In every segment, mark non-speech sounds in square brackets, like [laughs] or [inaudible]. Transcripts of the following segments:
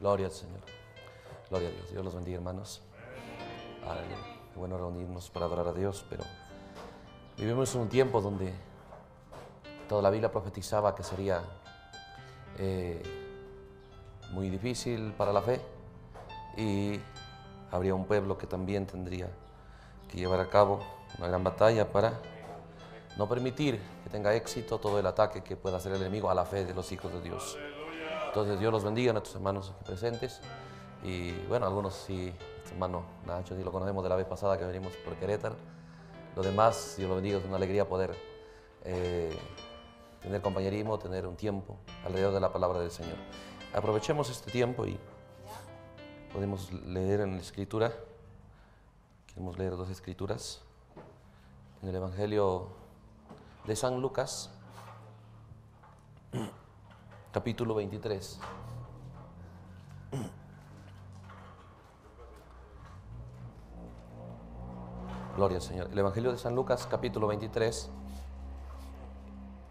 Gloria al Señor. Gloria a Dios. Dios los bendiga, hermanos. Es bueno reunirnos para adorar a Dios, pero vivimos en un tiempo donde toda la Biblia profetizaba que sería eh, muy difícil para la fe y habría un pueblo que también tendría que llevar a cabo una gran batalla para no permitir que tenga éxito todo el ataque que pueda hacer el enemigo a la fe de los hijos de Dios. Entonces Dios los bendiga a nuestros hermanos aquí presentes. Y bueno, algunos sí, nuestro hermano Nacho, sí lo conocemos de la vez pasada que venimos por Querétaro. Los demás, Dios los bendiga, es una alegría poder eh, tener compañerismo, tener un tiempo alrededor de la palabra del Señor. Aprovechemos este tiempo y podemos leer en la escritura. Queremos leer dos escrituras. En el Evangelio de San Lucas capítulo 23. Gloria al Señor. El Evangelio de San Lucas, capítulo 23.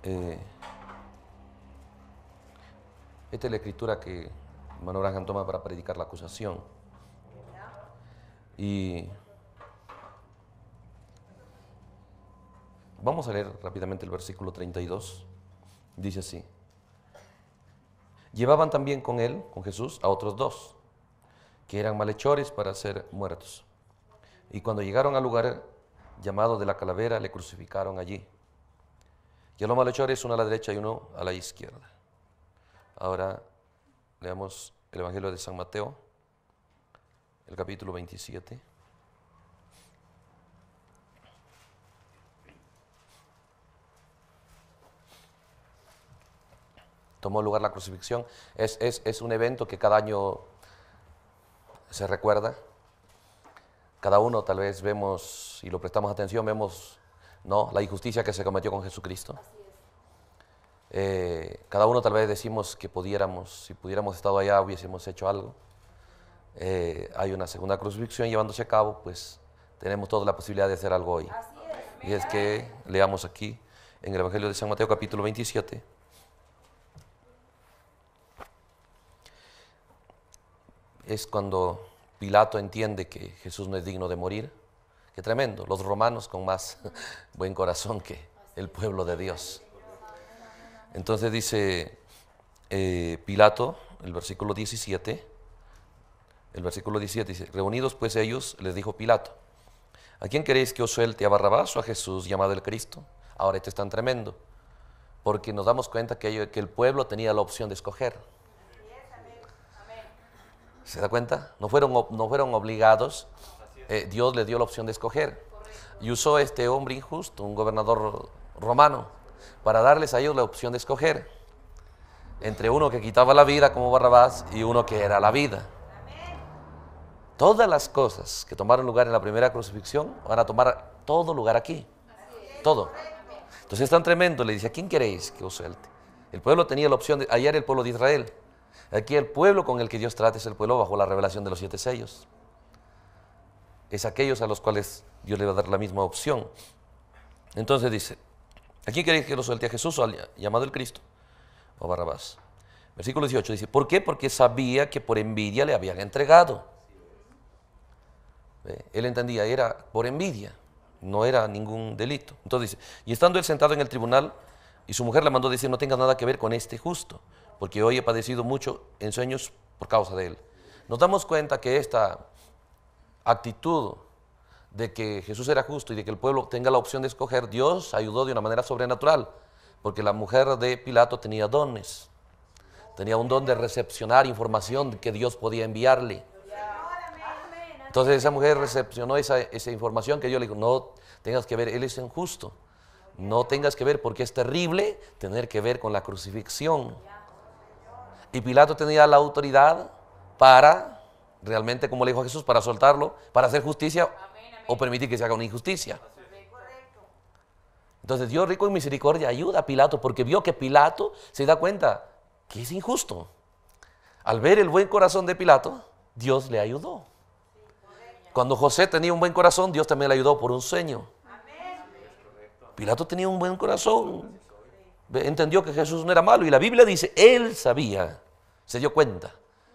Eh, esta es la escritura que Manuel Ángel toma para predicar la acusación. Y vamos a leer rápidamente el versículo 32. Dice así. Llevaban también con él, con Jesús, a otros dos, que eran malhechores para ser muertos. Y cuando llegaron al lugar llamado de la calavera, le crucificaron allí. Y a los malhechores, uno a la derecha y uno a la izquierda. Ahora leamos el Evangelio de San Mateo, el capítulo 27. tomó lugar la crucifixión. Es, un evento que cada año se recuerda. Cada uno tal vez vemos y lo prestamos atención, vemos ¿no? la injusticia que se cometió con Jesucristo. Eh, cada uno tal vez decimos que pudiéramos, si pudiéramos estado allá, hubiésemos hecho algo. Eh, hay una segunda crucifixión llevándose a cabo, pues tenemos toda la posibilidad de hacer algo hoy. Y es que leamos aquí en el Evangelio de San Mateo capítulo 27. es cuando Pilato entiende que Jesús no es digno de morir. Qué tremendo, los romanos con más [laughs] buen corazón que el pueblo de Dios. Entonces dice eh, Pilato, el versículo 17, el versículo 17 dice, reunidos pues ellos, les dijo Pilato, ¿a quién queréis que os suelte, a Barrabás o a Jesús llamado el Cristo? Ahora esto es tan tremendo, porque nos damos cuenta que el pueblo tenía la opción de escoger. ¿Se da cuenta? No fueron, no fueron obligados. Eh, Dios les dio la opción de escoger. Y usó este hombre injusto, un gobernador romano, para darles a ellos la opción de escoger entre uno que quitaba la vida como Barrabás y uno que era la vida. Todas las cosas que tomaron lugar en la primera crucifixión van a tomar todo lugar aquí. Todo. Entonces es tan tremendo. Le dice, ¿a quién queréis que os suelte? El pueblo tenía la opción de era el pueblo de Israel. Aquí el pueblo con el que Dios trata es el pueblo bajo la revelación de los siete sellos. Es aquellos a los cuales Dios le va a dar la misma opción. Entonces dice, aquí queréis que lo suelte a Jesús o al llamado el Cristo o Barrabás. Versículo 18 dice, ¿por qué? Porque sabía que por envidia le habían entregado. Él entendía, era por envidia, no era ningún delito. Entonces dice, y estando él sentado en el tribunal, y su mujer le mandó decir, no tenga nada que ver con este justo, porque hoy he padecido mucho en sueños por causa de él. Nos damos cuenta que esta actitud de que Jesús era justo y de que el pueblo tenga la opción de escoger, Dios ayudó de una manera sobrenatural, porque la mujer de Pilato tenía dones, tenía un don de recepcionar información que Dios podía enviarle. Entonces esa mujer recepcionó esa, esa información que yo le digo, no tengas que ver, Él es injusto, no tengas que ver porque es terrible tener que ver con la crucifixión. Y Pilato tenía la autoridad para, realmente como le dijo a Jesús, para soltarlo, para hacer justicia o permitir que se haga una injusticia. Entonces Dios rico en misericordia ayuda a Pilato porque vio que Pilato se da cuenta que es injusto. Al ver el buen corazón de Pilato, Dios le ayudó. Cuando José tenía un buen corazón, Dios también le ayudó por un sueño. Pilato tenía un buen corazón entendió que Jesús no era malo y la Biblia dice, él sabía, se dio cuenta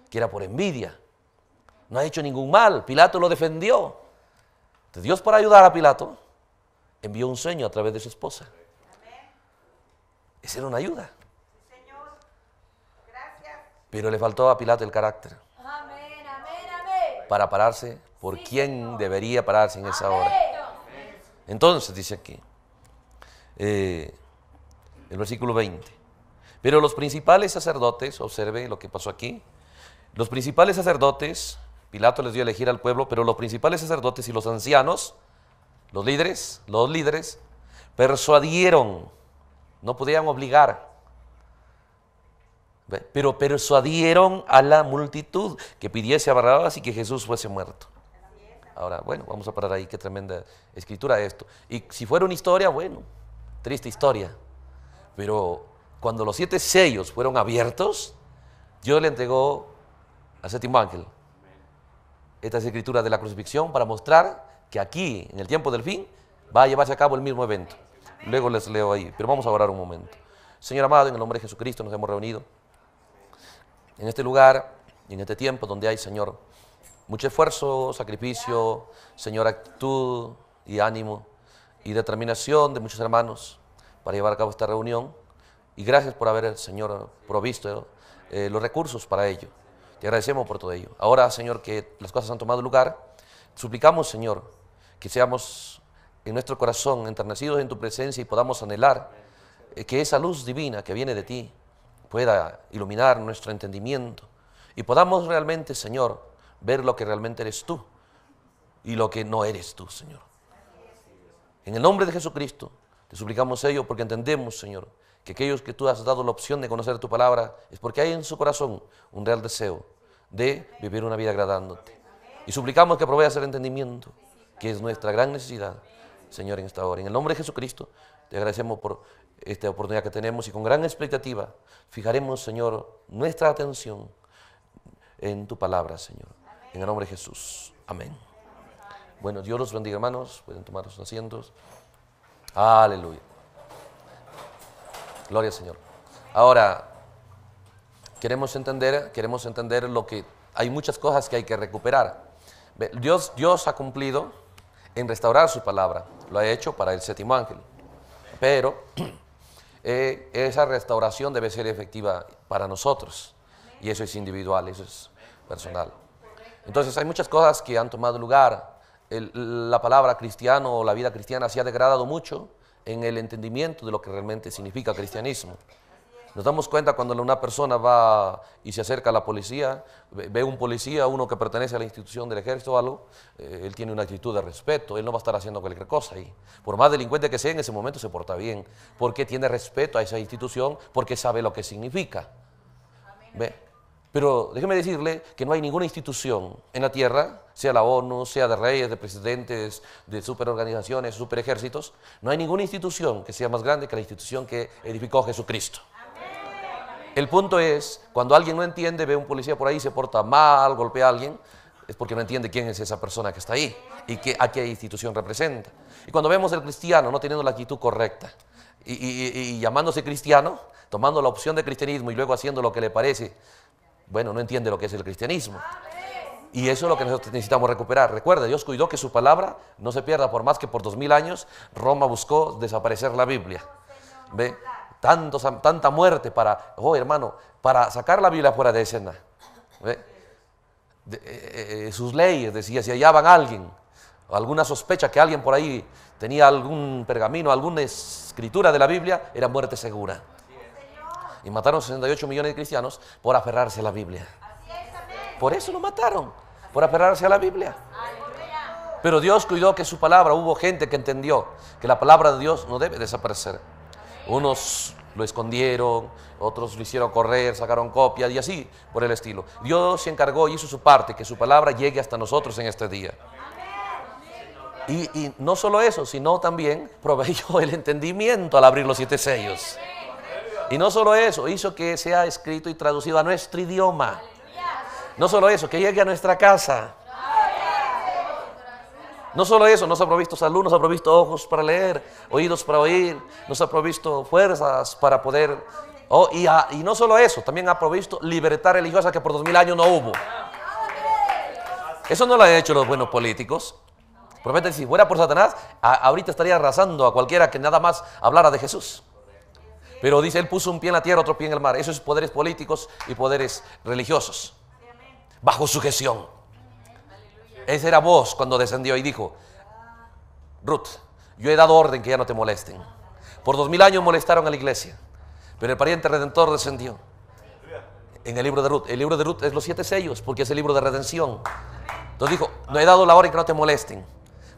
que era por envidia, no ha hecho ningún mal, Pilato lo defendió. Dios para ayudar a Pilato envió un sueño a través de su esposa. Esa era una ayuda. Pero le faltó a Pilato el carácter para pararse por quien debería pararse en esa hora. Entonces dice aquí, eh, el versículo 20. Pero los principales sacerdotes, observe lo que pasó aquí, los principales sacerdotes, Pilato les dio a elegir al pueblo, pero los principales sacerdotes y los ancianos, los líderes, los líderes, persuadieron, no podían obligar, pero persuadieron a la multitud que pidiese a Barrabás y que Jesús fuese muerto. Ahora, bueno, vamos a parar ahí, qué tremenda escritura esto. Y si fuera una historia, bueno, triste historia. Pero cuando los siete sellos fueron abiertos, Dios le entregó al séptimo ángel estas escrituras de la crucifixión para mostrar que aquí, en el tiempo del fin, va a llevarse a cabo el mismo evento. Luego les leo ahí, pero vamos a orar un momento. Señor amado, en el nombre de Jesucristo nos hemos reunido en este lugar y en este tiempo donde hay, Señor, mucho esfuerzo, sacrificio, Señor, actitud y ánimo y determinación de muchos hermanos para llevar a cabo esta reunión y gracias por haber, Señor, provisto eh, los recursos para ello. Te agradecemos por todo ello. Ahora, Señor, que las cosas han tomado lugar, suplicamos, Señor, que seamos en nuestro corazón enternecidos en tu presencia y podamos anhelar eh, que esa luz divina que viene de ti pueda iluminar nuestro entendimiento y podamos realmente, Señor, ver lo que realmente eres tú y lo que no eres tú, Señor. En el nombre de Jesucristo, te suplicamos ello porque entendemos, Señor, que aquellos que tú has dado la opción de conocer tu palabra es porque hay en su corazón un real deseo de vivir una vida agradándote. Y suplicamos que proveas el entendimiento, que es nuestra gran necesidad, Señor, en esta hora. En el nombre de Jesucristo, te agradecemos por esta oportunidad que tenemos y con gran expectativa fijaremos, Señor, nuestra atención en tu palabra, Señor. En el nombre de Jesús. Amén. Bueno, Dios los bendiga, hermanos. Pueden tomar sus asientos. Aleluya. Gloria al Señor. Ahora, queremos entender, queremos entender lo que hay muchas cosas que hay que recuperar. Dios, Dios ha cumplido en restaurar su palabra. Lo ha hecho para el séptimo ángel. Pero [clears throat] eh, esa restauración debe ser efectiva para nosotros. Y eso es individual, eso es personal. Entonces hay muchas cosas que han tomado lugar la palabra cristiano o la vida cristiana se ha degradado mucho en el entendimiento de lo que realmente significa cristianismo. Nos damos cuenta cuando una persona va y se acerca a la policía, ve un policía, uno que pertenece a la institución del ejército o algo, eh, él tiene una actitud de respeto, él no va a estar haciendo cualquier cosa ahí. Por más delincuente que sea, en ese momento se porta bien, porque tiene respeto a esa institución, porque sabe lo que significa. ¿Ve? Pero déjeme decirle que no hay ninguna institución en la Tierra, sea la ONU, sea de reyes, de presidentes, de superorganizaciones, superejércitos, no hay ninguna institución que sea más grande que la institución que edificó Jesucristo. El punto es, cuando alguien no entiende, ve un policía por ahí, se porta mal, golpea a alguien, es porque no entiende quién es esa persona que está ahí y qué, a qué institución representa. Y cuando vemos al cristiano no teniendo la actitud correcta y, y llamándose cristiano, tomando la opción de cristianismo y luego haciendo lo que le parece, bueno, no entiende lo que es el cristianismo. Y eso es lo que nosotros necesitamos recuperar. Recuerda, Dios cuidó que su palabra no se pierda por más que por dos mil años Roma buscó desaparecer la Biblia. ¿Ve? tanta muerte para, oh hermano, para sacar la Biblia fuera de escena. Eh, eh, eh, sus leyes, decía, si hallaban a alguien, alguna sospecha que alguien por ahí tenía algún pergamino, alguna escritura de la Biblia, era muerte segura y mataron 68 millones de cristianos por aferrarse a la Biblia. Por eso lo mataron, por aferrarse a la Biblia. Pero Dios cuidó que su palabra, hubo gente que entendió que la palabra de Dios no debe desaparecer. Unos lo escondieron, otros lo hicieron correr, sacaron copias y así por el estilo. Dios se encargó y hizo su parte, que su palabra llegue hasta nosotros en este día. Y, no solo eso, sino también proveyó el entendimiento al abrir los siete sellos. Y no solo eso, hizo que sea escrito y traducido a nuestro idioma. No solo eso, que llegue a nuestra casa. No solo eso, nos ha provisto salud, nos ha provisto ojos para leer, oídos para oír, nos ha provisto fuerzas para poder... Oh, y, no solo eso, también ha provisto libertad religiosa que por dos mil años no hubo. Eso no lo han hecho los buenos políticos. Prometen, si fuera por Satanás, ahorita estaría arrasando a cualquiera que nada más hablara de Jesús. Pero dice, él puso un pie en la tierra, otro pie en el mar. Eso es poderes políticos y poderes religiosos. Bajo sujeción. Esa era vos cuando descendió y dijo, Ruth, yo he dado orden que ya no te molesten. Por dos mil años molestaron a la iglesia, pero el pariente redentor descendió. En el libro de Ruth. El libro de Ruth es los siete sellos, porque es el libro de redención. Entonces dijo, no he dado la orden que no te molesten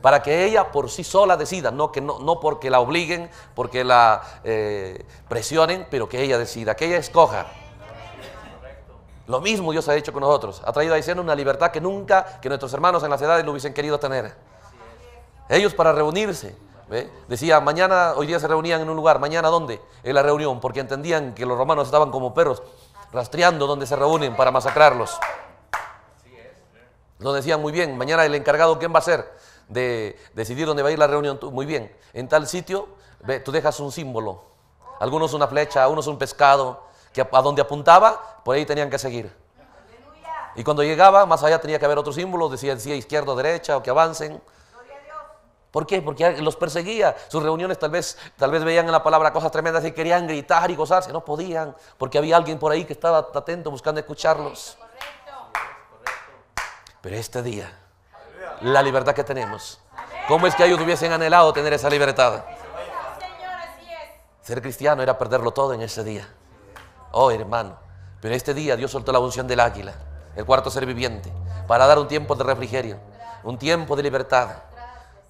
para que ella por sí sola decida, no, que no, no porque la obliguen, porque la eh, presionen, pero que ella decida, que ella escoja. Lo mismo Dios ha hecho con nosotros. Ha traído a Israel una libertad que nunca, que nuestros hermanos en las edades lo hubiesen querido tener. Ellos para reunirse. Decía, mañana, hoy día se reunían en un lugar, mañana dónde? En la reunión, porque entendían que los romanos estaban como perros rastreando donde se reúnen para masacrarlos. Lo decían muy bien, mañana el encargado, ¿quién va a ser? de decidir dónde va a ir la reunión, tú, muy bien, en tal sitio ve, tú dejas un símbolo, algunos una flecha, unos un pescado, que a, donde apuntaba, por ahí tenían que seguir. Y cuando llegaba, más allá tenía que haber otro símbolo, decía, decía izquierda o derecha, o que avancen. ¿Por qué? Porque los perseguía. Sus reuniones tal vez, tal vez veían en la palabra cosas tremendas y querían gritar y gozarse. No podían, porque había alguien por ahí que estaba atento buscando escucharlos. Pero este día la libertad que tenemos. ¿Cómo es que ellos hubiesen anhelado tener esa libertad? Ser cristiano era perderlo todo en ese día. Oh, hermano. Pero este día Dios soltó la unción del águila, el cuarto ser viviente, para dar un tiempo de refrigerio, un tiempo de libertad,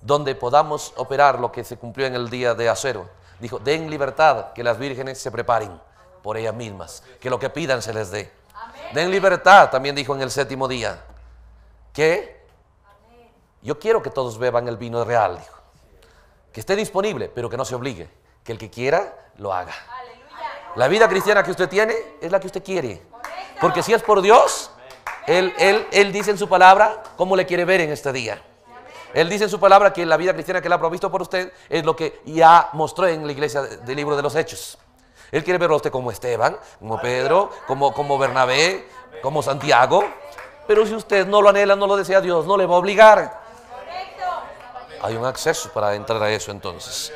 donde podamos operar lo que se cumplió en el día de acero. Dijo, den libertad que las vírgenes se preparen por ellas mismas, que lo que pidan se les dé. Den libertad, también dijo en el séptimo día, ¿Qué? Yo quiero que todos beban el vino real, dijo. Que esté disponible, pero que no se obligue. Que el que quiera, lo haga. La vida cristiana que usted tiene es la que usted quiere. Porque si es por Dios, él, él, dice en su palabra cómo le quiere ver en este día. Él dice en su palabra que la vida cristiana que Él ha provisto por usted es lo que ya mostró en la iglesia del libro de los Hechos. Él quiere verlo a usted como Esteban, como Pedro, como, como Bernabé, como Santiago. Pero si usted no lo anhela, no lo desea, Dios no le va a obligar. Hay un acceso para entrar a eso entonces.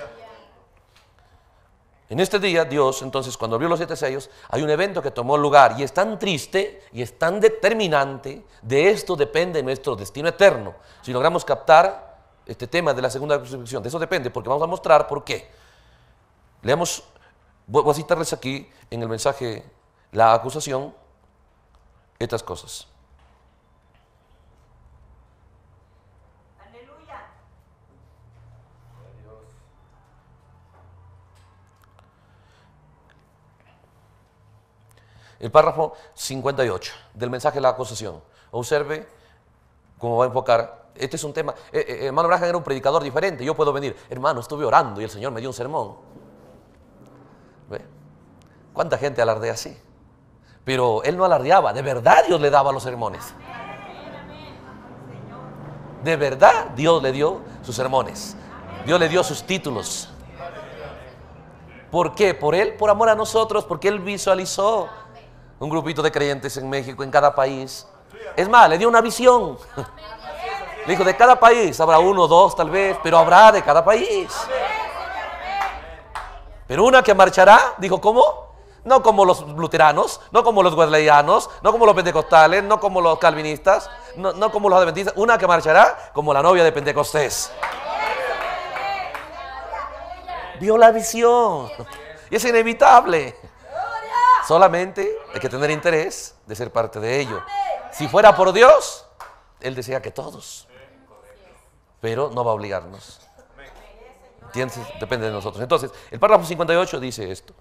En este día Dios, entonces, cuando abrió los siete sellos, hay un evento que tomó lugar y es tan triste y es tan determinante, de esto depende nuestro destino eterno. Si logramos captar este tema de la segunda crucifixión, de eso depende, porque vamos a mostrar por qué. Leamos, voy a citarles aquí en el mensaje, la acusación, estas cosas. El párrafo 58 del mensaje de la acusación. Observe cómo va a enfocar. Este es un tema. Eh, eh, eh, hermano Brajan era un predicador diferente. Yo puedo venir, hermano, estuve orando y el Señor me dio un sermón. ¿Cuánta gente alardea así? Pero él no alardeaba, de verdad Dios le daba los sermones. De verdad Dios le dio sus sermones. Dios le dio sus títulos. ¿Por qué? Por Él, por amor a nosotros, porque Él visualizó un grupito de creyentes en México, en cada país. Es más, le dio una visión. [laughs] Le dijo, de cada país, habrá uno, dos tal vez, pero habrá de cada país. Pero una que marchará, dijo, ¿cómo? No como los luteranos, no como los wesleyanos, no como los pentecostales, no como los calvinistas, no, no como los adventistas. Una que marchará como la novia de Pentecostés. Vio la visión. Y es inevitable. Solamente hay que tener interés de ser parte de ello. Si fuera por Dios, Él desea que todos. Pero no va a obligarnos. depende de nosotros. Entonces, el párrafo 58 dice esto.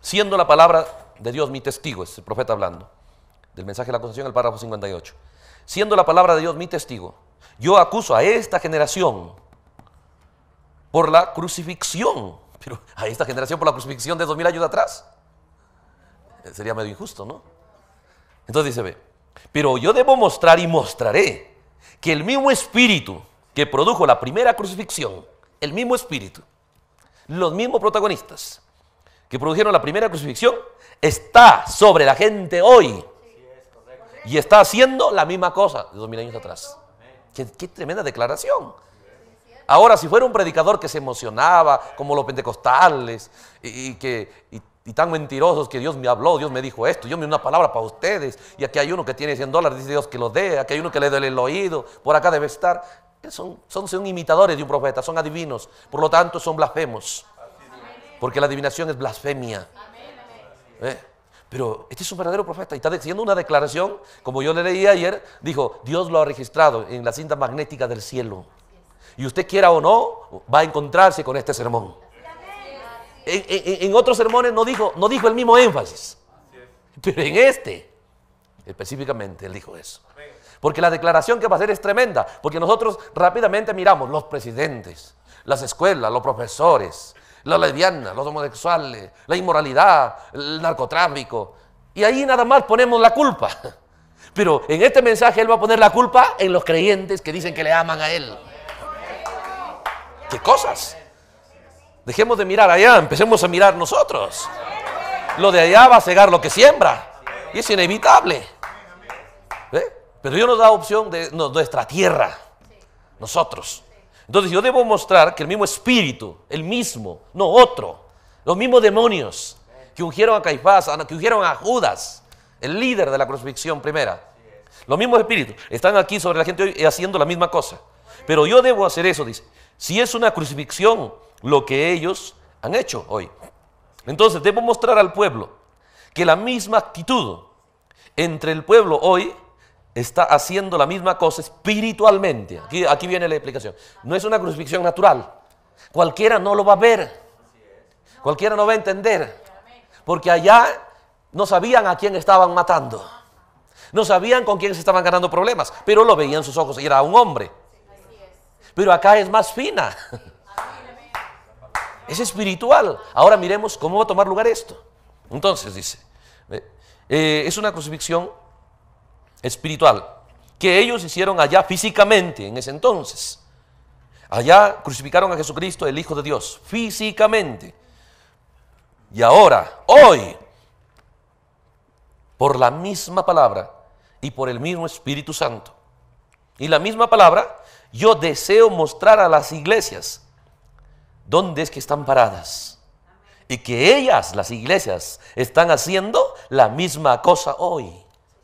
Siendo la palabra de Dios mi testigo, es el profeta hablando, del mensaje de la acusación, el párrafo 58. Siendo la palabra de Dios mi testigo, yo acuso a esta generación por la crucifixión, pero a esta generación por la crucifixión de dos mil años atrás sería medio injusto, ¿no? Entonces dice, ve, pero yo debo mostrar y mostraré que el mismo espíritu que produjo la primera crucifixión, el mismo espíritu, los mismos protagonistas que produjeron la primera crucifixión, está sobre la gente hoy y está haciendo la misma cosa de dos mil años atrás. Qué, tremenda declaración. Ahora, si fuera un predicador que se emocionaba, como los pentecostales, y, que y tan mentirosos que Dios me habló, Dios me dijo esto, yo me una palabra para ustedes. Y aquí hay uno que tiene 100 dólares, dice Dios que lo dé, aquí hay uno que le duele el oído, por acá debe estar. Son, son, imitadores de un profeta, son adivinos, por lo tanto son blasfemos. Porque la adivinación es blasfemia. ¿Eh? Pero este es un verdadero profeta y está diciendo una declaración, como yo le leí ayer, dijo, Dios lo ha registrado en la cinta magnética del cielo. Y usted quiera o no, va a encontrarse con este sermón. En, otros sermones no dijo, no dijo el mismo énfasis. Pero en este, específicamente, él dijo eso. Porque la declaración que va a hacer es tremenda. Porque nosotros rápidamente miramos los presidentes, las escuelas, los profesores, las lesbianas, los homosexuales, la inmoralidad, el narcotráfico. Y ahí nada más ponemos la culpa. [laughs] Pero en este mensaje él va a poner la culpa en los creyentes que dicen que le aman a él. ¿Qué cosas? Dejemos de mirar allá, empecemos a mirar nosotros. Lo de allá va a cegar lo que siembra. Y es inevitable. ¿Eh? Pero Dios nos da opción de nuestra tierra. Nosotros. Entonces yo debo mostrar que el mismo espíritu, el mismo, no otro, los mismos demonios que ungieron a Caifás, que ungieron a Judas, el líder de la crucifixión primera. Los mismos espíritus están aquí sobre la gente hoy haciendo la misma cosa. Pero yo debo hacer eso, dice. Si es una crucifixión lo que ellos han hecho hoy. Entonces debo mostrar al pueblo que la misma actitud entre el pueblo hoy está haciendo la misma cosa espiritualmente. Aquí, aquí viene la explicación. No es una crucifixión natural. Cualquiera no lo va a ver. Cualquiera no va a entender. Porque allá no sabían a quién estaban matando. No sabían con quién se estaban ganando problemas. Pero lo veían sus ojos. y Era un hombre. Pero acá es más fina es espiritual. Ahora miremos cómo va a tomar lugar esto. Entonces dice, eh, es una crucifixión espiritual que ellos hicieron allá físicamente en ese entonces. Allá crucificaron a Jesucristo, el Hijo de Dios, físicamente. Y ahora, hoy, por la misma palabra y por el mismo Espíritu Santo. Y la misma palabra, yo deseo mostrar a las iglesias dónde es que están paradas. Y que ellas, las iglesias, están haciendo la misma cosa hoy.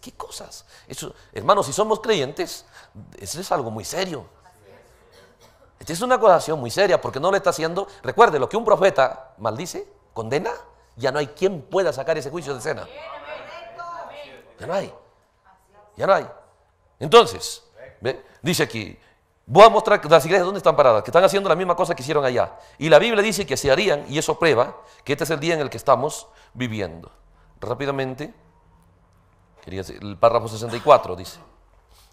¿Qué cosas? hermanos, si somos creyentes, eso es algo muy serio. Esta es una acusación muy seria porque no le está haciendo. Recuerde, lo que un profeta maldice, condena, ya no hay quien pueda sacar ese juicio de cena. Ya no hay. Ya no hay. Entonces, dice aquí, Voy a mostrar las iglesias donde están paradas, que están haciendo la misma cosa que hicieron allá. Y la Biblia dice que se harían, y eso prueba, que este es el día en el que estamos viviendo. Rápidamente, quería el párrafo 64 dice,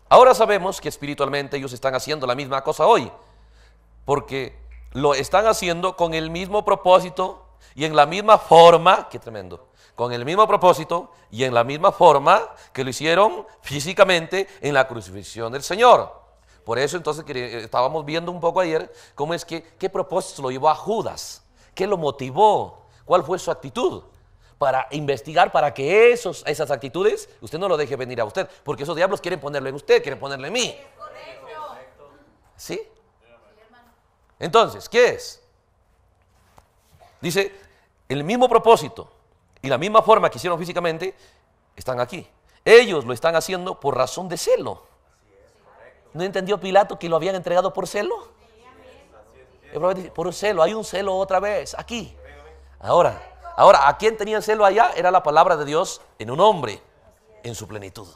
ahora sabemos que espiritualmente ellos están haciendo la misma cosa hoy, porque lo están haciendo con el mismo propósito y en la misma forma, qué tremendo, con el mismo propósito y en la misma forma que lo hicieron físicamente en la crucifixión del Señor. Por eso entonces eh, estábamos viendo un poco ayer cómo es que, qué propósito lo llevó a Judas, qué lo motivó, cuál fue su actitud para investigar, para que esos, esas actitudes usted no lo deje venir a usted, porque esos diablos quieren ponerle en usted, quieren ponerle en mí. ¿Sí? Entonces, ¿qué es? Dice, el mismo propósito y la misma forma que hicieron físicamente están aquí. Ellos lo están haciendo por razón de celo. ¿No entendió Pilato que lo habían entregado por celo? Por celo, hay un celo otra vez, aquí. Ahora, ahora, ¿a quién tenía celo allá? Era la palabra de Dios en un hombre, en su plenitud.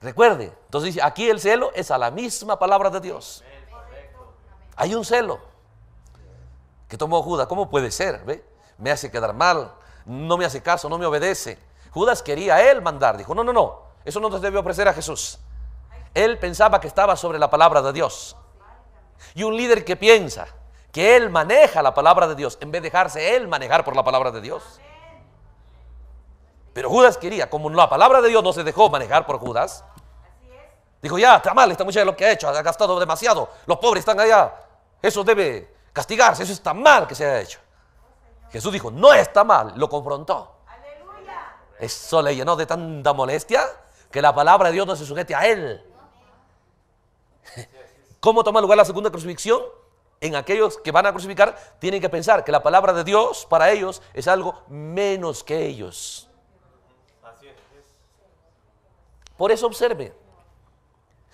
Recuerde, entonces dice, aquí el celo es a la misma palabra de Dios. Hay un celo que tomó Judas. ¿Cómo puede ser? ¿Ve? Me hace quedar mal, no me hace caso, no me obedece. Judas quería él mandar. Dijo, no, no, no, eso no te debe ofrecer a Jesús. Él pensaba que estaba sobre la palabra de Dios. Y un líder que piensa que él maneja la palabra de Dios en vez de dejarse él manejar por la palabra de Dios. Pero Judas quería, como la palabra de Dios no se dejó manejar por Judas, dijo, ya, está mal mucho de lo que ha hecho, ha gastado demasiado, los pobres están allá, eso debe castigarse, eso está mal que se haya hecho. Jesús dijo, no está mal, lo confrontó. Eso le llenó de tanta molestia que la palabra de Dios no se sujete a él, ¿Cómo toma lugar la segunda crucifixión? En aquellos que van a crucificar tienen que pensar que la palabra de Dios para ellos es algo menos que ellos. Por eso observe.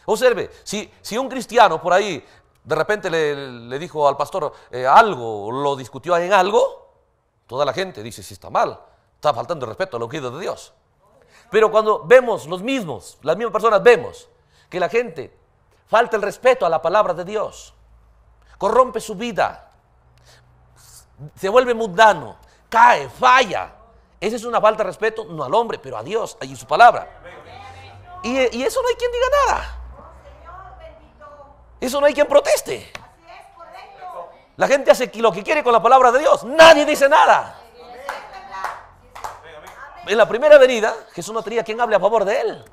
Observe, si, si un cristiano por ahí de repente le, dijo al pastor eh, algo, lo discutió en algo, toda la gente dice, si está mal, está faltando respeto a lo querido de Dios. Pero cuando vemos los mismos, las mismas personas vemos que la gente falta el respeto a la palabra de Dios, corrompe su vida, se vuelve mundano, cae, falla. Esa es una falta de respeto, no al hombre, pero a Dios y su palabra. Y, y eso no hay quien diga nada. Eso no hay quien proteste. La gente hace lo que quiere con la palabra de Dios. Nadie dice nada. En la primera venida, Jesús no tenía quien hable a favor de él.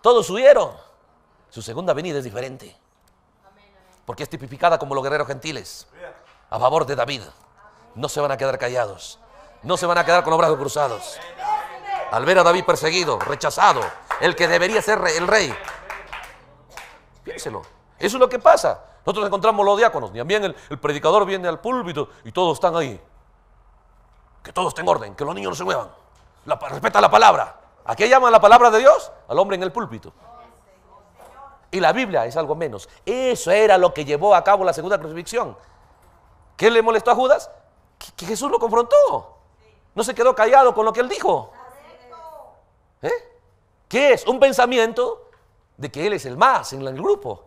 Todos huyeron. Su segunda venida es diferente. Porque es tipificada como los guerreros gentiles. A favor de David. No se van a quedar callados. No se van a quedar con los brazos cruzados. Al ver a David perseguido, rechazado, el que debería ser el rey. Piénselo. Eso es lo que pasa. Nosotros encontramos los diáconos. También el, el predicador viene al púlpito y todos están ahí. Que todos estén en orden, que los niños no se muevan. respeta la palabra. ¿A qué llaman la palabra de Dios? Al hombre en el púlpito y la Biblia es algo menos. Eso era lo que llevó a cabo la segunda crucifixión. ¿Qué le molestó a Judas? Que, Jesús lo confrontó. No se quedó callado con lo que él dijo. ¿Eh? ¿Qué es? Un pensamiento de que él es el más en el grupo.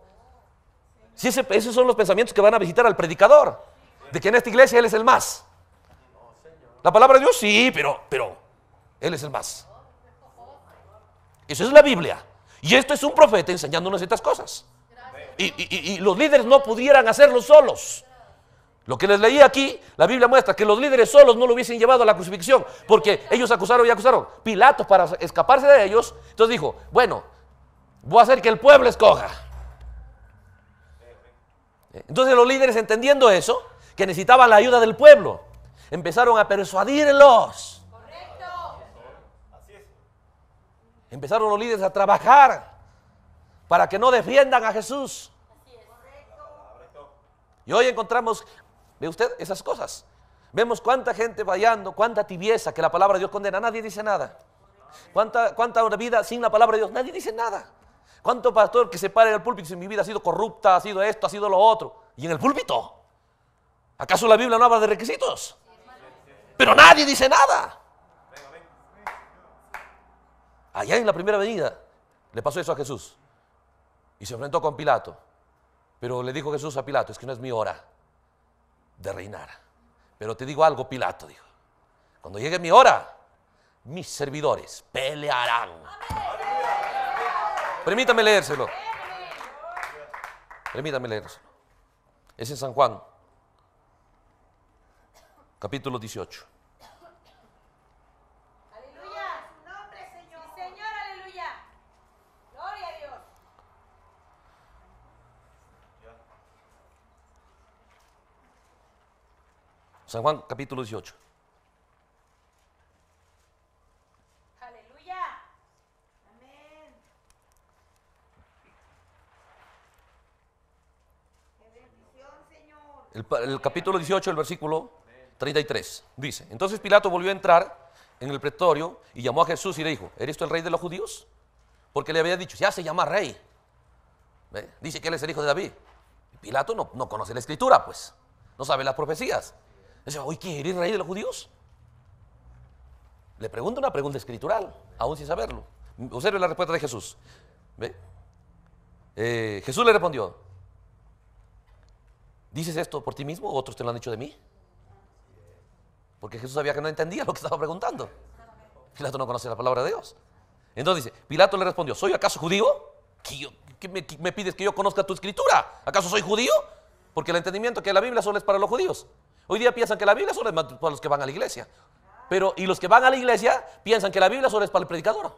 Si ese, esos son los pensamientos que van a visitar al predicador, de que en esta iglesia él es el más. La palabra de Dios sí, pero, pero él es el más. Eso es la Biblia. Y esto es un profeta enseñándonos estas cosas. Y, los líderes no pudieran hacerlo solos. Lo que les leí aquí, la Biblia muestra que los líderes solos no lo hubiesen llevado a la crucifixión, porque ellos acusaron y acusaron. Pilatos para escaparse de ellos, entonces dijo, bueno, voy a hacer que el pueblo escoja. Entonces los líderes entendiendo eso, que necesitaban la ayuda del pueblo, empezaron a persuadirlos Empezaron los líderes a trabajar para que no defiendan a Jesús. Y hoy encontramos, ve usted, esas cosas. Vemos cuánta gente fallando, cuánta tibieza que la palabra de Dios condena. Nadie dice nada. Cuánta, cuánta vida sin la palabra de Dios. Nadie dice nada. Cuánto pastor que se para en el púlpito y dice, mi vida ha sido corrupta, ha sido esto, ha sido lo otro. Y en el púlpito. ¿Acaso la Biblia no habla de requisitos? Pero nadie dice nada. Allá en la primera venida le pasó eso a Jesús. Y se enfrentó con Pilato. Pero le dijo Jesús a Pilato, es que no es mi hora de reinar. Pero te digo algo, Pilato, dijo. Cuando llegue mi hora, mis servidores pelearán. Permítame leérselo. Permítame leérselo. Es en San Juan, capítulo 18. San Juan capítulo 18. Aleluya. Amén. El, capítulo 18, el versículo 33, dice, entonces Pilato volvió a entrar en el pretorio y llamó a Jesús y le dijo, ¿eres tú el rey de los judíos? Porque le había dicho, ya se llama rey. Dice que él es el hijo de David. Pilato no conoce la escritura, pues, no sabe las profecías. Dice, hoy quiere ir rey de los judíos. Le pregunto una pregunta escritural, aún sin saberlo. Observe la respuesta de Jesús. Eh, Jesús le respondió, ¿dices esto por ti mismo o otros te lo han dicho de mí? Porque Jesús sabía que no entendía lo que estaba preguntando. Pilato no conoce la palabra de Dios. Entonces dice, Pilato le respondió, ¿soy acaso judío? ¿Qué me pides que yo conozca tu escritura? ¿Acaso soy judío? Porque el entendimiento que la Biblia solo es para los judíos. Hoy día piensan que la Biblia solo es para los que van a la iglesia. Pero, y los que van a la iglesia piensan que la Biblia solo es para el predicador.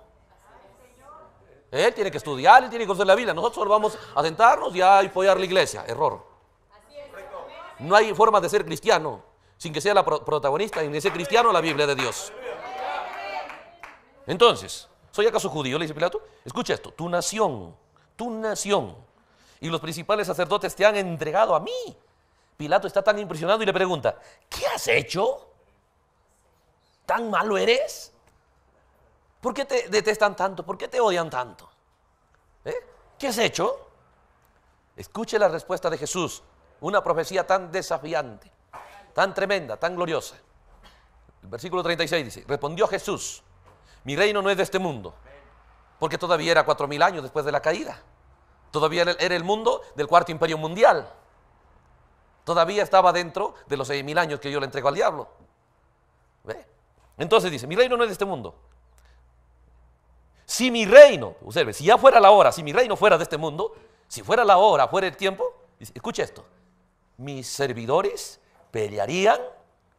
Él tiene que estudiar, él tiene que conocer la Biblia. Nosotros solo vamos a sentarnos y a apoyar la iglesia. Error. No hay forma de ser cristiano sin que sea la protagonista, Y ese sea cristiano la Biblia de Dios. Entonces, ¿soy acaso judío? Le dice Pilato. Escucha esto, tu nación, tu nación y los principales sacerdotes te han entregado a mí Pilato está tan impresionado y le pregunta, ¿qué has hecho? ¿Tan malo eres? ¿Por qué te detestan tanto? ¿Por qué te odian tanto? ¿Eh? ¿Qué has hecho? Escuche la respuesta de Jesús, una profecía tan desafiante, tan tremenda, tan gloriosa. El versículo 36 dice, respondió Jesús, mi reino no es de este mundo, porque todavía era cuatro mil años después de la caída, todavía era el mundo del cuarto imperio mundial todavía estaba dentro de los seis mil años que yo le entrego al diablo. Entonces dice, mi reino no es de este mundo. Si mi reino, observe, si ya fuera la hora, si mi reino fuera de este mundo, si fuera la hora, fuera el tiempo, Escuche esto, mis servidores pelearían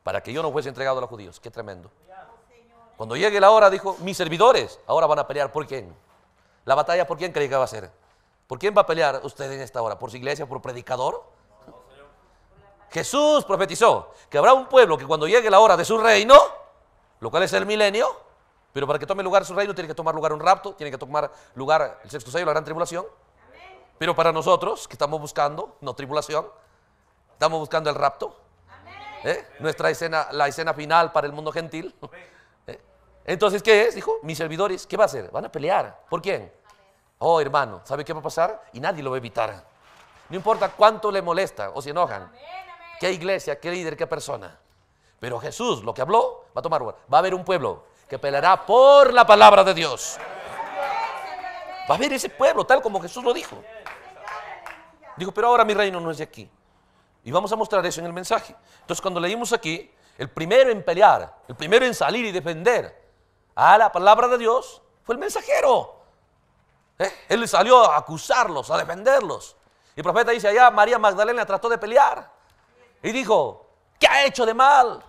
para que yo no fuese entregado a los judíos. Qué tremendo. Cuando llegue la hora, dijo, mis servidores ahora van a pelear. ¿Por quién? La batalla, ¿por quién cree que va a ser? ¿Por quién va a pelear usted en esta hora? ¿Por su iglesia? ¿Por predicador? Jesús profetizó que habrá un pueblo que cuando llegue la hora de su reino, lo cual es el milenio, pero para que tome lugar su reino tiene que tomar lugar un rapto, tiene que tomar lugar el sexto sello, la gran tribulación. Pero para nosotros que estamos buscando, no tribulación, estamos buscando el rapto. ¿eh? Nuestra escena, la escena final para el mundo gentil. ¿Eh? Entonces, ¿qué es? Dijo, mis servidores, ¿qué va a hacer? Van a pelear. ¿Por quién? Oh, hermano, ¿sabe qué va a pasar? Y nadie lo va a evitar. No importa cuánto le molesta o se enojan qué iglesia, qué líder, qué persona. Pero Jesús, lo que habló, va a tomar Va a haber un pueblo que peleará por la palabra de Dios. Va a haber ese pueblo, tal como Jesús lo dijo. Dijo, pero ahora mi reino no es de aquí. Y vamos a mostrar eso en el mensaje. Entonces, cuando leímos aquí, el primero en pelear, el primero en salir y defender a la palabra de Dios fue el mensajero. ¿Eh? Él salió a acusarlos, a defenderlos. Y el profeta dice allá, María Magdalena trató de pelear. Y dijo, ¿qué ha hecho de mal?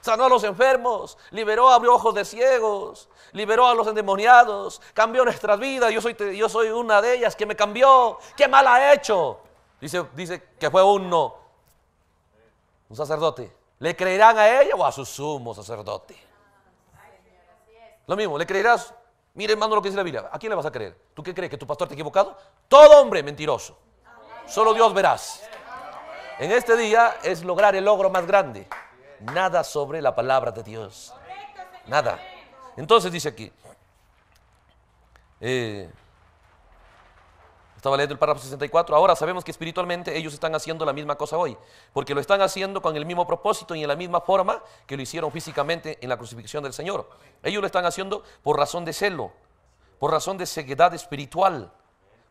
Sanó a los enfermos, liberó, abrió ojos de ciegos, liberó a los endemoniados, cambió nuestras vidas. Yo soy, yo soy una de ellas que me cambió. ¿Qué mal ha hecho? Dice, dice que fue uno, un sacerdote. ¿Le creerán a ella o a su sumo sacerdote? Lo mismo, ¿le creerás? Miren hermano, lo que dice la Biblia. ¿A quién le vas a creer? ¿Tú qué crees? ¿Que tu pastor te ha equivocado? Todo hombre mentiroso. Solo Dios verás en este día es lograr el logro más grande. Nada sobre la palabra de Dios. Nada. Entonces dice aquí. Eh, estaba leyendo el párrafo 64. Ahora sabemos que espiritualmente ellos están haciendo la misma cosa hoy, porque lo están haciendo con el mismo propósito y en la misma forma que lo hicieron físicamente en la crucifixión del Señor. Ellos lo están haciendo por razón de celo, por razón de ceguedad espiritual,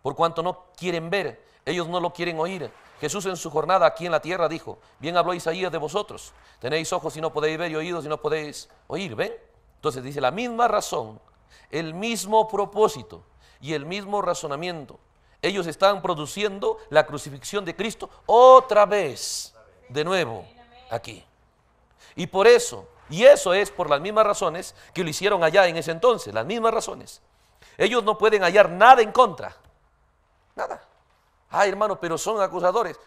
por cuanto no quieren ver ellos no lo quieren oír. Jesús en su jornada aquí en la tierra dijo, bien habló Isaías de vosotros, tenéis ojos y no podéis ver y oídos y no podéis oír, ¿ven? Entonces dice, la misma razón, el mismo propósito y el mismo razonamiento. Ellos están produciendo la crucifixión de Cristo otra vez, de nuevo, aquí. Y por eso, y eso es por las mismas razones que lo hicieron allá en ese entonces, las mismas razones. Ellos no pueden hallar nada en contra, nada. Ay, hermano, pero son acusadores.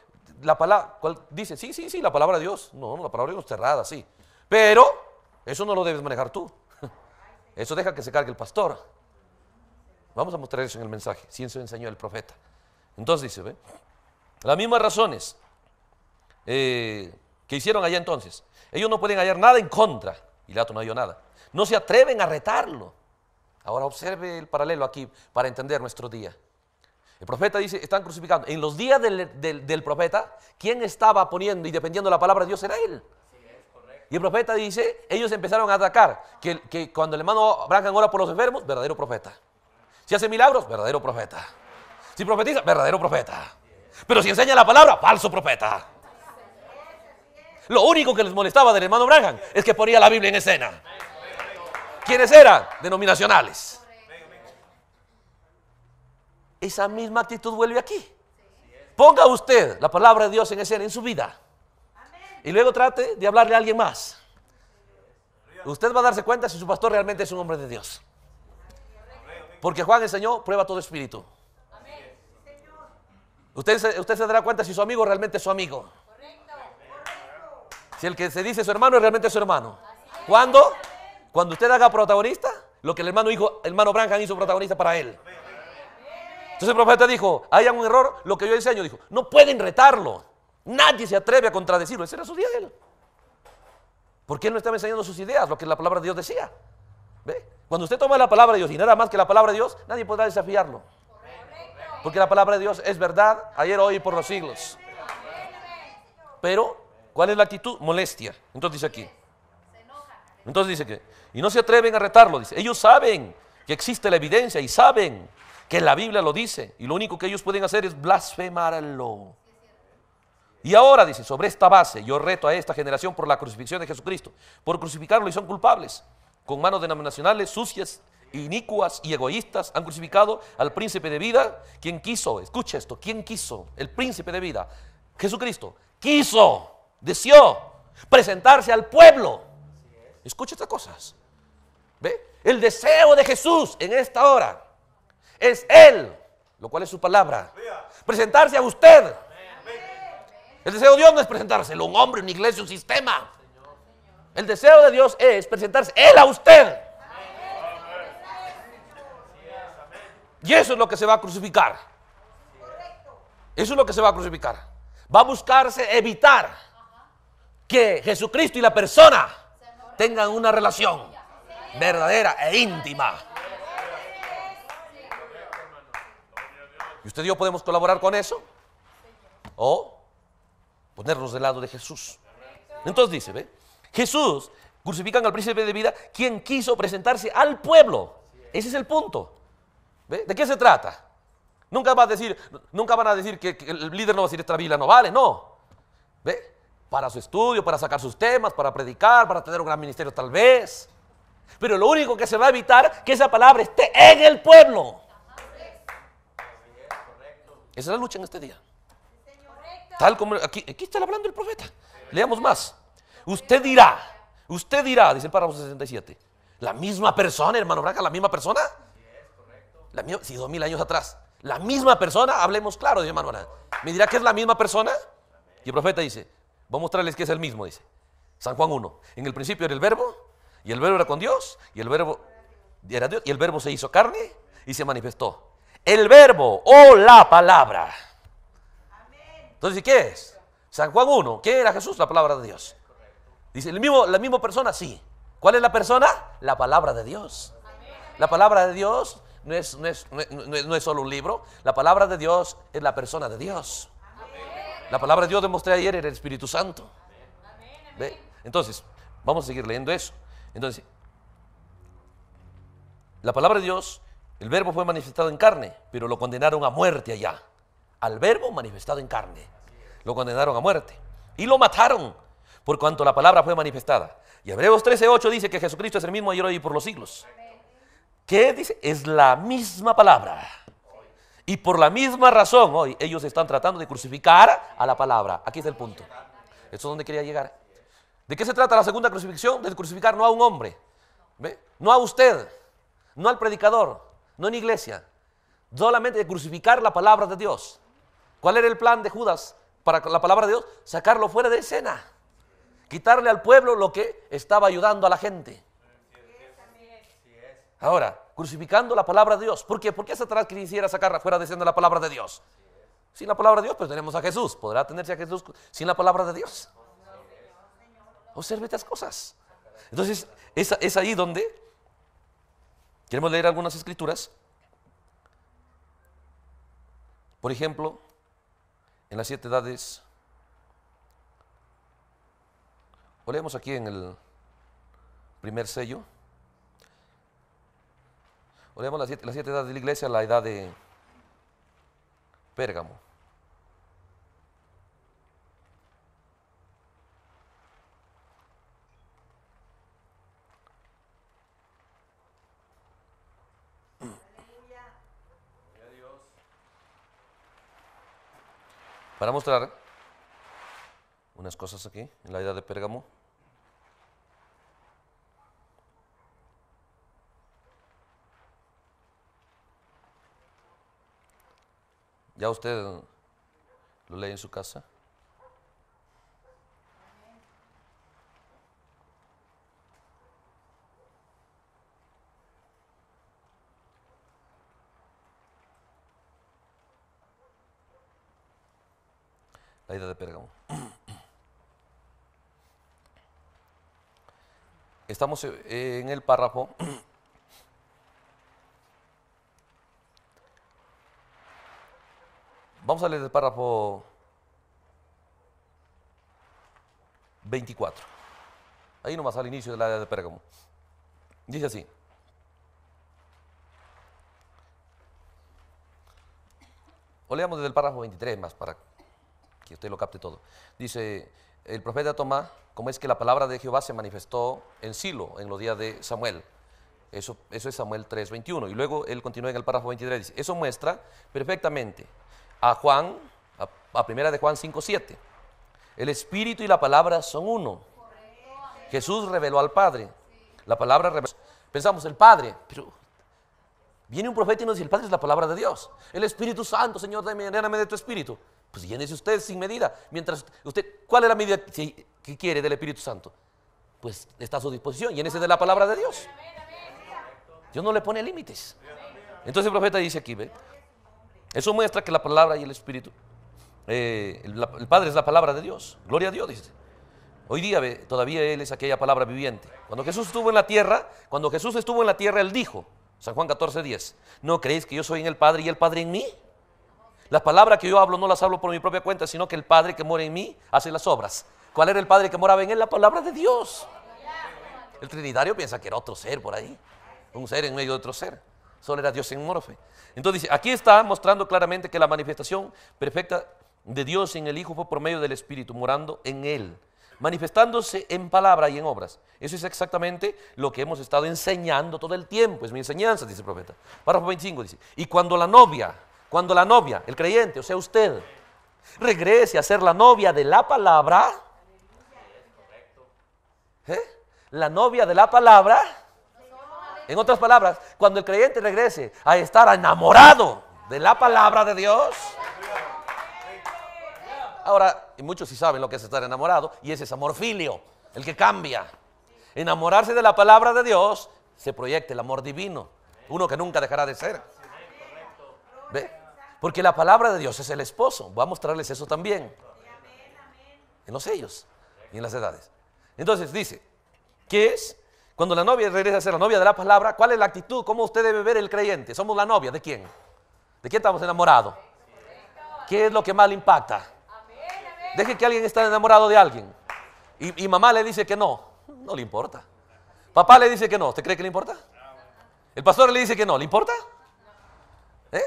La palabra, dice, sí, sí, sí, la palabra de Dios. No, no, la palabra de Dios cerrada, sí. Pero eso no lo debes manejar tú. [laughs] Eso deja que se cargue el pastor. Vamos a mostrar eso en el mensaje. Si eso enseñó el profeta. Entonces dice, ¿ve? Las mismas razones eh, que hicieron allá entonces. Ellos no pueden hallar nada en contra. Y Lato no halló nada. No se atreven a retarlo. Ahora observe el paralelo aquí para entender nuestro día. El profeta dice, están crucificando. En los días del, profeta, ¿quién estaba poniendo y dependiendo la palabra de Dios era él? Y el profeta dice, ellos empezaron a atacar, que, cuando el hermano Branham ora por los enfermos, verdadero profeta. Si hace milagros, verdadero profeta. Si profetiza, verdadero profeta. Pero si enseña la palabra, falso profeta. Lo único que les molestaba del hermano Branham es que ponía la Biblia en escena. ¿Quiénes eran? Denominacionales esa misma actitud vuelve aquí. Ponga usted la palabra de Dios en ese en su vida. Y luego trate de hablarle a alguien más. Usted va a darse cuenta si su pastor realmente es un hombre de Dios. Porque Juan enseñó, prueba todo espíritu. Usted, usted se dará cuenta si su amigo realmente es su amigo. Si el que se dice su hermano es realmente su hermano. ¿Cuándo? Cuando usted haga protagonista lo que el hermano hijo, hermano Branham hizo protagonista para él. Entonces el profeta dijo, hay un error, lo que yo enseño, dijo, no pueden retarlo. Nadie se atreve a contradecirlo. Ese era su día de él. Porque él no estaba enseñando sus ideas, lo que la palabra de Dios decía. Cuando usted toma la palabra de Dios y nada más que la palabra de Dios, nadie podrá desafiarlo. Porque la palabra de Dios es verdad ayer, hoy y por los siglos. Pero, ¿cuál es la actitud? Molestia. Entonces dice aquí. Entonces dice que, y no se atreven a retarlo, dice. Ellos saben que existe la evidencia y saben que la Biblia lo dice y lo único que ellos pueden hacer es blasfemarlo. Y ahora dice, sobre esta base yo reto a esta generación por la crucifixión de Jesucristo, por crucificarlo y son culpables. Con manos denominacionales sucias, inicuas y egoístas han crucificado al príncipe de vida, quien quiso, escucha esto, quien quiso, el príncipe de vida, Jesucristo, quiso, deseó presentarse al pueblo. Escucha estas cosas. ¿Ve? El deseo de Jesús en esta hora es Él, lo cual es su palabra. Presentarse a usted. El deseo de Dios no es presentárselo un hombre, una iglesia, un sistema. El deseo de Dios es presentarse Él a usted. Y eso es lo que se va a crucificar. Eso es lo que se va a crucificar. Va a buscarse evitar que Jesucristo y la persona tengan una relación verdadera e íntima. ¿Y usted y yo podemos colaborar con eso? O ponernos del lado de Jesús. Entonces dice, ¿ve? Jesús crucifican al príncipe de vida quien quiso presentarse al pueblo. Ese es el punto. ¿De qué se trata? Nunca, va a decir, nunca van a decir que, el líder no va a decir esta vila no vale, no. ¿Ve? Para su estudio, para sacar sus temas, para predicar, para tener un gran ministerio tal vez. Pero lo único que se va a evitar que esa palabra esté en el pueblo. Esa es la lucha en este día. Tal como aquí, aquí está hablando el profeta. Leamos más. Usted dirá, usted dirá, dice el párrafo 67. La misma persona, hermano Branca, la misma persona. La misma, sí, dos mil años atrás. La misma persona, hablemos claro, hermano Branca. ¿Me dirá que es la misma persona? Y el profeta dice, voy a mostrarles que es el mismo, dice. San Juan 1. En el principio era el verbo, y el verbo era con Dios, y el verbo era Dios, y el verbo se hizo carne y se manifestó el verbo o la palabra. Entonces, ¿qué es? San Juan 1, ¿qué era Jesús? La palabra de Dios. Dice, ¿el mismo, la misma persona, sí. ¿Cuál es la persona? La palabra de Dios. La palabra de Dios no es, solo un libro, la palabra de Dios es la persona de Dios. La palabra de Dios demostré ayer en el Espíritu Santo. Entonces, vamos a seguir leyendo eso. Entonces, la palabra de Dios el verbo fue manifestado en carne, pero lo condenaron a muerte allá. Al verbo manifestado en carne. Lo condenaron a muerte. Y lo mataron por cuanto la palabra fue manifestada. Y Hebreos 13:8 dice que Jesucristo es el mismo ayer hoy y por los siglos. ¿Qué dice? Es la misma palabra. Y por la misma razón hoy ellos están tratando de crucificar a la palabra. Aquí está el punto. Eso es donde quería llegar. ¿De qué se trata la segunda crucifixión? De crucificar no a un hombre, no a usted, no al predicador, no en iglesia, solamente de crucificar la palabra de Dios. ¿Cuál era el plan de Judas para la palabra de Dios? Sacarlo fuera de escena, quitarle al pueblo lo que estaba ayudando a la gente. Ahora, crucificando la palabra de Dios. ¿Por qué? ¿Por qué Satanás quisiera sacar fuera de escena la palabra de Dios? Sin la palabra de Dios, pues tenemos a Jesús. ¿Podrá tenerse a Jesús sin la palabra de Dios? Observe estas cosas. Entonces, es ahí donde Queremos leer algunas escrituras. Por ejemplo, en las siete edades, o leemos aquí en el primer sello, o leemos las siete, las siete edades de la iglesia, la edad de Pérgamo. para mostrar unas cosas aquí, en la edad de Pérgamo. Ya usted lo lee en su casa. la idea de Pérgamo. Estamos en el párrafo Vamos a leer el párrafo 24. Ahí nomás al inicio de la Edad de Pérgamo. Dice así. O leamos desde el párrafo 23 más para usted lo capte todo. Dice el profeta Tomás, ¿cómo es que la palabra de Jehová se manifestó en Silo en los días de Samuel? Eso, eso es Samuel 3:21. Y luego él continúa en el párrafo 23, dice, eso muestra perfectamente a Juan, a, primera de Juan 5:7. El espíritu y la palabra son uno. Jesús reveló al Padre. La palabra reveló. Pensamos, el Padre, pero viene un profeta y nos dice, el Padre es la palabra de Dios. El Espíritu Santo, Señor, déname de tu espíritu. Pues llénese usted sin medida. Mientras usted, ¿cuál es la medida que quiere del Espíritu Santo? Pues está a su disposición. Llénese de la palabra de Dios. Dios no le pone límites. Entonces el profeta dice aquí, ¿ve? Eso muestra que la palabra y el Espíritu, eh, el, Padre es la palabra de Dios. Gloria a Dios, dice. Hoy día ¿ve? todavía Él es aquella palabra viviente. Cuando Jesús estuvo en la tierra, cuando Jesús estuvo en la tierra, Él dijo, San Juan 14, 10, ¿no creéis que yo soy en el Padre y el Padre en mí? Las palabras que yo hablo no las hablo por mi propia cuenta, sino que el Padre que mora en mí hace las obras. ¿Cuál era el Padre que moraba en él? La palabra de Dios. El Trinitario piensa que era otro ser por ahí, un ser en medio de otro ser. Solo era Dios en morfe. Entonces aquí está mostrando claramente que la manifestación perfecta de Dios en el Hijo fue por medio del Espíritu, morando en él, manifestándose en palabra y en obras. Eso es exactamente lo que hemos estado enseñando todo el tiempo, es mi enseñanza, dice el profeta. Párrafo 25 dice, y cuando la novia, cuando la novia, el creyente, o sea usted, regrese a ser la novia de la palabra, ¿eh? la novia de la palabra, en otras palabras, cuando el creyente regrese a estar enamorado de la palabra de Dios, ahora, y muchos sí saben lo que es estar enamorado, y ese es amor filio, el que cambia. Enamorarse de la palabra de Dios, se proyecta el amor divino, uno que nunca dejará de ser. ¿Ve? Porque la palabra de Dios es el esposo. Voy a mostrarles eso también. En los sellos y en las edades. Entonces dice, ¿qué es? Cuando la novia regresa a ser la novia de la palabra, ¿cuál es la actitud? ¿Cómo usted debe ver el creyente? Somos la novia de quién? ¿De quién estamos enamorados? ¿Qué es lo que más le impacta? Deje que alguien está enamorado de alguien. Y, y, mamá le dice que no. No le importa. Papá le dice que no. ¿Usted cree que le importa? El pastor le dice que no. ¿Le importa? ¿Eh?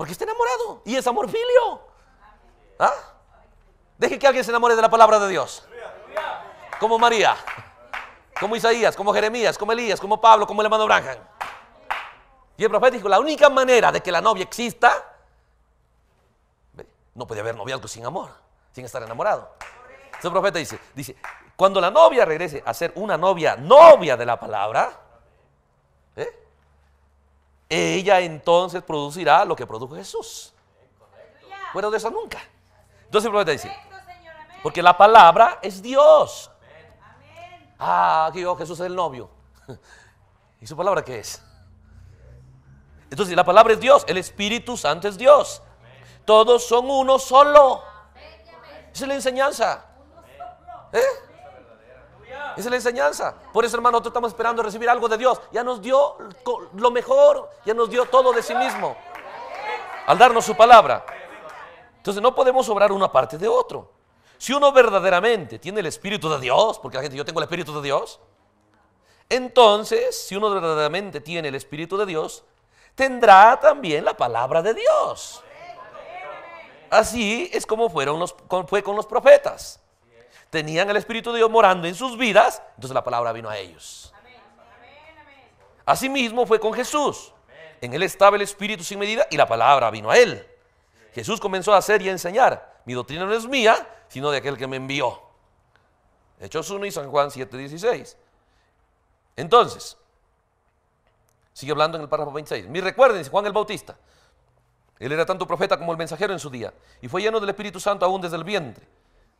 Porque está enamorado y es amor filio. ¿Ah? Deje que alguien se enamore de la palabra de Dios. Como María, como Isaías, como Jeremías, como Elías, como Pablo, como el hermano Branham. Y el profeta dijo, la única manera de que la novia exista, no puede haber noviazgo sin amor, sin estar enamorado. Entonces profeta dice, dice, cuando la novia regrese a ser una novia, novia de la palabra, ¿eh? ella entonces producirá lo que produjo Jesús. Bueno de eso nunca. Entonces el profeta dice, porque la palabra es Dios. Ah, Dios, Jesús es el novio. [laughs] ¿Y su palabra qué es? Entonces la palabra es Dios, el Espíritu Santo es Dios. Todos son uno solo. Esa es la enseñanza. ¿Eh? Esa es la enseñanza. Por eso, hermano, nosotros estamos esperando recibir algo de Dios. Ya nos dio lo mejor, ya nos dio todo de sí mismo. Al darnos su palabra. Entonces no podemos obrar una parte de otro. Si uno verdaderamente tiene el Espíritu de Dios, porque la gente, yo tengo el Espíritu de Dios, entonces, si uno verdaderamente tiene el Espíritu de Dios, tendrá también la palabra de Dios. Así es como fueron los, fue con los profetas tenían el Espíritu de Dios morando en sus vidas, entonces la palabra vino a ellos. Asimismo fue con Jesús. En él estaba el Espíritu sin medida y la palabra vino a él. Jesús comenzó a hacer y a enseñar. Mi doctrina no es mía, sino de aquel que me envió. Hechos 1 y San Juan 7:16. Entonces, sigue hablando en el párrafo 26. Mi recuerden, Juan el Bautista. Él era tanto profeta como el mensajero en su día y fue lleno del Espíritu Santo aún desde el vientre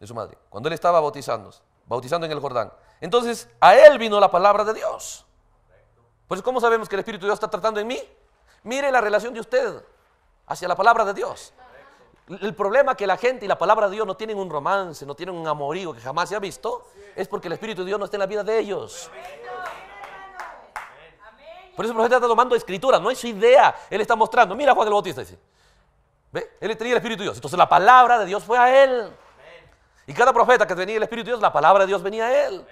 de su madre, cuando él estaba bautizando, bautizando en el Jordán. Entonces, a él vino la palabra de Dios. Pues, ¿cómo sabemos que el Espíritu de Dios está tratando en mí? Mire la relación de usted hacia la palabra de Dios. El problema que la gente y la palabra de Dios no tienen un romance, no tienen un amorío que jamás se ha visto, es porque el Espíritu de Dios no está en la vida de ellos. Por eso el profeta está tomando escritura, no es su idea. Él está mostrando, mira Juan el Bautista, dice. Él tenía el Espíritu de Dios. Entonces la palabra de Dios fue a él. Y cada profeta que venía el Espíritu de Dios, la palabra de Dios venía a él.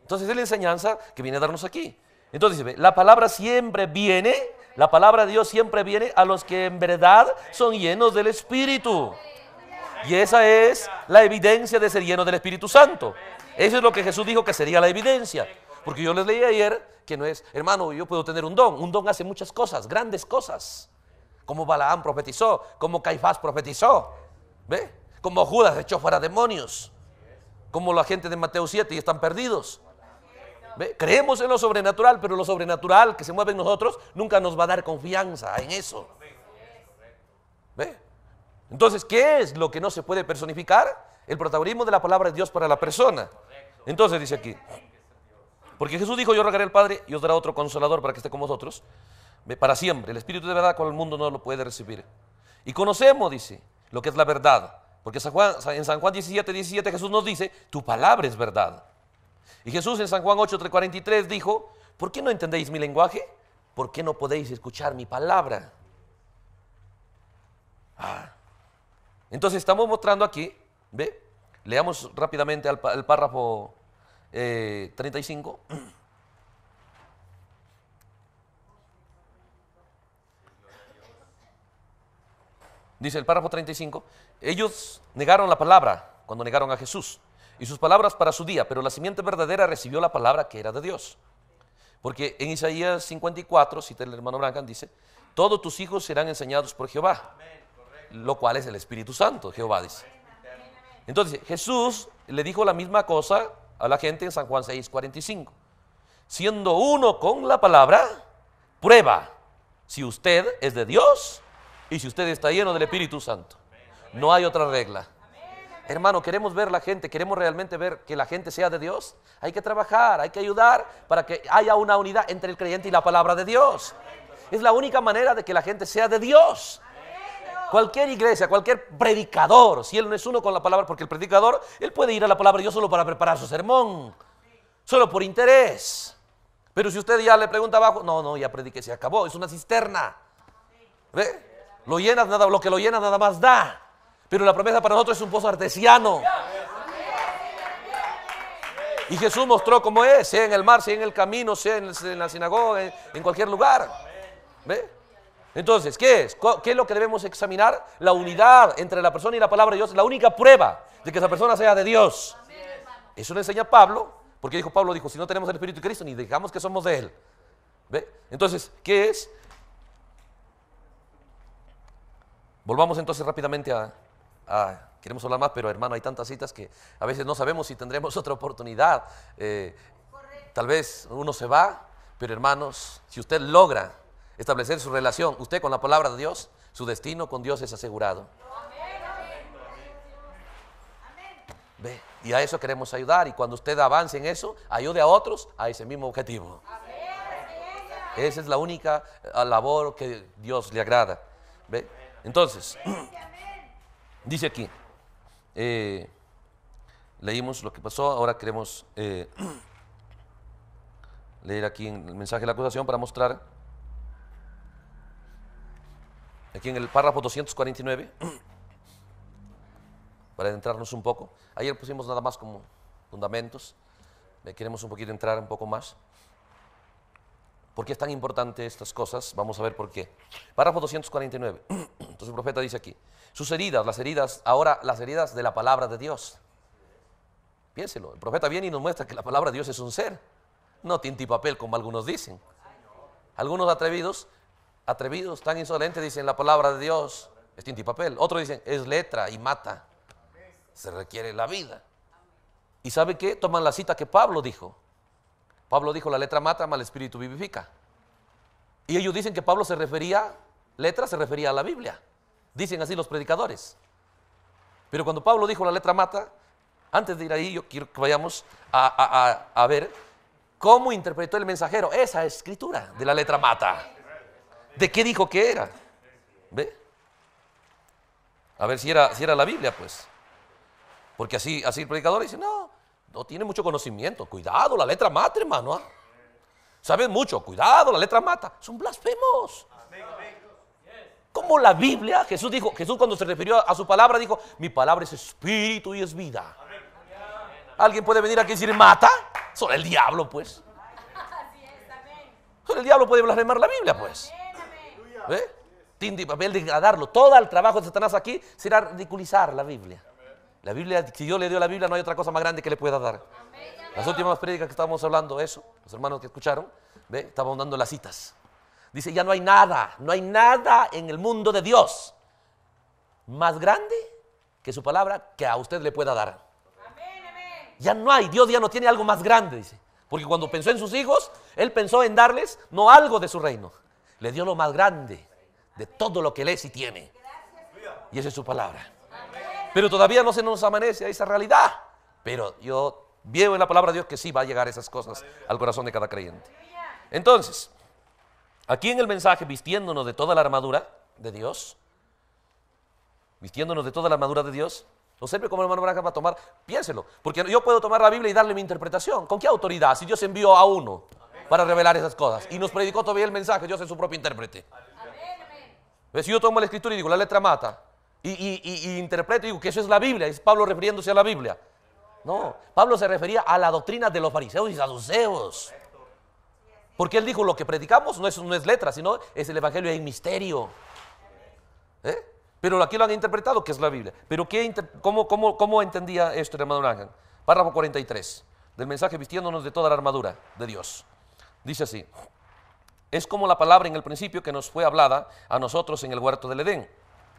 Entonces es la enseñanza que viene a darnos aquí. Entonces dice, la palabra siempre viene, la palabra de Dios siempre viene a los que en verdad son llenos del Espíritu. Y esa es la evidencia de ser lleno del Espíritu Santo. Eso es lo que Jesús dijo que sería la evidencia. Porque yo les leí ayer que no es, hermano, yo puedo tener un don. Un don hace muchas cosas, grandes cosas. Como Balaam profetizó, como Caifás profetizó. ¿Ve? Como Judas echó fuera demonios. Como la gente de Mateo 7 y están perdidos. Creemos en lo sobrenatural, pero lo sobrenatural que se mueve en nosotros nunca nos va a dar confianza en eso. Entonces, ¿qué es lo que no se puede personificar? El protagonismo de la palabra de Dios para la persona. Entonces dice aquí, porque Jesús dijo, yo rogaré al Padre y os dará otro consolador para que esté con vosotros, para siempre. El Espíritu de verdad con el mundo no lo puede recibir. Y conocemos, dice, lo que es la verdad. Porque en San Juan 17, 17 Jesús nos dice, tu palabra es verdad. Y Jesús en San Juan 8, 43 dijo, ¿por qué no entendéis mi lenguaje? ¿Por qué no podéis escuchar mi palabra? Ah. Entonces estamos mostrando aquí, ¿ve? Leamos rápidamente al, párrafo 35. Eh, dice el párrafo 35, ellos negaron la palabra cuando negaron a Jesús y sus palabras para su día, pero la simiente verdadera recibió la palabra que era de Dios. Porque en Isaías 54, cita el hermano Brancan, dice, todos tus hijos serán enseñados por Jehová, lo cual es el Espíritu Santo, Jehová dice. Entonces, Jesús le dijo la misma cosa a la gente en San Juan 6, 45. Siendo uno con la palabra, prueba si usted es de Dios y si usted está lleno del Espíritu Santo. No hay otra regla. Hermano, queremos ver la gente, queremos realmente ver que la gente sea de Dios. Hay que trabajar, hay que ayudar para que haya una unidad entre el creyente y la palabra de Dios. Es la única manera de que la gente sea de Dios. Cualquier iglesia, cualquier predicador, si él no es uno con la palabra, porque el predicador, él puede ir a la palabra de Dios solo para preparar su sermón, solo por interés. Pero si usted ya le pregunta abajo, no, no, ya prediqué, se acabó, es una cisterna. ¿Ve? Lo llenas nada, lo que lo llenas nada más da. Pero la promesa para nosotros es un pozo artesiano. Y Jesús mostró cómo es, sea en el mar, sea en el camino, sea en, la sinagoga, en, cualquier lugar. ¿Ve? Entonces, ¿qué es? ¿Qué es lo que debemos examinar? La unidad entre la persona y la palabra de Dios, la única prueba de que esa persona sea de Dios. Eso le enseña Pablo, porque dijo Pablo, dijo, si no tenemos el Espíritu de Cristo, ni dejamos que somos de Él. ¿Ve? Entonces, ¿qué es? Volvamos entonces rápidamente a, Ah, queremos hablar más, pero hermano, hay tantas citas que a veces no sabemos si tendremos [laughs] otra oportunidad. Eh, tal vez uno se va, pero hermanos, si usted logra establecer su relación, usted con la palabra de Dios, su destino con Dios es asegurado. Ve, y a eso queremos ayudar. Y cuando usted avance en eso, ayude a otros a ese mismo objetivo. Esa es la única eh, labor que Dios le agrada. ¿Ve? Entonces, [clears throat] Dice aquí, eh, leímos lo que pasó, ahora queremos eh, [clears throat] leer aquí el mensaje de la acusación para mostrar, aquí en el párrafo 249, [clears throat] para adentrarnos un poco. Ayer pusimos nada más como fundamentos, eh, queremos un poquito entrar un poco más. ¿Por qué es tan importante estas cosas? Vamos a ver por qué. Párrafo 249. [clears throat] Entonces el profeta dice aquí, sus heridas, las heridas, ahora las heridas de la palabra de Dios. Piénselo, el profeta viene y nos muestra que la palabra de Dios es un ser, no tinta y papel como algunos dicen. Algunos atrevidos, atrevidos, tan insolentes, dicen la palabra de Dios es tinta y papel. Otros dicen es letra y mata. Se requiere la vida. ¿Y sabe qué? Toman la cita que Pablo dijo. Pablo dijo, la letra mata, mal espíritu vivifica. Y ellos dicen que Pablo se refería, letra se refería a la Biblia. Dicen así los predicadores. Pero cuando Pablo dijo la letra mata, antes de ir ahí, yo quiero que vayamos a, ver cómo interpretó el mensajero esa escritura de la letra mata. ¿De qué dijo que era? ¿Ve? A ver si era, si era la Biblia, pues. Porque así, así el predicador dice, no, no tiene mucho conocimiento. Cuidado, la letra mata, hermano. ¿ah? Saben mucho, cuidado, la letra mata. Son blasfemos. Amén, amén. Como la Biblia, Jesús dijo, Jesús cuando se refirió a su palabra dijo, mi palabra es espíritu y es vida. ¿Alguien puede venir aquí y decir, mata? Solo el diablo, pues. Solo el diablo puede blasfemar la Biblia, pues. ¿Eh? y papel degradarlo. Todo el trabajo de Satanás aquí será ridiculizar la Biblia. La Biblia, si Dios le dio la Biblia, no hay otra cosa más grande que le pueda dar. Las últimas prédicas que estábamos hablando, eso, los hermanos que escucharon, ¿ve? estábamos dando las citas. Dice, ya no hay nada, no hay nada en el mundo de Dios más grande que su palabra que a usted le pueda dar. Ya no hay, Dios ya no tiene algo más grande, dice. Porque cuando pensó en sus hijos, Él pensó en darles no algo de su reino, le dio lo más grande de todo lo que Él es y tiene. Y esa es su palabra. Pero todavía no se nos amanece a esa realidad. Pero yo veo en la palabra de Dios que sí va a llegar esas cosas al corazón de cada creyente. Entonces, Aquí en el mensaje, vistiéndonos de toda la armadura de Dios, vistiéndonos de toda la armadura de Dios, siempre cómo el hermano Branca va a tomar, piénselo, porque yo puedo tomar la Biblia y darle mi interpretación. ¿Con qué autoridad? Si Dios envió a uno para revelar esas cosas y nos predicó todavía el mensaje, Dios es su propio intérprete. si yo tomo la escritura y digo, la letra mata, y, y interpreto y digo que eso es la Biblia, es Pablo refiriéndose a la Biblia. No, Pablo se refería a la doctrina de los fariseos y saduceos. Porque él dijo, lo que predicamos no es, no es letra, sino es el Evangelio en misterio. ¿Eh? Pero aquí lo han interpretado, que es la Biblia. Pero cómo, entendía esto el hermano Ángel? Párrafo 43 del mensaje vistiéndonos de toda la armadura de Dios. Dice así, es como la palabra en el principio que nos fue hablada a nosotros en el huerto del Edén,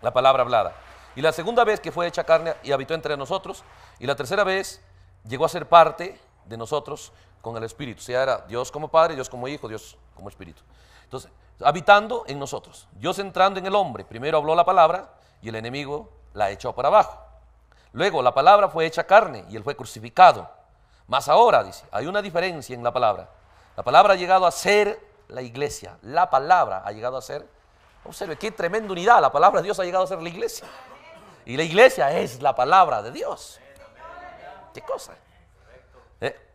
la palabra hablada. Y la segunda vez que fue hecha carne y habitó entre nosotros, y la tercera vez llegó a ser parte de nosotros con el Espíritu. O sea, era Dios como Padre, Dios como Hijo, Dios como Espíritu. Entonces, habitando en nosotros. Dios entrando en el hombre. Primero habló la palabra y el enemigo la echó para abajo. Luego la palabra fue hecha carne y él fue crucificado. Más ahora, dice, hay una diferencia en la palabra. La palabra ha llegado a ser la iglesia. La palabra ha llegado a ser. Observe, qué tremenda unidad. La palabra de Dios ha llegado a ser la iglesia. Y la iglesia es la palabra de Dios. ¿Qué cosa? Eh,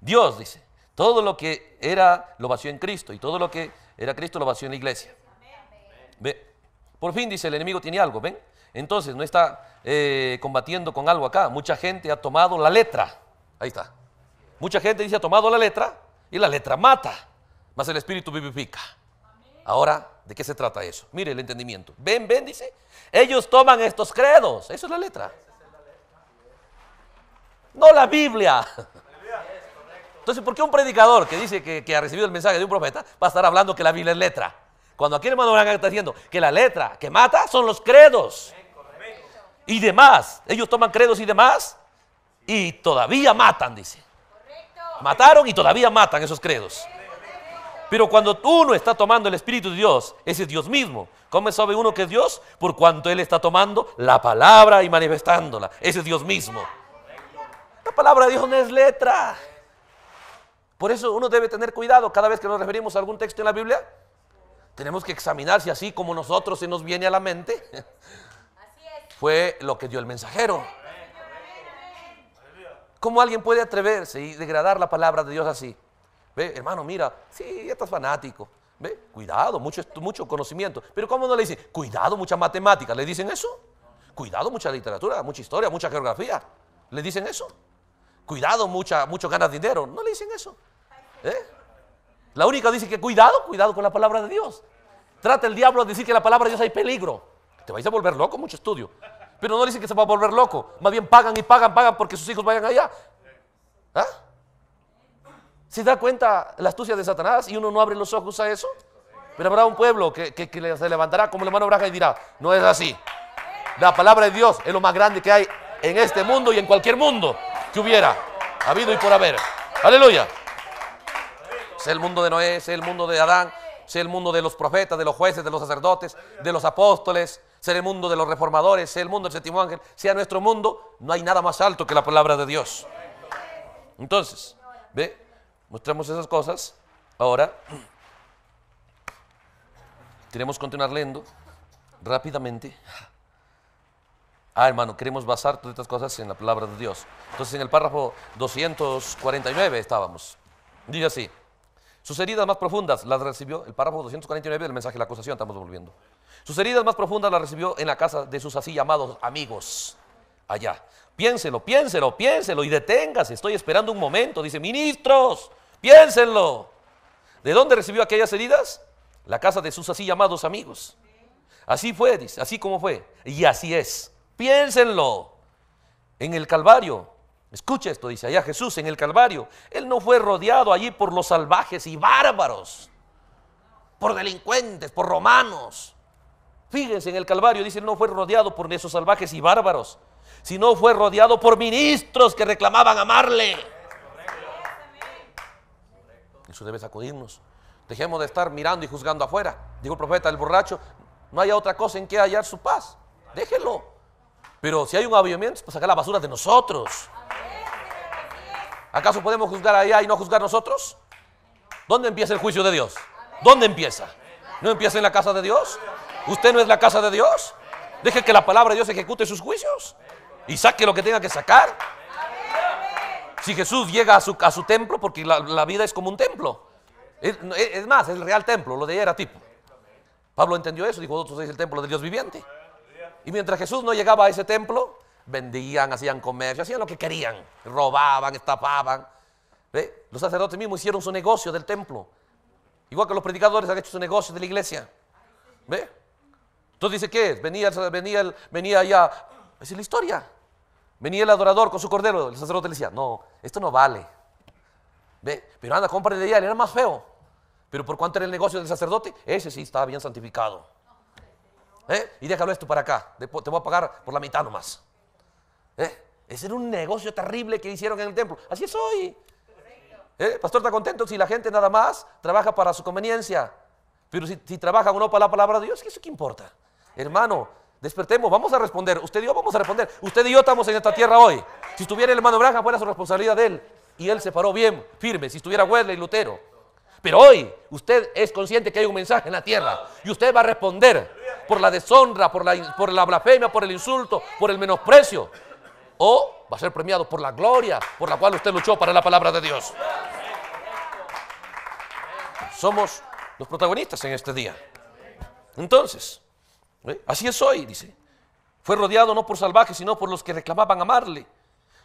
Dios, dice, todo lo que era lo vació en Cristo y todo lo que era Cristo lo vació en la iglesia. ¿Ve? Por fin, dice, el enemigo tiene algo, ¿ven? Entonces, no está eh, combatiendo con algo acá. Mucha gente ha tomado la letra. Ahí está. Mucha gente dice, ha tomado la letra y la letra mata, mas el espíritu vivifica. Ahora, ¿de qué se trata eso? Mire el entendimiento. Ven, ven, dice. Ellos toman estos credos. Eso es la letra. No la Biblia. [laughs] Entonces, ¿por qué un predicador que dice que, ha recibido el mensaje de un profeta va a estar hablando que la Biblia es letra? Cuando aquí el hermano Branca está diciendo que la letra que mata son los credos y demás. Ellos toman credos y demás y todavía matan, dice. Mataron y todavía matan esos credos. Pero cuando uno está tomando el Espíritu de Dios, ese es Dios mismo. ¿Cómo sabe uno que es Dios? Por cuanto Él está tomando la palabra y manifestándola. Ese es Dios mismo. La palabra de Dios no es letra. Por eso uno debe tener cuidado cada vez que nos referimos a algún texto en la Biblia. Tenemos que examinar si así como nosotros se nos viene a la mente, [laughs] fue lo que dio el mensajero. ¿Cómo alguien puede atreverse y degradar la palabra de Dios así? Ve, hermano, mira, sí, estás fanático. Ve, cuidado, mucho, mucho conocimiento. Pero ¿cómo no le dicen? Cuidado, mucha matemática. ¿Le dicen eso? Cuidado, mucha literatura, mucha historia, mucha geografía. ¿Le dicen eso? Cuidado, mucha, mucho ganas de dinero. No le dicen eso. ¿Eh? La única dice que cuidado, cuidado con la palabra de Dios. Trata el diablo de decir que la palabra de Dios hay peligro. Te vais a volver loco, mucho estudio. Pero no dice que se va a volver loco. Más bien pagan y pagan, pagan porque sus hijos vayan allá. ¿Ah? ¿Se da cuenta la astucia de Satanás y uno no abre los ojos a eso? Pero habrá un pueblo que, se levantará como la mano braja y dirá, no es así. La palabra de Dios es lo más grande que hay en este mundo y en cualquier mundo que hubiera habido y por haber. Aleluya sea el mundo de Noé, sea el mundo de Adán, sea el mundo de los profetas, de los jueces, de los sacerdotes, de los apóstoles, sea el mundo de los reformadores, sea el mundo del séptimo ángel, sea nuestro mundo, no hay nada más alto que la palabra de Dios. Entonces, ve, mostramos esas cosas. Ahora, [clears throat] queremos continuar leyendo rápidamente. Ah, hermano, queremos basar todas estas cosas en la palabra de Dios. Entonces, en el párrafo 249 estábamos. Dice así. Sus heridas más profundas las recibió, el párrafo 249 del mensaje de la acusación, estamos volviendo. Sus heridas más profundas las recibió en la casa de sus así llamados amigos, allá. Piénselo, piénselo, piénselo y deténgase. Estoy esperando un momento. Dice, ministros, piénsenlo. ¿De dónde recibió aquellas heridas? La casa de sus así llamados amigos. Así fue, dice, así como fue. Y así es. Piénsenlo. En el Calvario, Escucha esto, dice allá Jesús en el Calvario. Él no fue rodeado allí por los salvajes y bárbaros, por delincuentes, por romanos. Fíjense en el Calvario, dice, no fue rodeado por esos salvajes y bárbaros, sino fue rodeado por ministros que reclamaban amarle. Eso debe sacudirnos. Dejemos de estar mirando y juzgando afuera. Dijo el profeta, el borracho, no haya otra cosa en que hallar su paz. Déjelo. Pero si hay un avivamiento, para sacar la basura de nosotros. ¿Acaso podemos juzgar allá y no juzgar nosotros? ¿Dónde empieza el juicio de Dios? ¿Dónde empieza? ¿No empieza en la casa de Dios? ¿Usted no es la casa de Dios? Deje que la palabra de Dios ejecute sus juicios y saque lo que tenga que sacar. Si Jesús llega a su, su templo, porque la, vida es como un templo. Es, más, es el real templo, lo de ella era tipo. Pablo entendió eso, y dijo, vosotros es el templo de Dios viviente. Y mientras Jesús no llegaba a ese templo, vendían, hacían comercio, hacían lo que querían, robaban, estafaban. ¿Ve? Los sacerdotes mismos hicieron su negocio del templo. Igual que los predicadores han hecho su negocio de la iglesia. ¿Ve? Entonces dice, ¿qué Venía, venía, venía allá. Esa es la historia. Venía el adorador con su cordero. El sacerdote le decía, no, esto no vale. ¿Ve? Pero anda, compra de allá. Era más feo. Pero por cuanto era el negocio del sacerdote, ese sí estaba bien santificado. ¿Eh? y déjalo esto para acá, te voy a pagar por la mitad nomás. ¿Eh? Ese era un negocio terrible que hicieron en el templo. Así es hoy. ¿Eh? Pastor está contento si la gente nada más trabaja para su conveniencia. Pero si, trabaja o no para la palabra de Dios, ¿qué eso qué importa? Hermano, despertemos, vamos a responder. Usted y yo vamos a responder. Usted y yo estamos en esta tierra hoy. Si estuviera el hermano Braja fuera su responsabilidad de él. Y él se paró bien, firme. Si estuviera Wesley y Lutero. Pero hoy usted es consciente que hay un mensaje en la tierra y usted va a responder por la deshonra, por la, por la blasfemia, por el insulto, por el menosprecio. O va a ser premiado por la gloria por la cual usted luchó para la palabra de Dios. Somos los protagonistas en este día. Entonces, ¿eh? así es hoy, dice. Fue rodeado no por salvajes, sino por los que reclamaban amarle.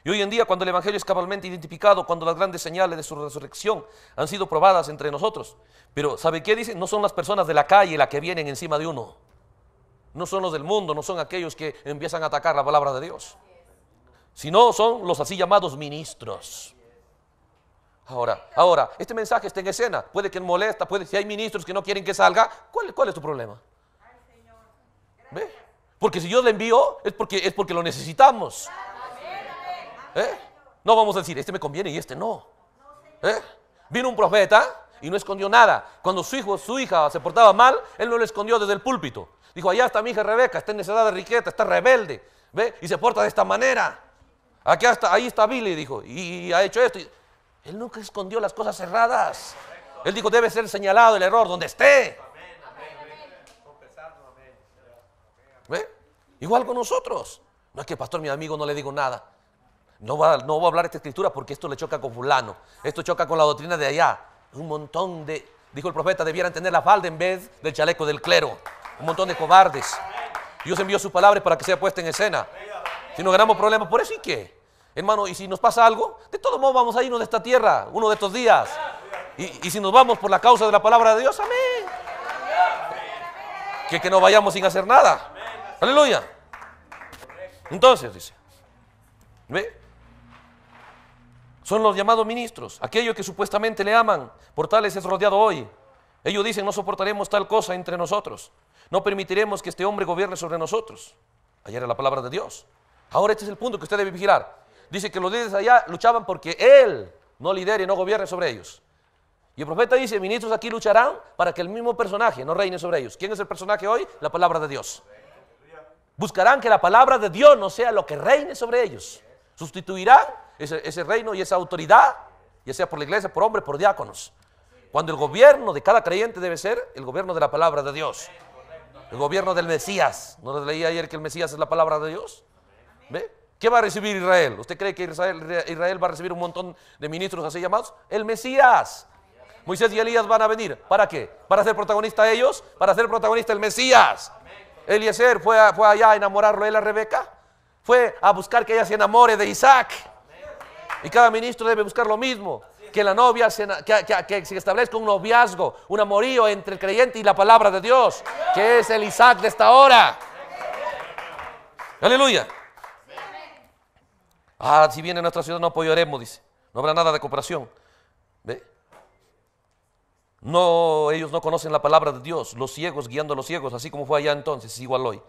Y hoy en día, cuando el Evangelio es cabalmente identificado, cuando las grandes señales de su resurrección han sido probadas entre nosotros, pero ¿sabe qué dice? No son las personas de la calle las que vienen encima de uno no son los del mundo, no son aquellos que empiezan a atacar la palabra de Dios, sino son los así llamados ministros. Ahora, ahora, este mensaje está en escena. Puede que molesta, puede si hay ministros que no quieren que salga. ¿Cuál, es tu problema? Porque si Dios le envió es porque, es porque lo necesitamos. ¿Eh? No vamos a decir, este me conviene y este no. ¿Eh? Vino un profeta y no escondió nada. Cuando su hijo su hija se portaba mal, él no lo escondió desde el púlpito. Dijo, allá está mi hija Rebeca, está en necesidad de riqueta, está rebelde, ¿ve? Y se porta de esta manera. Aquí hasta, ahí está Billy, dijo, y, ha hecho esto. él nunca escondió las cosas cerradas. Él dijo, debe ser señalado el error donde esté. ¿Ve? Igual con nosotros. No es que, pastor, mi amigo, no le digo nada. No va, no va a hablar esta escritura porque esto le choca con fulano. Esto choca con la doctrina de allá. Un montón de, dijo el profeta, debieran tener la falda en vez del chaleco del clero un montón de cobardes. Dios envió su palabra para que sea puesta en escena. Si nos ganamos problemas por eso, ¿y qué? Hermano, y si nos pasa algo, de todo modo vamos a irnos de esta tierra, uno de estos días. Y, si nos vamos por la causa de la palabra de Dios, amén. Que, que no vayamos sin hacer nada. Aleluya. Entonces, dice, ¿ve? Son los llamados ministros, aquellos que supuestamente le aman, por tales es rodeado hoy. Ellos dicen, no soportaremos tal cosa entre nosotros. No permitiremos que este hombre gobierne sobre nosotros. Allá era la palabra de Dios. Ahora este es el punto que usted debe vigilar. Dice que los líderes allá luchaban porque Él no lidere y no gobierne sobre ellos. Y el profeta dice, ministros aquí lucharán para que el mismo personaje no reine sobre ellos. ¿Quién es el personaje hoy? La palabra de Dios. Buscarán que la palabra de Dios no sea lo que reine sobre ellos. Sustituirán ese, reino y esa autoridad, ya sea por la iglesia, por hombres, por diáconos. Cuando el gobierno de cada creyente debe ser el gobierno de la palabra de Dios. El gobierno del Mesías. ¿No les leí ayer que el Mesías es la palabra de Dios? ¿Ve? ¿Qué va a recibir Israel? ¿Usted cree que Israel, va a recibir un montón de ministros así llamados? El Mesías. Moisés y Elías van a venir. ¿Para qué? ¿Para ser protagonista ellos? ¿Para ser protagonista el Mesías? Eliezer fue, fue allá a enamorarlo él a Rebeca. Fue a buscar que ella se enamore de Isaac. Y cada ministro debe buscar lo mismo que la novia se, que, se establezca un noviazgo, un amorío entre el creyente y la palabra de Dios, que es el Isaac de esta hora. Aleluya. Ah, si viene nuestra ciudad no apoyaremos, dice. No habrá nada de cooperación. ¿Ve? No, ellos no conocen la palabra de Dios. Los ciegos guiando a los ciegos, así como fue allá entonces, es igual hoy.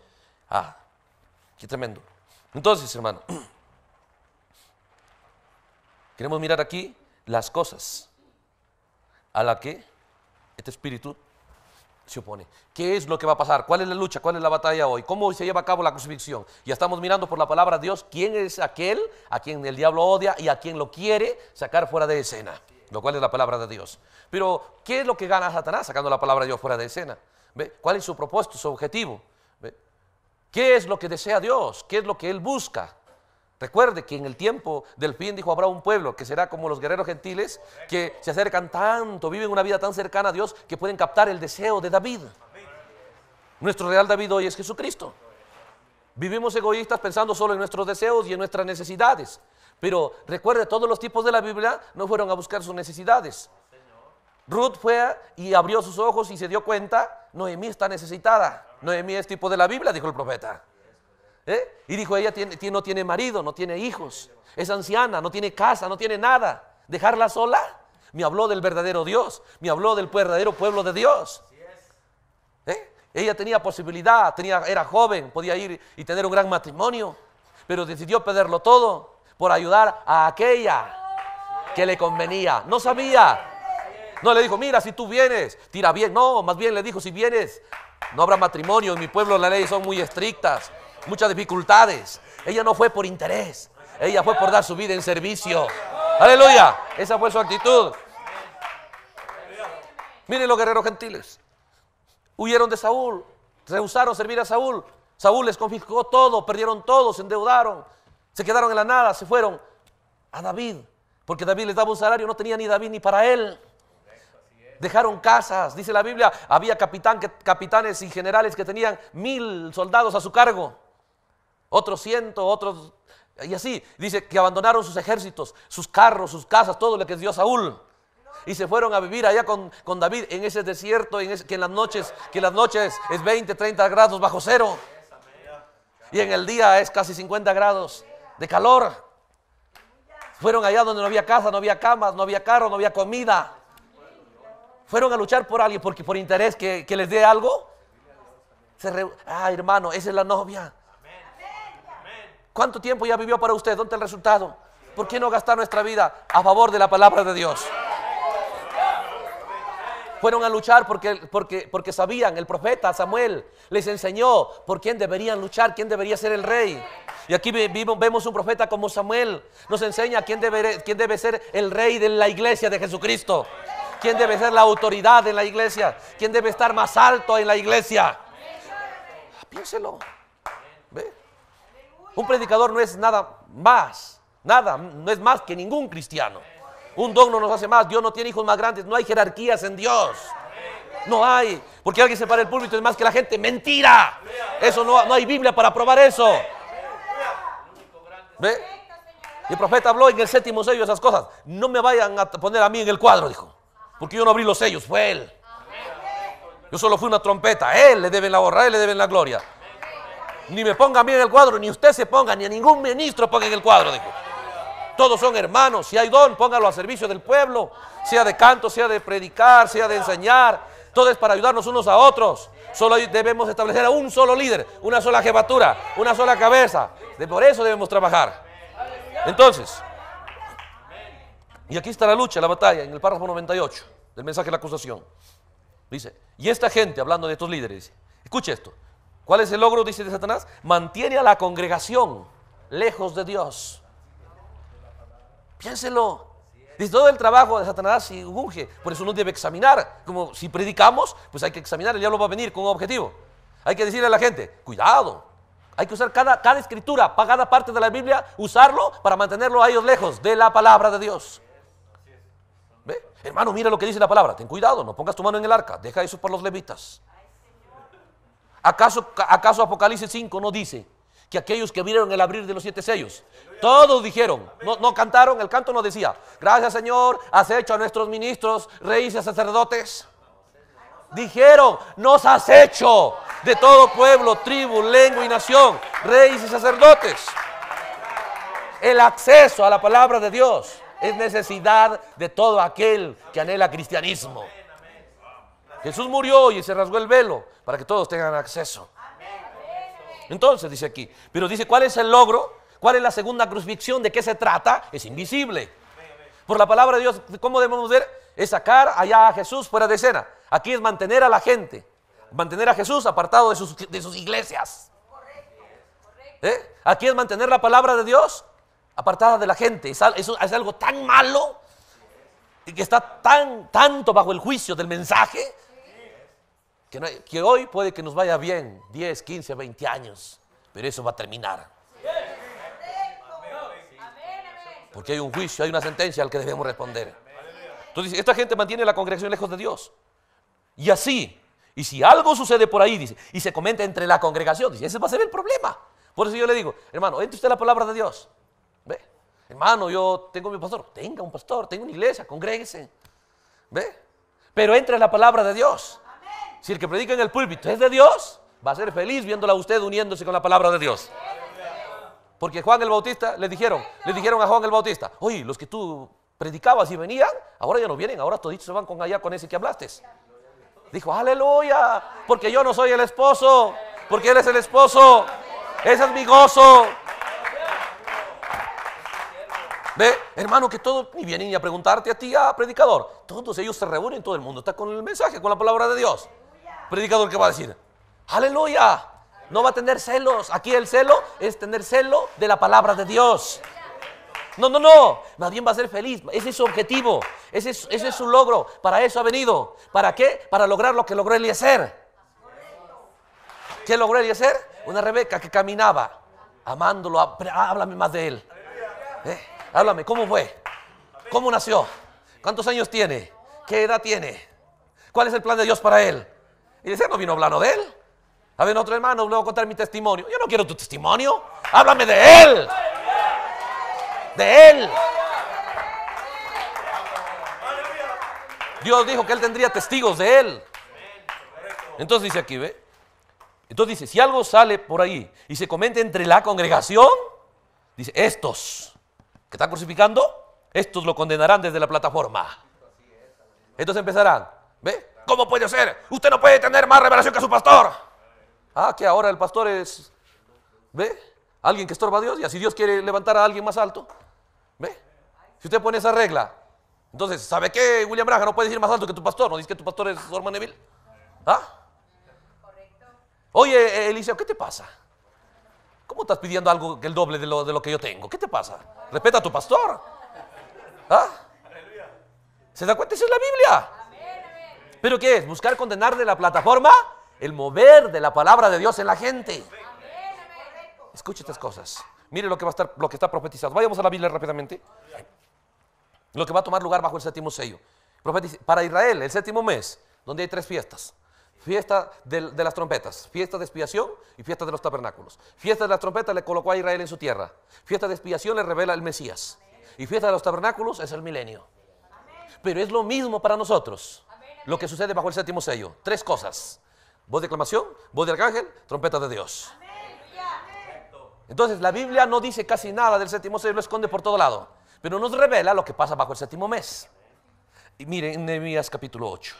Ah, qué tremendo. Entonces, hermano, [clears throat] queremos mirar aquí las cosas a la que este espíritu se opone. ¿Qué es lo que va a pasar? ¿Cuál es la lucha? ¿Cuál es la batalla hoy? ¿Cómo se lleva a cabo la crucifixión? Ya estamos mirando por la palabra de Dios quién es aquel a quien el diablo odia y a quien lo quiere sacar fuera de escena, lo cual es la palabra de Dios. Pero, ¿qué es lo que gana Satanás sacando la palabra de Dios fuera de escena? ¿Ve? ¿Cuál es su propósito, su objetivo? ¿Qué es lo que desea Dios? ¿Qué es lo que él busca? Recuerde que en el tiempo del fin dijo habrá un pueblo que será como los guerreros gentiles, que se acercan tanto, viven una vida tan cercana a Dios que pueden captar el deseo de David. Nuestro real David hoy es Jesucristo. Vivimos egoístas pensando solo en nuestros deseos y en nuestras necesidades. Pero recuerde, todos los tipos de la Biblia no fueron a buscar sus necesidades. Ruth fue y abrió sus ojos y se dio cuenta, Noemí está necesitada. Noemí es tipo de la Biblia, dijo el profeta. ¿Eh? Y dijo, ella tiene, no tiene marido, no tiene hijos, es anciana, no tiene casa, no tiene nada. ¿Dejarla sola? Me habló del verdadero Dios, me habló del verdadero pueblo de Dios. ¿Eh? Ella tenía posibilidad, tenía, era joven, podía ir y tener un gran matrimonio, pero decidió perderlo todo por ayudar a aquella que le convenía. No sabía. No le dijo, mira, si tú vienes, tira bien. No, más bien le dijo, si vienes, no habrá matrimonio. En mi pueblo las leyes son muy estrictas muchas dificultades. Ella no fue por interés, ella fue por dar su vida en servicio. Aleluya, esa fue su actitud. Miren los guerreros gentiles. Huyeron de Saúl, rehusaron servir a Saúl. Saúl les confiscó todo, perdieron todo, se endeudaron, se quedaron en la nada, se fueron a David, porque David les daba un salario, no tenía ni David ni para él. Dejaron casas, dice la Biblia, había capitanes y generales que tenían mil soldados a su cargo otros ciento, otros... Y así, dice que abandonaron sus ejércitos, sus carros, sus casas, todo lo que dio Saúl. Y se fueron a vivir allá con, David en ese desierto, en que en las noches, que las noches es 20, 30 grados bajo cero. Y en el día es casi 50 grados de calor. Fueron allá donde no había casa, no había camas, no había carro, no había comida. Fueron a luchar por alguien porque por interés que, les dé algo. ah, hermano, esa es la novia. ¿Cuánto tiempo ya vivió para usted? ¿Dónde está el resultado? ¿Por qué no gastar nuestra vida a favor de la palabra de Dios? Fueron a luchar porque, porque, porque sabían, el profeta Samuel les enseñó por quién deberían luchar, quién debería ser el rey. Y aquí vemos un profeta como Samuel, nos enseña quién debe, quién debe ser el rey de la iglesia de Jesucristo, quién debe ser la autoridad en la iglesia, quién debe estar más alto en la iglesia. Piénselo. Un predicador no es nada más, nada, no es más que ningún cristiano. Un don no nos hace más, Dios no tiene hijos más grandes, no hay jerarquías en Dios. No hay, porque alguien se para el púlpito es más que la gente. Mentira. Eso no, no hay Biblia para probar eso. ¿Ve? Y el profeta habló en el séptimo sello esas cosas. No me vayan a poner a mí en el cuadro, dijo. Porque yo no abrí los sellos, fue él. Yo solo fui una trompeta. él le deben la honra, él le deben la gloria. Ni me pongan a mí en el cuadro, ni usted se ponga, ni a ningún ministro ponga en el cuadro, Todos son hermanos, si hay don, póngalo a servicio del pueblo, sea de canto, sea de predicar, sea de enseñar, todo es para ayudarnos unos a otros. Solo debemos establecer a un solo líder, una sola jefatura, una sola cabeza. De por eso debemos trabajar. Entonces, y aquí está la lucha, la batalla, en el párrafo 98 del mensaje de la acusación. Dice, y esta gente, hablando de estos líderes, escuche esto, ¿Cuál es el logro, dice de Satanás? Mantiene a la congregación lejos de Dios. Piénselo. Dice todo el trabajo de Satanás y urge, Por eso uno debe examinar. Como si predicamos, pues hay que examinar. El diablo va a venir con un objetivo. Hay que decirle a la gente, cuidado. Hay que usar cada, cada escritura, cada parte de la Biblia, usarlo para mantenerlo a ellos lejos de la palabra de Dios. ¿Ve? Hermano, mira lo que dice la palabra. Ten cuidado, no pongas tu mano en el arca. Deja eso para los levitas. ¿Acaso, acaso Apocalipsis 5 no dice que aquellos que vieron el abrir de los siete sellos, todos dijeron, no, no cantaron, el canto no decía, gracias Señor, has hecho a nuestros ministros, reyes y sacerdotes. Dijeron, nos has hecho de todo pueblo, tribu, lengua y nación, reyes y sacerdotes. El acceso a la palabra de Dios es necesidad de todo aquel que anhela cristianismo. Jesús murió y se rasgó el velo para que todos tengan acceso. Entonces dice aquí, pero dice, ¿cuál es el logro? ¿Cuál es la segunda crucifixión? ¿De qué se trata? Es invisible. Por la palabra de Dios, ¿cómo debemos ver? Es sacar allá a Jesús fuera de escena. Aquí es mantener a la gente, mantener a Jesús apartado de sus, iglesias. ¿Eh? Aquí es mantener la palabra de Dios apartada de la gente. Es, algo tan malo Y que está tan tanto bajo el juicio del mensaje que, hoy puede que nos vaya bien, 10, 15, 20 años, pero eso va a terminar. Porque hay un juicio, hay una sentencia al que debemos responder. Entonces, esta gente mantiene la congregación lejos de Dios. Y así, y si algo sucede por ahí, dice, y se comenta entre la congregación, dice, ese va a ser el problema. Por eso yo le digo, hermano, entre usted la palabra de Dios. Hermano, yo tengo mi pastor. Tenga un pastor, tengo una iglesia, congréguese. ¿Ve? Pero entre la palabra de Dios. Si el que predica en el púlpito es de Dios, va a ser feliz viéndola usted uniéndose con la palabra de Dios. Porque Juan el Bautista le dijeron, le dijeron a Juan el Bautista, oye, los que tú predicabas y venían, ahora ya no vienen, ahora toditos se van con allá con ese que hablaste. Dijo, aleluya, porque yo no soy el esposo, porque él es el esposo, ese es mi gozo. Ve, hermano, que todos ni vienen ni a preguntarte a ti, a ah, predicador. Todos ellos se reúnen, todo el mundo está con el mensaje, con la palabra de Dios predicador que va a decir, aleluya, no va a tener celos. Aquí el celo es tener celo de la palabra de Dios. No, no, no. Nadie va a ser feliz. Ese es su objetivo. Ese es, su logro. Para eso ha venido. ¿Para qué? Para lograr lo que logró Eliezer. ¿Qué logró Eliezer? Una Rebeca que caminaba amándolo. Háblame más de él. ¿Eh? Háblame, ¿cómo fue? ¿Cómo nació? ¿Cuántos años tiene? ¿Qué edad tiene? ¿Cuál es el plan de Dios para él? Y dice, no vino hablando de él. A ver, otro hermano, luego contar mi testimonio. Yo no quiero tu testimonio. Háblame de él. De él. Dios dijo que él tendría testigos de él. Entonces dice aquí, ¿ve? Entonces dice, si algo sale por ahí y se comenta entre la congregación, dice, estos que están crucificando, estos lo condenarán desde la plataforma. Entonces empezarán, ¿ve? ¿Cómo puede ser? Usted no puede tener más revelación que su pastor. Ah, que ahora el pastor es, ¿ve? Alguien que estorba a Dios y así Dios quiere levantar a alguien más alto. ¿Ve? Si usted pone esa regla, entonces, ¿sabe qué, William Braga? No puede decir más alto que tu pastor. ¿No dice que tu pastor es Norman Neville? ¿Ah? Correcto. Oye, eh, Eliseo, ¿qué te pasa? ¿Cómo estás pidiendo algo que el doble de lo, de lo que yo tengo? ¿Qué te pasa? Respeta a tu pastor. ¿Ah? ¿Se da cuenta? Esa es la Biblia. ¿Pero qué es? ¿Buscar condenar de la plataforma? El mover de la palabra de Dios en la gente. Escuche estas cosas. Mire lo que va a estar, lo que está profetizado. Vayamos a la Biblia rápidamente. Lo que va a tomar lugar bajo el séptimo sello. Para Israel, el séptimo mes, donde hay tres fiestas. Fiesta de, de, las trompetas, fiesta de expiación y fiesta de los tabernáculos. Fiesta de las trompetas le colocó a Israel en su tierra. Fiesta de expiación le revela el Mesías. Y fiesta de los tabernáculos es el milenio. Pero es lo mismo para nosotros lo que sucede bajo el séptimo sello. Tres cosas. Voz de aclamación, voz de arcángel, trompeta de Dios. Entonces la Biblia no dice casi nada del séptimo sello, lo esconde por todo lado, pero nos revela lo que pasa bajo el séptimo mes. Y miren Nehemías capítulo 8.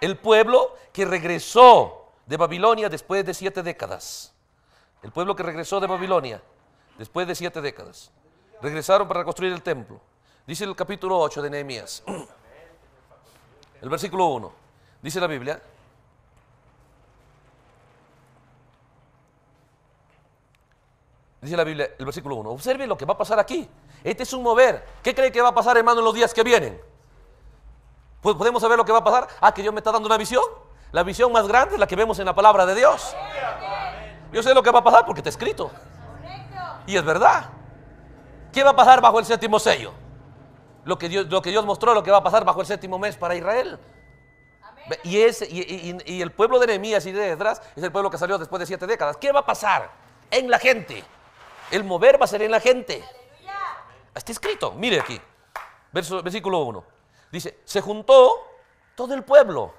El pueblo que regresó de Babilonia después de siete décadas. El pueblo que regresó de Babilonia después de siete décadas. Regresaron para reconstruir el templo. Dice el capítulo 8 de Nehemías, [clears throat] el versículo 1, dice la Biblia. Dice la Biblia, el versículo 1. Observe lo que va a pasar aquí. Este es un mover. ¿Qué cree que va a pasar, hermano, en los días que vienen? Pues podemos saber lo que va a pasar. Ah, que Dios me está dando una visión. La visión más grande es la que vemos en la palabra de Dios. Yo sé lo que va a pasar porque está escrito. Y es verdad. ¿Qué va a pasar bajo el séptimo sello? lo que, Dios, lo que Dios mostró, lo que va a pasar bajo el séptimo mes para Israel. Y, y, el pueblo de Nehemías y de Esdras es el pueblo que salió después de siete décadas. ¿Qué va a pasar? En la gente. El mover va a ser en la gente. Está escrito, mire aquí, verso, versículo 1. Dice, se juntó todo el pueblo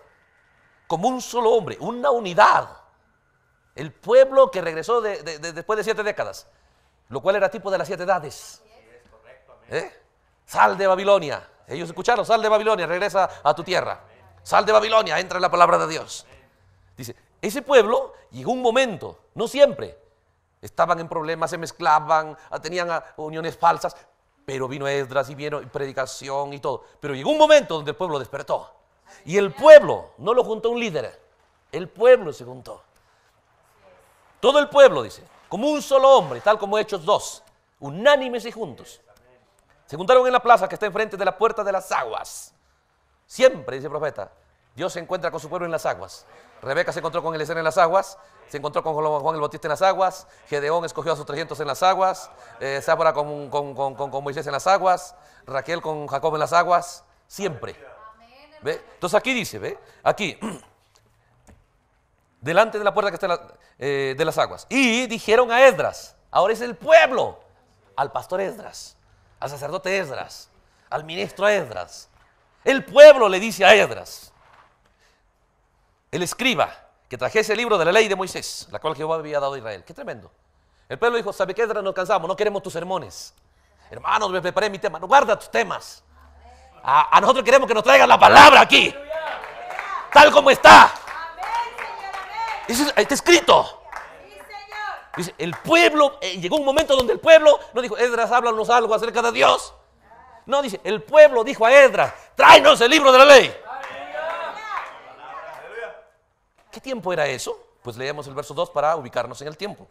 como un solo hombre, una unidad. El pueblo que regresó después de siete décadas, lo cual era tipo de las siete edades. Sí, es correcto, ¿Eh? Sal de Babilonia. Ellos escucharon, sal de Babilonia, regresa a tu tierra. Sal de Babilonia, entra en la palabra de Dios. Dice, ese pueblo llegó un momento, no siempre. Estaban en problemas, se mezclaban, ah, tenían ah, uniones falsas, pero vino Esdras y vino predicación y todo. Pero llegó un momento donde el pueblo despertó. Y el pueblo, no lo juntó un líder, el pueblo se juntó. Todo el pueblo, dice, como un solo hombre, tal como Hechos dos unánimes y juntos. Se juntaron en la plaza que está enfrente de la puerta de las aguas. Siempre, dice el profeta, Dios se encuentra con su pueblo en las aguas. Rebeca se encontró con Eliezer en las aguas, se encontró con Juan el Bautista en las aguas, Gedeón escogió a sus 300 en las aguas, eh, con, con, Moisés en las aguas, Raquel con Jacob en las aguas, siempre. Entonces aquí dice, ¿ve? Aquí, [clears throat] delante de la puerta que está eh, de las aguas. Y dijeron a Esdras, ahora es el pueblo, al pastor Esdras al sacerdote Esdras, al ministro Esdras. El pueblo le dice a Esdras, el escriba, que trajese el libro de la ley de Moisés, la cual Jehová había dado a Israel. Qué tremendo. El pueblo dijo, ¿sabe qué, Esdras? Nos cansamos, no queremos tus sermones. Hermanos, me preparé mi tema, no guarda tus temas. A, a nosotros queremos que nos traigan la palabra aquí, tal como está. Está escrito. Dice, el pueblo, eh, llegó un momento donde el pueblo no dijo, Edras háblanos algo acerca de Dios. No, dice, el pueblo dijo a Edras tráenos el libro de la ley. ¿Qué tiempo era eso? Pues leemos el verso 2 para ubicarnos en el tiempo.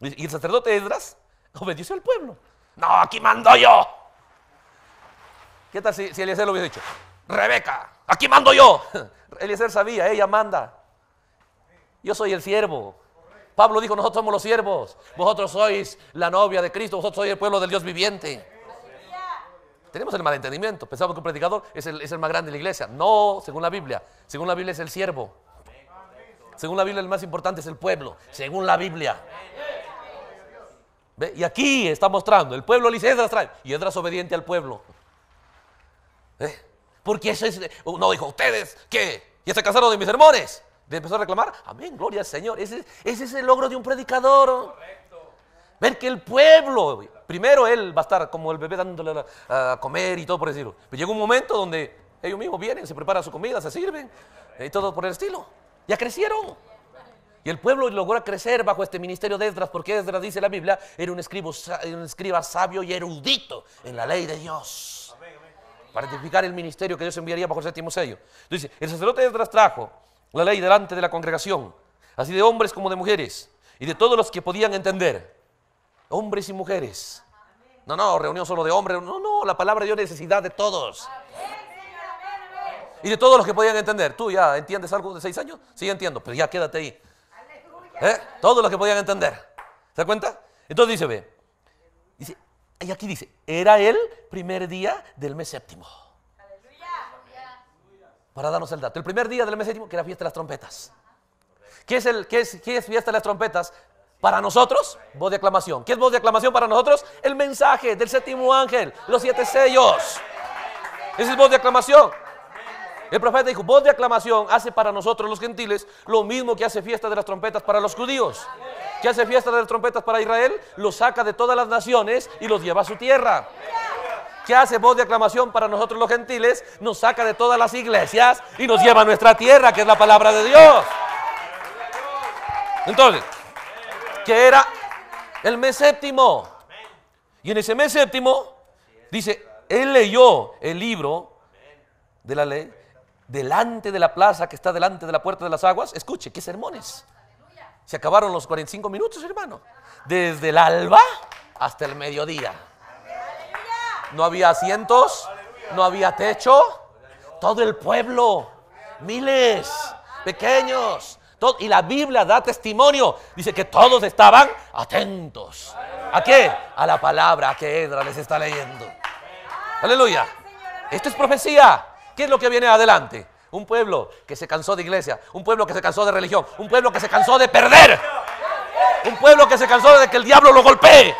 Y el sacerdote Edras obedeció al pueblo. No, aquí mando yo. ¿Qué tal si, Eliezer lo hubiera dicho? Rebeca, aquí mando yo. [laughs] Eliezer sabía, ella manda. Yo soy el siervo. Pablo dijo, nosotros somos los siervos, vosotros sois la novia de Cristo, vosotros sois el pueblo del Dios viviente. Tenemos el malentendimiento, pensamos que un predicador es el, más grande de la iglesia. No, según la Biblia, según la Biblia es el siervo. Según la Biblia el más importante es el pueblo, según la Biblia. Y aquí está mostrando, el pueblo le dice, y es obediente al pueblo. ¿Eh? Porque eso es, no dijo, ustedes, ¿qué? ¿Ya se casaron de mis hermanos empezó a reclamar, amén, gloria al Señor. Ese, ese es el logro de un predicador. Ver que el pueblo, primero él va a estar como el bebé dándole a, comer y todo por decirlo. Pero llega un momento donde ellos mismos vienen, se preparan su comida, se sirven eh, y todo por el estilo. Ya crecieron. Y el pueblo logró crecer bajo este ministerio de Esdras, porque Esdras, dice la Biblia, era un, escribo, un escriba sabio y erudito en la ley de Dios. Para edificar el ministerio que Dios enviaría bajo el séptimo sello. Dice, el sacerdote Esdras trajo la ley delante de la congregación, así de hombres como de mujeres, y de todos los que podían entender, hombres y mujeres. No, no, reunión solo de hombres, no, no, la palabra dio necesidad de todos. Y de todos los que podían entender. ¿Tú ya entiendes algo de seis años? Sí, entiendo, pero ya quédate ahí. ¿Eh? Todos los que podían entender. ¿Se da cuenta? Entonces dice, ve, y aquí dice, era el primer día del mes séptimo para darnos el dato. El primer día del mes séptimo, que era fiesta de las trompetas. ¿Qué es, el, qué es, fiesta de las trompetas? Para nosotros, voz de aclamación. ¿Qué es voz de aclamación para nosotros? El mensaje del séptimo ángel, los siete sellos. Esa es voz de aclamación. El profeta dijo, voz de aclamación hace para nosotros los gentiles lo mismo que hace fiesta de las trompetas para los judíos. Que hace fiesta de las trompetas para Israel, los saca de todas las naciones y los lleva a su tierra que hace voz de aclamación para nosotros los gentiles, nos saca de todas las iglesias y nos lleva a nuestra tierra, que es la palabra de Dios. Entonces, que era el mes séptimo. Y en ese mes séptimo, dice, él leyó el libro de la ley delante de la plaza que está delante de la puerta de las aguas. Escuche, qué sermones. Se acabaron los 45 minutos, hermano. Desde el alba hasta el mediodía. No había asientos, no había techo. Todo el pueblo, miles, pequeños. y la Biblia da testimonio. Dice que todos estaban atentos. ¿A qué? A la palabra que Edra les está leyendo. Aleluya. Esto es profecía. ¿Qué es lo que viene adelante? Un pueblo que se cansó de iglesia, un pueblo que se cansó de religión, un pueblo que se cansó de perder, un pueblo que se cansó de que el diablo lo golpee.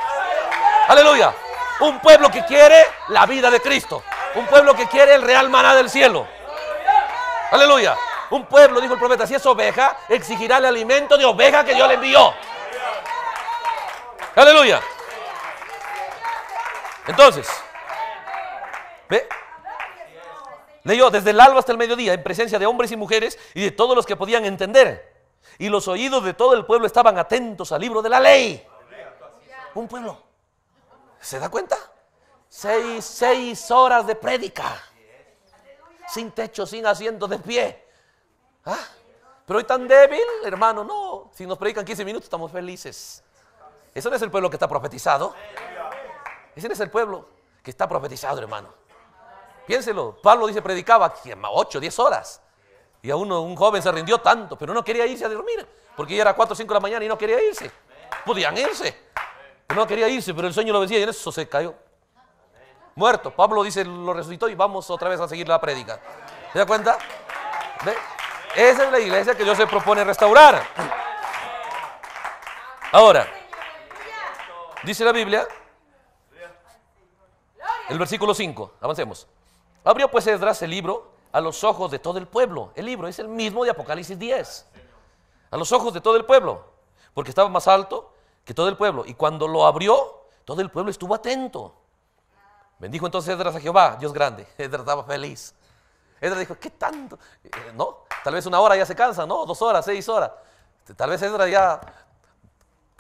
Aleluya. Un pueblo que quiere la vida de Cristo. Un pueblo que quiere el real maná del cielo. Aleluya. Un pueblo, dijo el profeta, si es oveja, exigirá el alimento de oveja que Dios le envió. Aleluya. Entonces, ¿ve? Leyó desde el alba hasta el mediodía en presencia de hombres y mujeres y de todos los que podían entender. Y los oídos de todo el pueblo estaban atentos al libro de la ley. Un pueblo ¿Se da cuenta? Seis, horas de prédica. Sin techo, sin asiento, de pie. ¿Ah? Pero hoy tan débil, hermano, no. Si nos predican 15 minutos, estamos felices. Ese no es el pueblo que está profetizado. Ese no es el pueblo que está profetizado, hermano. Piénselo. Pablo dice, predicaba 8, 10 horas. Y a uno, un joven se rindió tanto, pero no quería irse a dormir, porque ya era 4 o 5 de la mañana y no quería irse. Podían irse. No quería irse, pero el sueño lo vencía y en eso se cayó. Muerto. Pablo dice, lo resucitó y vamos otra vez a seguir la prédica. ¿Se da cuenta? Esa es la iglesia que Dios se propone restaurar. Ahora, dice la Biblia, el versículo 5, avancemos. Abrió pues Esdras el libro a los ojos de todo el pueblo. El libro es el mismo de Apocalipsis 10. A los ojos de todo el pueblo, porque estaba más alto que todo el pueblo. Y cuando lo abrió, todo el pueblo estuvo atento. Bendijo entonces Edras a Jehová, Dios grande. [laughs] Edras estaba feliz. Edras dijo, ¿qué tanto? Eh, no, tal vez una hora ya se cansa, ¿no? Dos horas, seis horas. Este, tal vez Edras ya,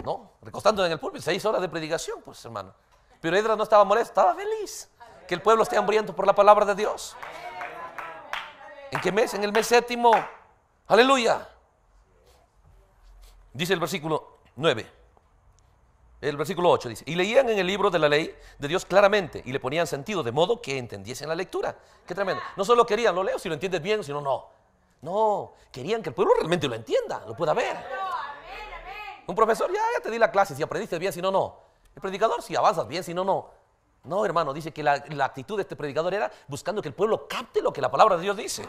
¿no? Recostándose en el púlpito, seis horas de predicación, pues hermano. Pero edra no estaba molesto, estaba feliz. Que el pueblo esté hambriento por la palabra de Dios. ¿En qué mes? En el mes séptimo. Aleluya. Dice el versículo 9. El versículo 8 dice, y leían en el libro de la ley de Dios claramente y le ponían sentido, de modo que entendiesen la lectura. Qué tremendo. No solo querían, lo leo si lo entiendes bien, sino no. No, querían que el pueblo realmente lo entienda, lo pueda ver. Un profesor, ya, ya te di la clase, si aprendiste bien, si no, no. El predicador, si avanzas bien, si no, no. No, hermano, dice que la, la, actitud de este predicador era buscando que el pueblo capte lo que la palabra de Dios dice.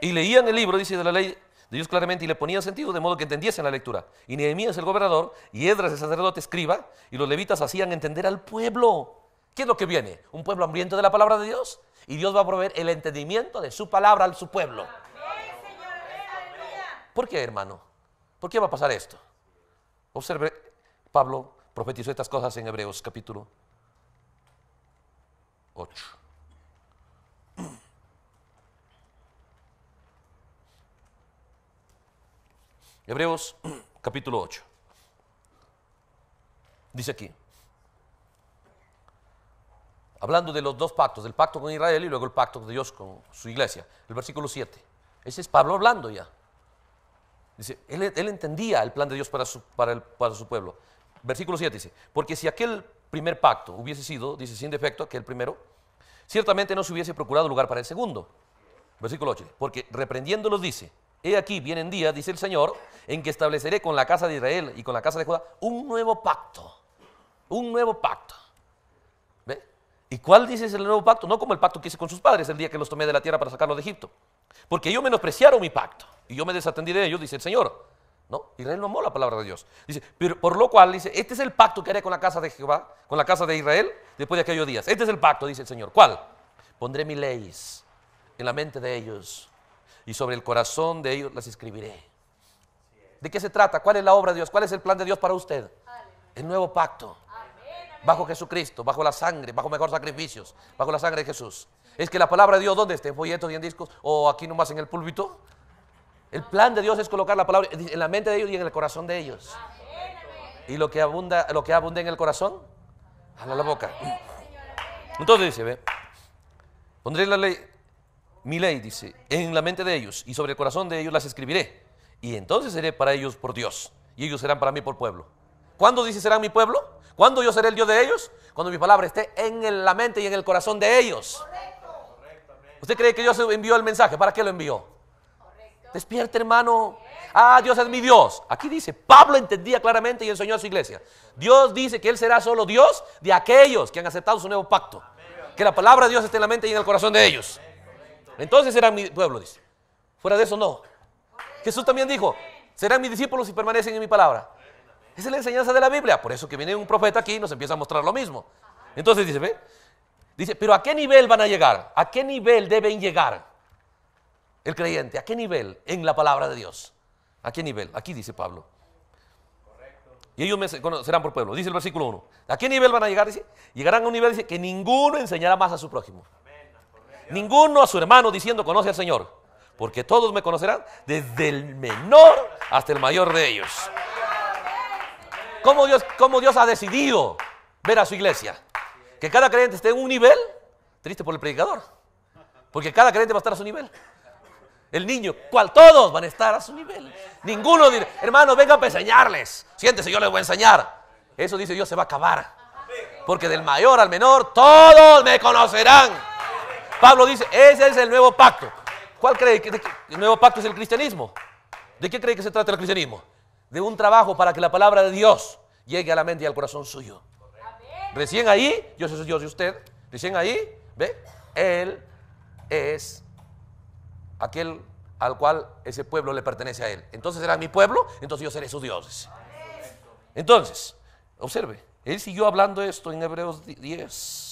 Y leían el libro, dice, de la ley de Dios claramente y le ponía sentido de modo que entendiesen la lectura. Y Nehemías el gobernador y Edras el sacerdote escriba y los levitas hacían entender al pueblo. ¿Qué es lo que viene? ¿Un pueblo hambriento de la palabra de Dios? Y Dios va a proveer el entendimiento de su palabra al su pueblo. ¿Por qué, hermano? ¿Por qué va a pasar esto? Observe, Pablo profetizó estas cosas en Hebreos capítulo 8. Hebreos [clears throat] capítulo 8. Dice aquí, hablando de los dos pactos, del pacto con Israel y luego el pacto de Dios con su iglesia, el versículo 7. Ese es Pablo hablando ya. Dice, él, entendía el plan de Dios para su, para, para su pueblo. Versículo 7 dice, porque si aquel primer pacto hubiese sido, dice, sin defecto, aquel primero, ciertamente no se hubiese procurado lugar para el segundo. Versículo 8, porque reprendiéndolos dice, He aquí, vienen días, dice el Señor, en que estableceré con la casa de Israel y con la casa de Judá un nuevo pacto. Un nuevo pacto. ¿Ve? ¿Y cuál dice el nuevo pacto? No como el pacto que hice con sus padres el día que los tomé de la tierra para sacarlos de Egipto. Porque ellos menospreciaron mi pacto y yo me desatendí de ellos, dice el Señor. No, Israel no amó la palabra de Dios. Dice, pero por lo cual, dice, este es el pacto que haré con la casa de Jehová, con la casa de Israel, después de aquellos días. Este es el pacto, dice el Señor. ¿Cuál? Pondré mis leyes en la mente de ellos y sobre el corazón de ellos las escribiré. ¿De qué se trata? ¿Cuál es la obra de Dios? ¿Cuál es el plan de Dios para usted? El nuevo pacto. Bajo Jesucristo, bajo la sangre, bajo mejores sacrificios, bajo la sangre de Jesús. Es que la palabra de Dios, ¿dónde está? ¿En folletos y en discos? ¿O aquí nomás en el púlpito? El plan de Dios es colocar la palabra en la mente de ellos y en el corazón de ellos. Y lo que abunda, lo que abunda en el corazón, A la boca. Entonces dice, ve, pondré la ley, mi ley dice, en la mente de ellos y sobre el corazón de ellos las escribiré. Y entonces seré para ellos por Dios y ellos serán para mí por pueblo. ¿Cuándo dice serán mi pueblo? ¿Cuándo yo seré el Dios de ellos? Cuando mi palabra esté en la mente y en el corazón de ellos. Correcto. ¿Usted cree que Dios envió el mensaje? ¿Para qué lo envió? Correcto. Despierte, hermano. Ah, Dios es mi Dios. Aquí dice, Pablo entendía claramente y enseñó a su iglesia. Dios dice que Él será solo Dios de aquellos que han aceptado su nuevo pacto. Que la palabra de Dios esté en la mente y en el corazón de ellos. Amén. Entonces serán mi pueblo, dice. Fuera de eso, no. Jesús también dijo, serán mis discípulos si permanecen en mi palabra. Esa es la enseñanza de la Biblia. Por eso que viene un profeta aquí y nos empieza a mostrar lo mismo. Entonces dice, ¿ve? Dice, pero ¿a qué nivel van a llegar? ¿A qué nivel deben llegar el creyente? ¿A qué nivel en la palabra de Dios? ¿A qué nivel? Aquí dice Pablo. Y ellos serán por pueblo. Dice el versículo 1. ¿A qué nivel van a llegar? Dice, llegarán a un nivel que ninguno enseñará más a su prójimo. Ninguno a su hermano diciendo conoce al Señor, porque todos me conocerán, desde el menor hasta el mayor de ellos. ¿Cómo Dios, Dios ha decidido ver a su iglesia? Que cada creyente esté en un nivel, triste por el predicador, porque cada creyente va a estar a su nivel. El niño, cual todos van a estar a su nivel. Ninguno dirá, hermano, venga para enseñarles. Siéntese, yo les voy a enseñar. Eso dice Dios, se va a acabar. Porque del mayor al menor, todos me conocerán. Pablo dice, ese es el nuevo pacto. ¿Cuál cree que el nuevo pacto es el cristianismo? ¿De qué cree que se trata el cristianismo? De un trabajo para que la palabra de Dios llegue a la mente y al corazón suyo. Recién ahí, yo soy Dios y usted, recién ahí, ¿ve? Él es aquel al cual ese pueblo le pertenece a él. Entonces será mi pueblo, entonces yo seré su Dios. Entonces, observe, él siguió hablando esto en Hebreos 10.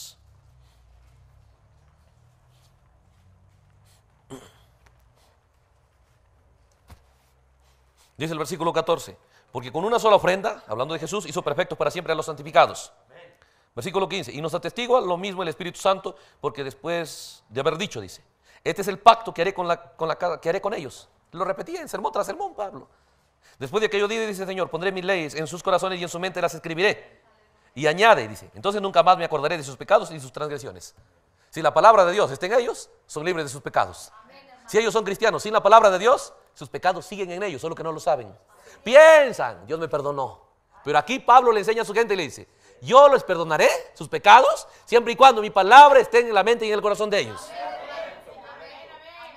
Dice el versículo 14, porque con una sola ofrenda, hablando de Jesús, hizo perfectos para siempre a los santificados. Versículo 15, y nos atestigua lo mismo el Espíritu Santo, porque después de haber dicho, dice, este es el pacto que haré con, la, con la, que haré con ellos. Lo repetía en sermón tras sermón, Pablo. Después de aquello día dice, Señor, pondré mis leyes en sus corazones y en su mente las escribiré. Y añade, dice, entonces nunca más me acordaré de sus pecados y sus transgresiones. Si la palabra de Dios está en ellos, son libres de sus pecados. si ellos son cristianos sin la palabra de Dios, sus pecados siguen en ellos, solo que no lo saben. Piensan, Dios me perdonó. Pero aquí Pablo le enseña a su gente y le dice, yo les perdonaré sus pecados siempre y cuando mi palabra esté en la mente y en el corazón de ellos.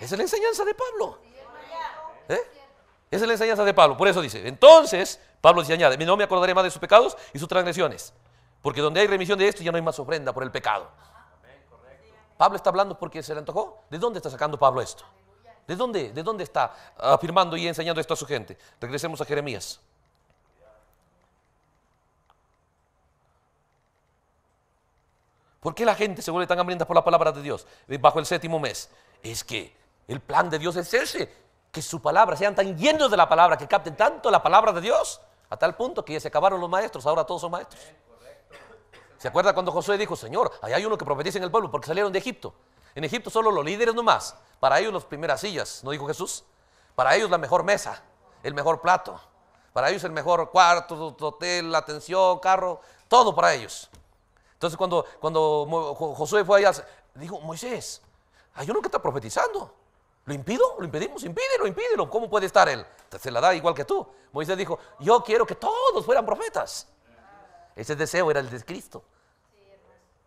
Esa es la enseñanza de Pablo. ¿Eh? Esa es la enseñanza de Pablo. Por eso dice, entonces Pablo dice, añade, no me acordaré más de sus pecados y sus transgresiones. Porque donde hay remisión de esto ya no hay más ofrenda por el pecado. Pablo está hablando porque se le antojó. ¿De dónde está sacando Pablo esto? ¿De dónde, ¿De dónde está afirmando y enseñando esto a su gente? Regresemos a Jeremías. ¿Por qué la gente se vuelve tan hambrienta por la palabra de Dios eh, bajo el séptimo mes? Es que el plan de Dios es ese, que su palabra, sean tan llenos de la palabra, que capten tanto la palabra de Dios, a tal punto que ya se acabaron los maestros, ahora todos son maestros. ¿Se acuerda cuando Josué dijo, Señor, allá hay uno que profetiza en el pueblo porque salieron de Egipto? En Egipto solo los líderes nomás. Para ellos las primeras sillas, ¿no dijo Jesús? Para ellos la mejor mesa, el mejor plato. Para ellos el mejor cuarto, hotel, atención, carro, todo para ellos. Entonces cuando, cuando Josué fue allá, dijo, Moisés, hay uno que está profetizando. ¿Lo impido? ¿Lo impedimos? Impídelo, impídelo. ¿Cómo puede estar él? Se la da igual que tú. Moisés dijo, yo quiero que todos fueran profetas. Ese deseo era el de Cristo.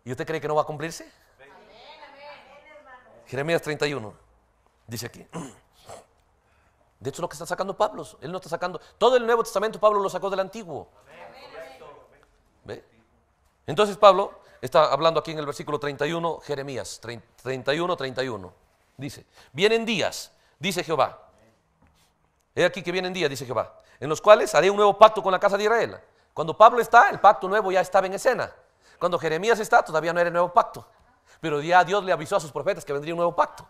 ¿Y usted cree que no va a cumplirse? Jeremías 31. Dice aquí. [clears throat] De hecho, lo que está sacando Pablo, él no está sacando. Todo el Nuevo Testamento Pablo lo sacó del Antiguo. ¿Ve? Entonces Pablo está hablando aquí en el versículo 31, Jeremías 31, 31. Dice, vienen días, dice Jehová. He aquí que vienen días, dice Jehová, en los cuales haré un nuevo pacto con la casa de Israel. Cuando Pablo está, el pacto nuevo ya estaba en escena. Cuando Jeremías está, todavía no era el nuevo pacto. Pero ya Dios le avisó a sus profetas que vendría un nuevo pacto.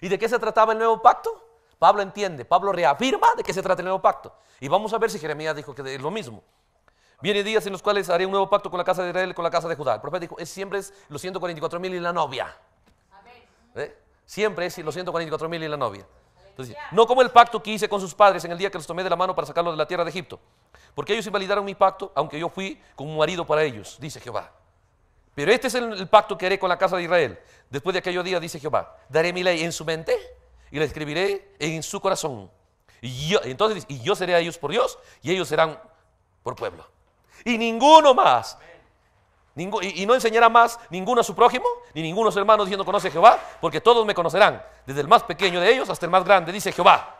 ¿Y de qué se trataba el nuevo pacto? Pablo entiende, Pablo reafirma de qué se trata el nuevo pacto. Y vamos a ver si Jeremías dijo que es lo mismo. Viene días en los cuales haré un nuevo pacto con la casa de Israel y con la casa de Judá. El profeta dijo, siempre es los 144.000 mil y la novia. ¿Eh? Siempre es los 144 mil y la novia. no como el pacto que hice con sus padres en el día que los tomé de la mano para sacarlos de la tierra de Egipto. Porque ellos invalidaron mi pacto, aunque yo fui como marido para ellos, dice Jehová. Pero este es el pacto que haré con la casa de Israel. Después de aquellos días, dice Jehová, daré mi ley en su mente y la escribiré en su corazón. Y yo, entonces, y yo seré a ellos por Dios y ellos serán por pueblo. Y ninguno más. y, no enseñará más ninguno a su prójimo, ni ninguno a sus hermanos diciendo conoce a Jehová, porque todos me conocerán, desde el más pequeño de ellos hasta el más grande, dice Jehová.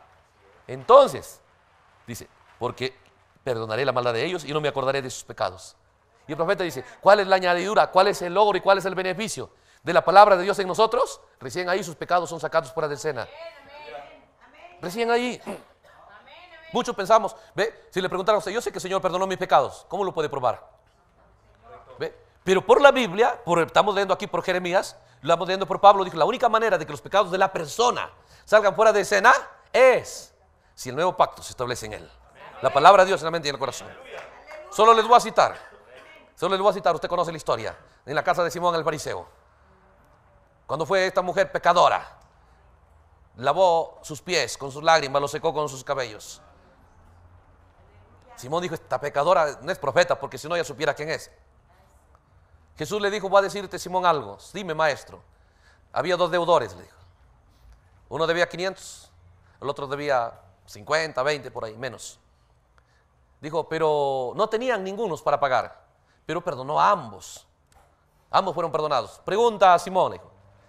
Entonces, dice, porque perdonaré la maldad de ellos y no me acordaré de sus pecados. Y el profeta dice, ¿cuál es la añadidura? ¿Cuál es el logro y cuál es el beneficio de la palabra de Dios en nosotros? Recién ahí sus pecados son sacados fuera de escena. Recién ahí. Muchos pensamos, ve, si le preguntaron a usted, yo sé que el Señor perdonó mis pecados, ¿cómo lo puede probar? Pero por la Biblia, por, estamos leyendo aquí por Jeremías, lo estamos leyendo por Pablo, dijo, la única manera de que los pecados de la persona salgan fuera de escena es si el nuevo pacto se establece en él. La palabra de Dios en la mente y en el corazón. Solo les voy a citar. Solo le voy a citar, usted conoce la historia, en la casa de Simón el Fariseo. Cuando fue esta mujer pecadora, lavó sus pies con sus lágrimas, lo secó con sus cabellos. Simón dijo, esta pecadora no es profeta, porque si no ya supiera quién es. Jesús le dijo, va a decirte Simón algo, dime maestro. Había dos deudores, le dijo. Uno debía 500, el otro debía 50, 20, por ahí, menos. Dijo, pero no tenían ningunos para pagar pero perdonó a ambos. Ambos fueron perdonados. Pregunta a Simón,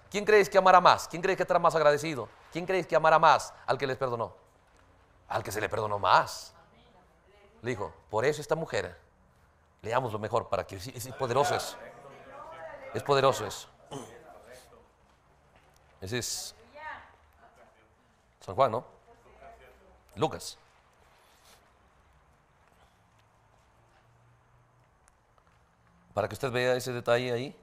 ¿quién crees que amará más? ¿Quién crees que estará más agradecido? ¿Quién crees que amará más al que les perdonó? Al que se le perdonó más. Le dijo, por eso esta mujer, leamos lo mejor para que es poderoso eso. Es poderoso eso. Ese es San Juan, ¿no? Lucas. para que usted vea ese detalle ahí.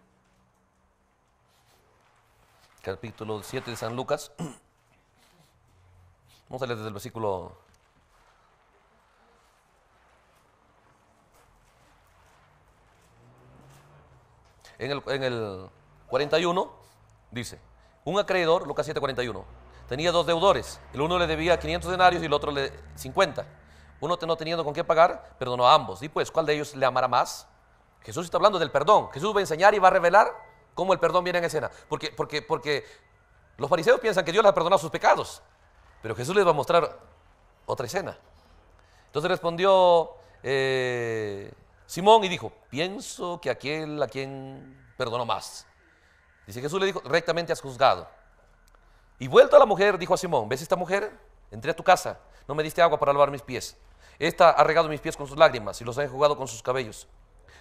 Capítulo 7 de San Lucas. [clears throat] Vamos a leer desde el versículo En el, 41 dice, un acreedor, Lucas 7, 41, tenía dos deudores. El uno le debía 500 denarios y el otro le 50. Uno no teniendo con qué pagar, perdonó a ambos. Y pues, ¿cuál de ellos le amará más? Jesús está hablando del perdón. Jesús va a enseñar y va a revelar cómo el perdón viene en escena. Porque, porque, porque los fariseos piensan que Dios les ha perdonado sus pecados, pero Jesús les va a mostrar otra escena. Entonces respondió eh, Simón y dijo, pienso que aquel a quien perdonó más. Dice Jesús le dijo, rectamente has juzgado. Y vuelto a la mujer, dijo a Simón, ¿ves esta mujer? Entré a tu casa, no me diste agua para lavar mis pies. Esta ha regado mis pies con sus lágrimas y los ha enjugado con sus cabellos.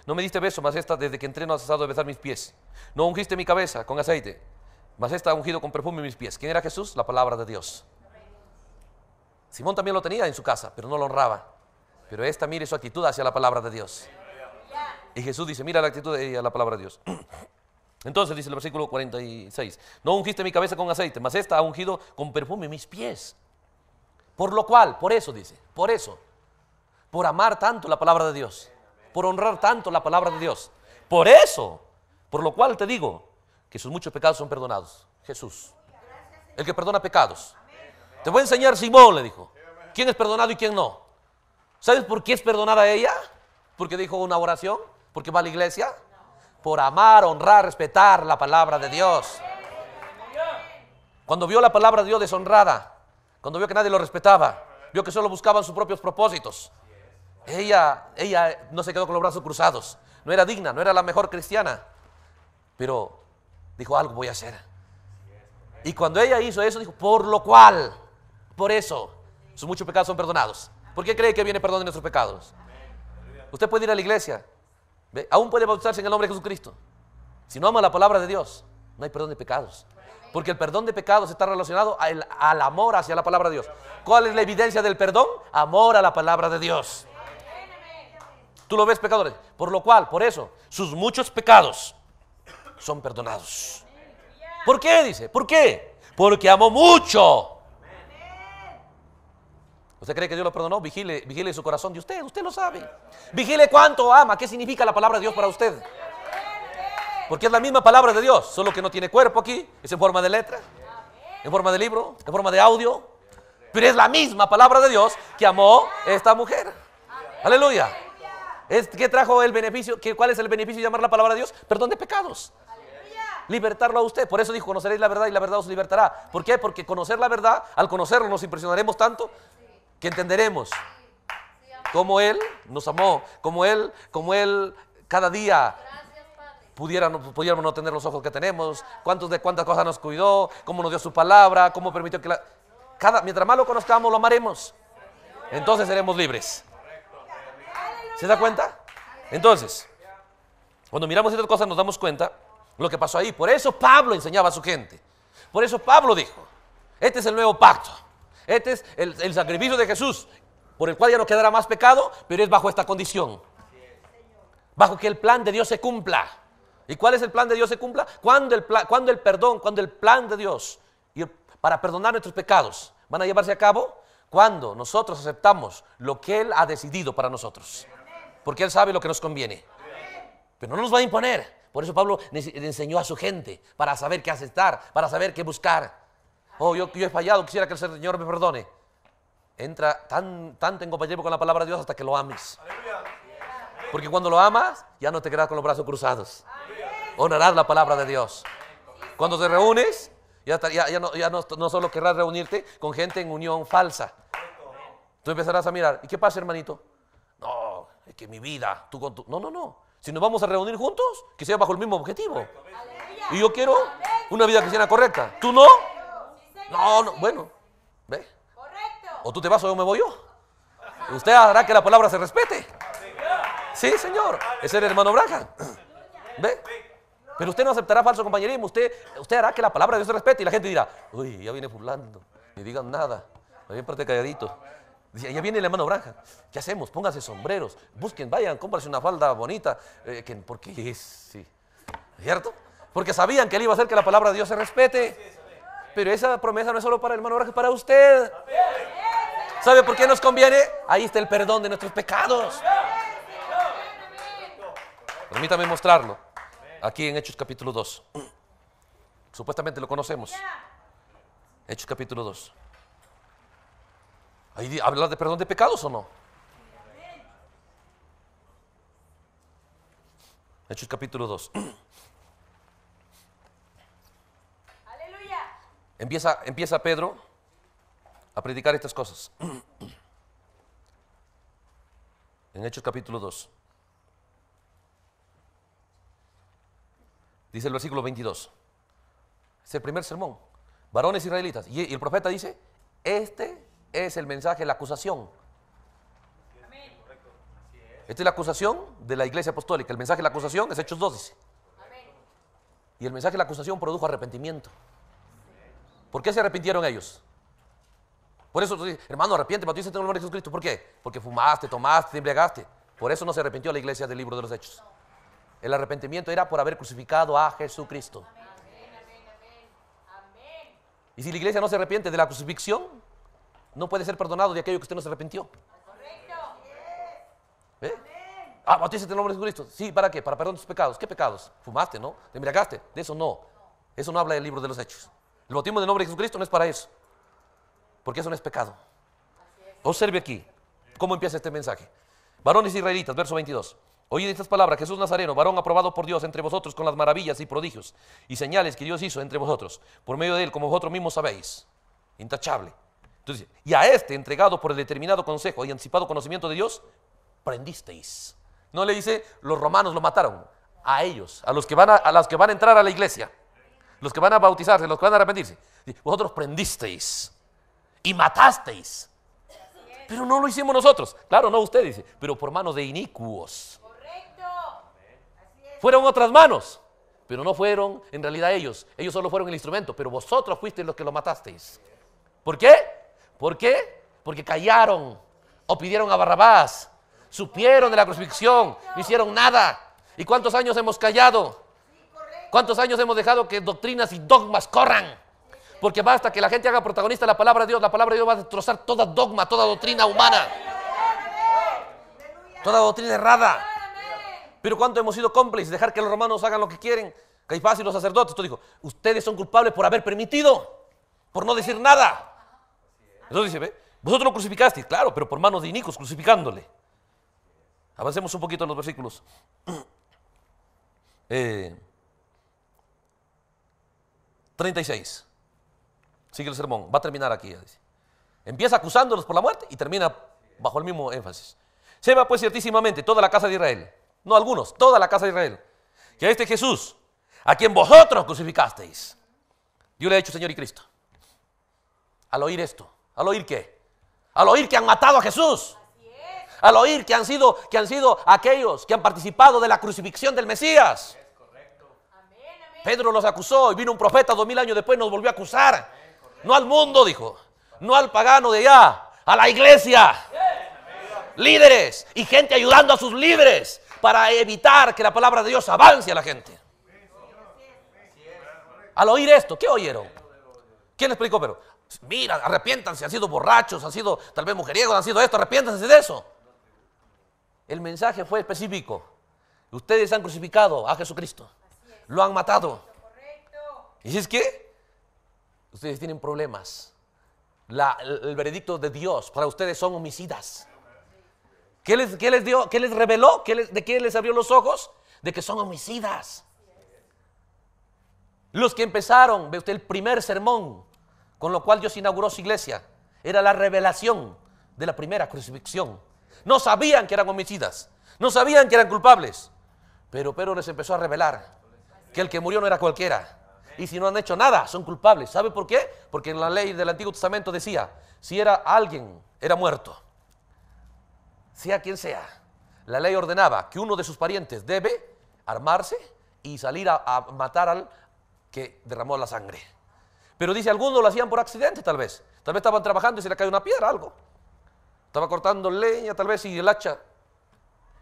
No me diste beso, mas esta desde que entré no has cesado de besar mis pies. No ungiste mi cabeza con aceite, mas esta ha ungido con perfume mis pies. ¿Quién era Jesús? La palabra de Dios. Simón también lo tenía en su casa, pero no lo honraba. Pero esta mire su actitud hacia la palabra de Dios. Y Jesús dice, mira la actitud de ella, la palabra de Dios. [clears throat] Entonces dice el versículo 46, no ungiste mi cabeza con aceite, mas esta ha ungido con perfume mis pies. Por lo cual, por eso dice, por eso, por amar tanto la palabra de Dios, por honrar tanto la palabra de Dios. Por eso, por lo cual te digo que sus muchos pecados son perdonados. Jesús, el que perdona pecados. Te voy a enseñar Simón, le dijo. ¿Quién es perdonado y quién no? ¿Sabes por qué es perdonada ella? Porque dijo una oración, porque va a la iglesia. Por amar, honrar, respetar la palabra de Dios. Cuando vio la palabra de Dios deshonrada, cuando vio que nadie lo respetaba, vio que solo buscaban sus propios propósitos, ella, ella no se quedó con los brazos cruzados. No era digna, no era la mejor cristiana. Pero dijo, algo voy a hacer. Y cuando ella hizo eso, dijo, por lo cual, por eso, sus muchos pecados son perdonados. ¿Por qué cree que viene perdón de nuestros pecados? Usted puede ir a la iglesia, aún puede bautizarse en el nombre de Jesucristo. Si no ama la palabra de Dios, no hay perdón de pecados. Porque el perdón de pecados está relacionado al amor hacia la palabra de Dios. ¿Cuál es la evidencia del perdón? Amor a la palabra de Dios. Tú lo ves pecadores. Por lo cual, por eso, sus muchos pecados son perdonados. ¿Por qué? Dice, ¿por qué? Porque amó mucho. ¿Usted cree que Dios lo perdonó? Vigile, vigile su corazón de usted, usted lo sabe. Vigile cuánto ama, qué significa la palabra de Dios para usted. Porque es la misma palabra de Dios, solo que no tiene cuerpo aquí, es en forma de letra, en forma de libro, en forma de audio. Pero es la misma palabra de Dios que amó esta mujer. Aleluya. ¿Qué trajo el beneficio? ¿Cuál es el beneficio de llamar la palabra de Dios? Perdón de pecados. Libertarlo a usted. Por eso dijo, conoceréis la verdad y la verdad os libertará. ¿Por qué? Porque conocer la verdad, al conocerlo nos impresionaremos tanto que entenderemos cómo Él nos amó, cómo Él, Él cada día pudiéramos no tener los ojos que tenemos, cuántos de cuántas cosas nos cuidó, cómo nos dio su palabra, cómo permitió que la... Cada, mientras más lo conozcamos, lo amaremos. Entonces seremos libres. ¿Se da cuenta? Entonces, cuando miramos estas cosas nos damos cuenta lo que pasó ahí. Por eso Pablo enseñaba a su gente. Por eso Pablo dijo, este es el nuevo pacto. Este es el, sacrificio de Jesús, por el cual ya no quedará más pecado, pero es bajo esta condición. Bajo que el plan de Dios se cumpla. ¿Y cuál es el plan de Dios se cumpla? Cuando el, plan, cuando el perdón, cuando el plan de Dios para perdonar nuestros pecados van a llevarse a cabo, cuando nosotros aceptamos lo que Él ha decidido para nosotros porque Él sabe lo que nos conviene. Pero no nos va a imponer. Por eso Pablo le enseñó a su gente para saber qué aceptar, para saber qué buscar. Oh, yo, he fallado, quisiera que el Señor me perdone. Entra tan, tanto en compañía con la palabra de Dios hasta que lo ames. Porque cuando lo amas, ya no te quedas con los brazos cruzados. Honrarás la palabra de Dios. Cuando te reúnes, ya, no, solo querrás reunirte con gente en unión falsa. Tú empezarás a mirar, ¿y qué pasa, hermanito? es que mi vida, tú con tu... No, no, no. Si nos vamos a reunir juntos, que sea bajo el mismo objetivo. Y yo quiero una vida cristiana correcta. ¿Tú no? No, no, bueno. ¿Ve? O tú te vas o yo me voy yo. Usted hará que la palabra se respete. Sí, señor. Es el hermano braja ¿Ve? Pero usted no aceptará falso compañerismo. Usted, usted hará que la palabra de Dios se respete. Y la gente dirá, uy, ya viene burlando. Ni digan nada. para te calladito ya viene el hermano Branja. ¿Qué hacemos? Pónganse sombreros. Busquen, vayan, cómprase una falda bonita. porque eh, [laughs] sí. ¿Cierto? Porque sabían que él iba a hacer que la palabra de Dios se respete. Pero esa promesa no es solo para el hermano Branja, es para usted. ¿Sabe por qué nos conviene? Ahí está el perdón de nuestros pecados. Permítame mostrarlo. Aquí en Hechos capítulo 2. [clears throat] Supuestamente lo conocemos. Hechos capítulo 2. Ahí habla de perdón de pecados o no. Hechos capítulo 2. Aleluya. Empieza, empieza Pedro a predicar estas cosas. En Hechos capítulo 2. Dice el versículo 22. Es el primer sermón. Varones israelitas. Y el profeta dice, este es el mensaje, la acusación. Esta es la acusación de la iglesia apostólica. El mensaje de la acusación es Hechos 12. Y el mensaje de la acusación produjo arrepentimiento. ¿Por qué se arrepintieron ellos? Por eso, hermano, arrepiente, batiste en el nombre de Jesucristo. ¿Por qué? Porque fumaste, tomaste, te embriagaste. Por eso no se arrepintió la iglesia del libro de los Hechos. El arrepentimiento era por haber crucificado a Jesucristo. Y si la iglesia no se arrepiente de la crucifixión, no puede ser perdonado de aquello que usted no se arrepintió. ¿Eh? ¿Eh? Ah, bautízate en el nombre de Jesucristo. Sí, ¿para qué? Para perdonar tus pecados. ¿Qué pecados? Fumaste, ¿no? ¿Te embriagaste? De eso no. Eso no habla el libro de los hechos. El bautismo del nombre de Jesucristo no es para eso. Porque eso no es pecado. Observe aquí cómo empieza este mensaje. Varones israelitas, verso 22. Oíd estas palabras, Jesús Nazareno, varón aprobado por Dios entre vosotros con las maravillas y prodigios y señales que Dios hizo entre vosotros, por medio de él, como vosotros mismos sabéis, intachable, entonces, y a este entregado por el determinado consejo y anticipado conocimiento de Dios, prendisteis. No le dice, los romanos lo mataron. A ellos, a los que van a, que van a entrar a la iglesia, los que van a bautizarse, los que van a arrepentirse. Vosotros prendisteis y matasteis. Pero no lo hicimos nosotros. Claro, no usted dice, pero por manos de inicuos. Correcto. Fueron otras manos, pero no fueron en realidad ellos. Ellos solo fueron el instrumento, pero vosotros fuisteis los que lo matasteis. ¿Por qué? ¿Por qué? Porque callaron o pidieron a Barrabás, supieron de la crucifixión, no hicieron nada. ¿Y cuántos años hemos callado? ¿Cuántos años hemos dejado que doctrinas y dogmas corran? Porque basta que la gente haga protagonista la palabra de Dios, la palabra de Dios va a destrozar toda dogma, toda doctrina humana, toda doctrina errada. Pero cuánto hemos sido cómplices, dejar que los romanos hagan lo que quieren, Caifás y los sacerdotes. Tú dijo, ustedes son culpables por haber permitido, por no decir nada. Entonces dice, Vosotros lo crucificasteis, claro, pero por manos de inicos, crucificándole. Avancemos un poquito en los versículos. 36. [clears throat] Eh, Sigue el sermón. Va a terminar aquí. Empieza acusándolos por la muerte y termina bajo el mismo énfasis. Seba pues ciertísimamente toda la casa de Israel. No algunos, toda la casa de Israel. Que a este Jesús, a quien vosotros crucificasteis, Dios le ha dicho Señor y Cristo. Al oír esto, ¿Al oír qué? Al oír que han matado a Jesús. Al oír que han sido, que han sido aquellos que han participado de la crucifixión del Mesías. Pedro los acusó y vino un profeta dos mil años después nos volvió a acusar. No al mundo, dijo. No al pagano de allá. A la iglesia. Líderes y gente ayudando a sus líderes para evitar que la palabra de Dios avance a la gente. Al oír esto, ¿qué oyeron? ¿Quién explicó, pero? Mira, arrepiéntanse, han sido borrachos, han sido tal vez mujeriegos, han sido esto, arrepiéntanse de eso. El mensaje fue específico. Ustedes han crucificado a Jesucristo. Lo han matado. ¿Y si es que? Ustedes tienen problemas. el, veredicto de Dios para ustedes son homicidas. ¿Qué les, les dio? ¿Qué les reveló? ¿De quién les abrió los ojos? De que son homicidas. Los que empezaron, ve usted, el primer sermón con lo cual Dios inauguró su iglesia. Era la revelación de la primera crucifixión. No sabían que eran homicidas, no sabían que eran culpables, pero Pedro les empezó a revelar que el que murió no era cualquiera. Y si no han hecho nada, son culpables. ¿Sabe por qué? Porque en la ley del Antiguo Testamento decía, si era alguien, era muerto. Sea quien sea. La ley ordenaba que uno de sus parientes debe armarse y salir a, a matar al que derramó la sangre. Pero dice, algunos lo hacían por accidente tal vez. Tal vez estaban trabajando y se le cayó una piedra, algo. Estaba cortando leña tal vez y el hacha.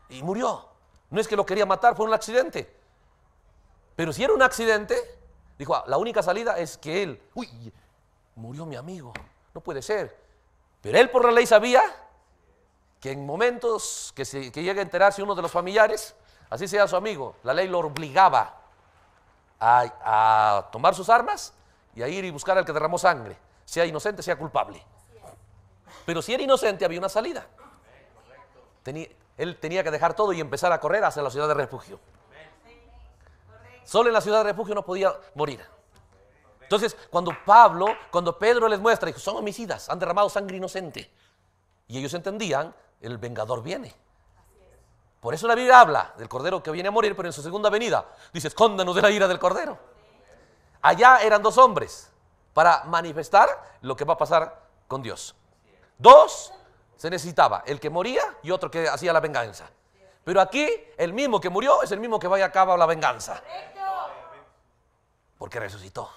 Y murió. No es que lo quería matar, fue un accidente. Pero si era un accidente, dijo, ah, la única salida es que él, uy, murió mi amigo. No puede ser. Pero él por la ley sabía que en momentos que, llega a enterarse uno de los familiares, así sea su amigo, la ley lo obligaba a tomar sus armas y a ir y buscar al que derramó sangre, sea inocente, sea culpable. Pero si era inocente había una salida. él tenía que dejar todo y empezar a correr hacia la ciudad de refugio. Solo en la ciudad de refugio no podía morir. Entonces, cuando Pablo, cuando Pedro les muestra, dijo, son homicidas, han derramado sangre inocente. Y ellos entendían, el vengador viene. Por eso la Biblia habla del Cordero que viene a morir, pero en su segunda venida dice, escóndanos de la ira del Cordero allá eran dos hombres para manifestar lo que va a pasar con Dios. Dos se necesitaba, el que moría y otro que hacía la venganza. Pero aquí el mismo que murió es el mismo que va a cabo la venganza. Porque resucitó.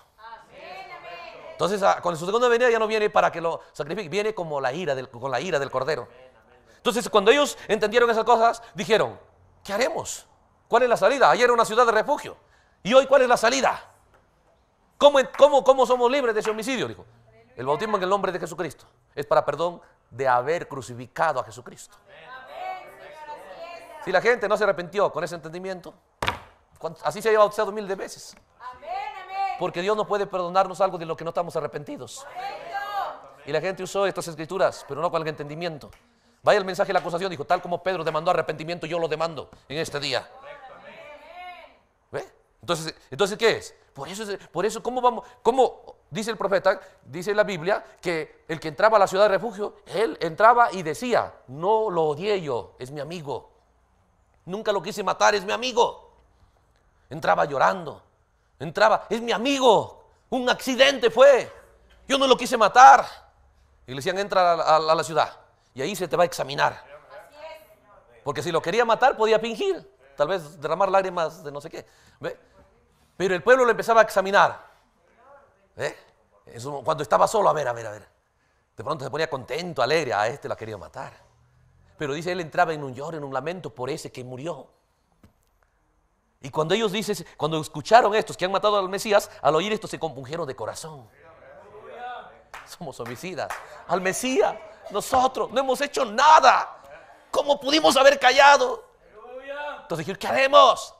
Entonces, ah, con su segunda venida ya no viene para que lo sacrifique, viene como la ira con la ira del cordero. Entonces, cuando ellos entendieron esas cosas, dijeron, ¿qué haremos? ¿Cuál es la salida? Ayer era una ciudad de refugio. ¿Y hoy cuál es la salida? ¿Cómo, somos libres de ese homicidio? Dijo. El bautismo en el nombre de Jesucristo es para perdón de haber crucificado a Jesucristo. Si la gente no se arrepintió con ese entendimiento, así se ha bautizado mil de veces. Porque Dios no puede perdonarnos algo de lo que no estamos arrepentidos. Y la gente usó estas escrituras, pero no con el entendimiento. Vaya el mensaje de la acusación, dijo, tal como Pedro demandó arrepentimiento, yo lo demando en este día. Entonces, ¿qué es? Por eso, por eso ¿cómo vamos? ¿Cómo dice el profeta, dice la Biblia, que el que entraba a la ciudad de refugio, él entraba y decía, no lo odié yo, es mi amigo. Nunca lo quise matar, es mi amigo. Entraba llorando, entraba, es mi amigo, un accidente fue, yo no lo quise matar. Y le decían, entra a, la ciudad y ahí se te va a examinar. Porque si lo quería matar, podía fingir, tal vez derramar lágrimas de no sé qué. ¿Ve? Pero el pueblo lo empezaba a examinar. ¿Eh? cuando estaba solo, a ver, a ver, a ver. De pronto se ponía contento, alegre, a ah, este lo ha querido matar. Pero dice, él entraba en un lloro, en un lamento por ese que murió. Y cuando ellos dicen, cuando escucharon estos que han matado al Mesías, al oír esto se compungieron de corazón. Somos homicidas. Al Mesías, nosotros no hemos hecho nada. ¿Cómo pudimos haber callado? Entonces dijeron, ¿qué haremos?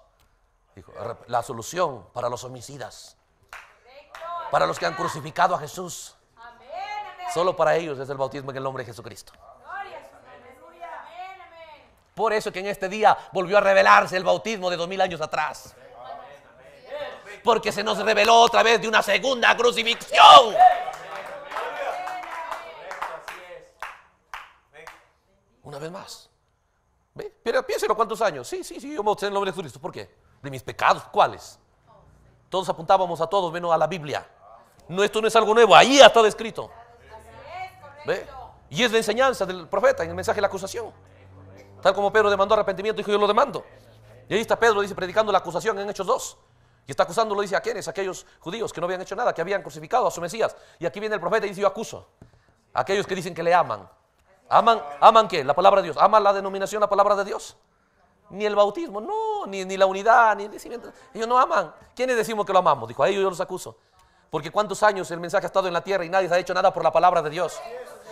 la solución para los homicidas, para los que han crucificado a Jesús, solo para ellos es el bautismo en el nombre de Jesucristo. Por eso que en este día volvió a revelarse el bautismo de dos mil años atrás. Porque se nos reveló otra vez de una segunda crucifixión. Una vez más. Pero piénselo cuántos años. Sí, sí, sí, yo me en el nombre de Jesucristo. ¿Por qué? mis pecados. ¿Cuáles? Todos apuntábamos a todos, menos a la Biblia. No, esto no es algo nuevo, ahí está descrito. Y es la enseñanza del profeta en el mensaje de la acusación. Tal como Pedro demandó arrepentimiento, y yo lo demando. Y ahí está Pedro, dice, predicando la acusación en Hechos 2. Y está acusando lo dice, ¿a quiénes? Aquellos judíos que no habían hecho nada, que habían crucificado a su Mesías. Y aquí viene el profeta y dice, yo acuso. Aquellos que dicen que le aman. ¿Aman, aman qué? La palabra de Dios. ¿Aman la denominación, la palabra de Dios? ni el bautismo, no, ni, la unidad, ni el Ellos no aman. ¿Quiénes decimos que lo amamos? Dijo, a ellos yo los acuso. Porque cuántos años el mensaje ha estado en la tierra y nadie ha hecho nada por la palabra de Dios.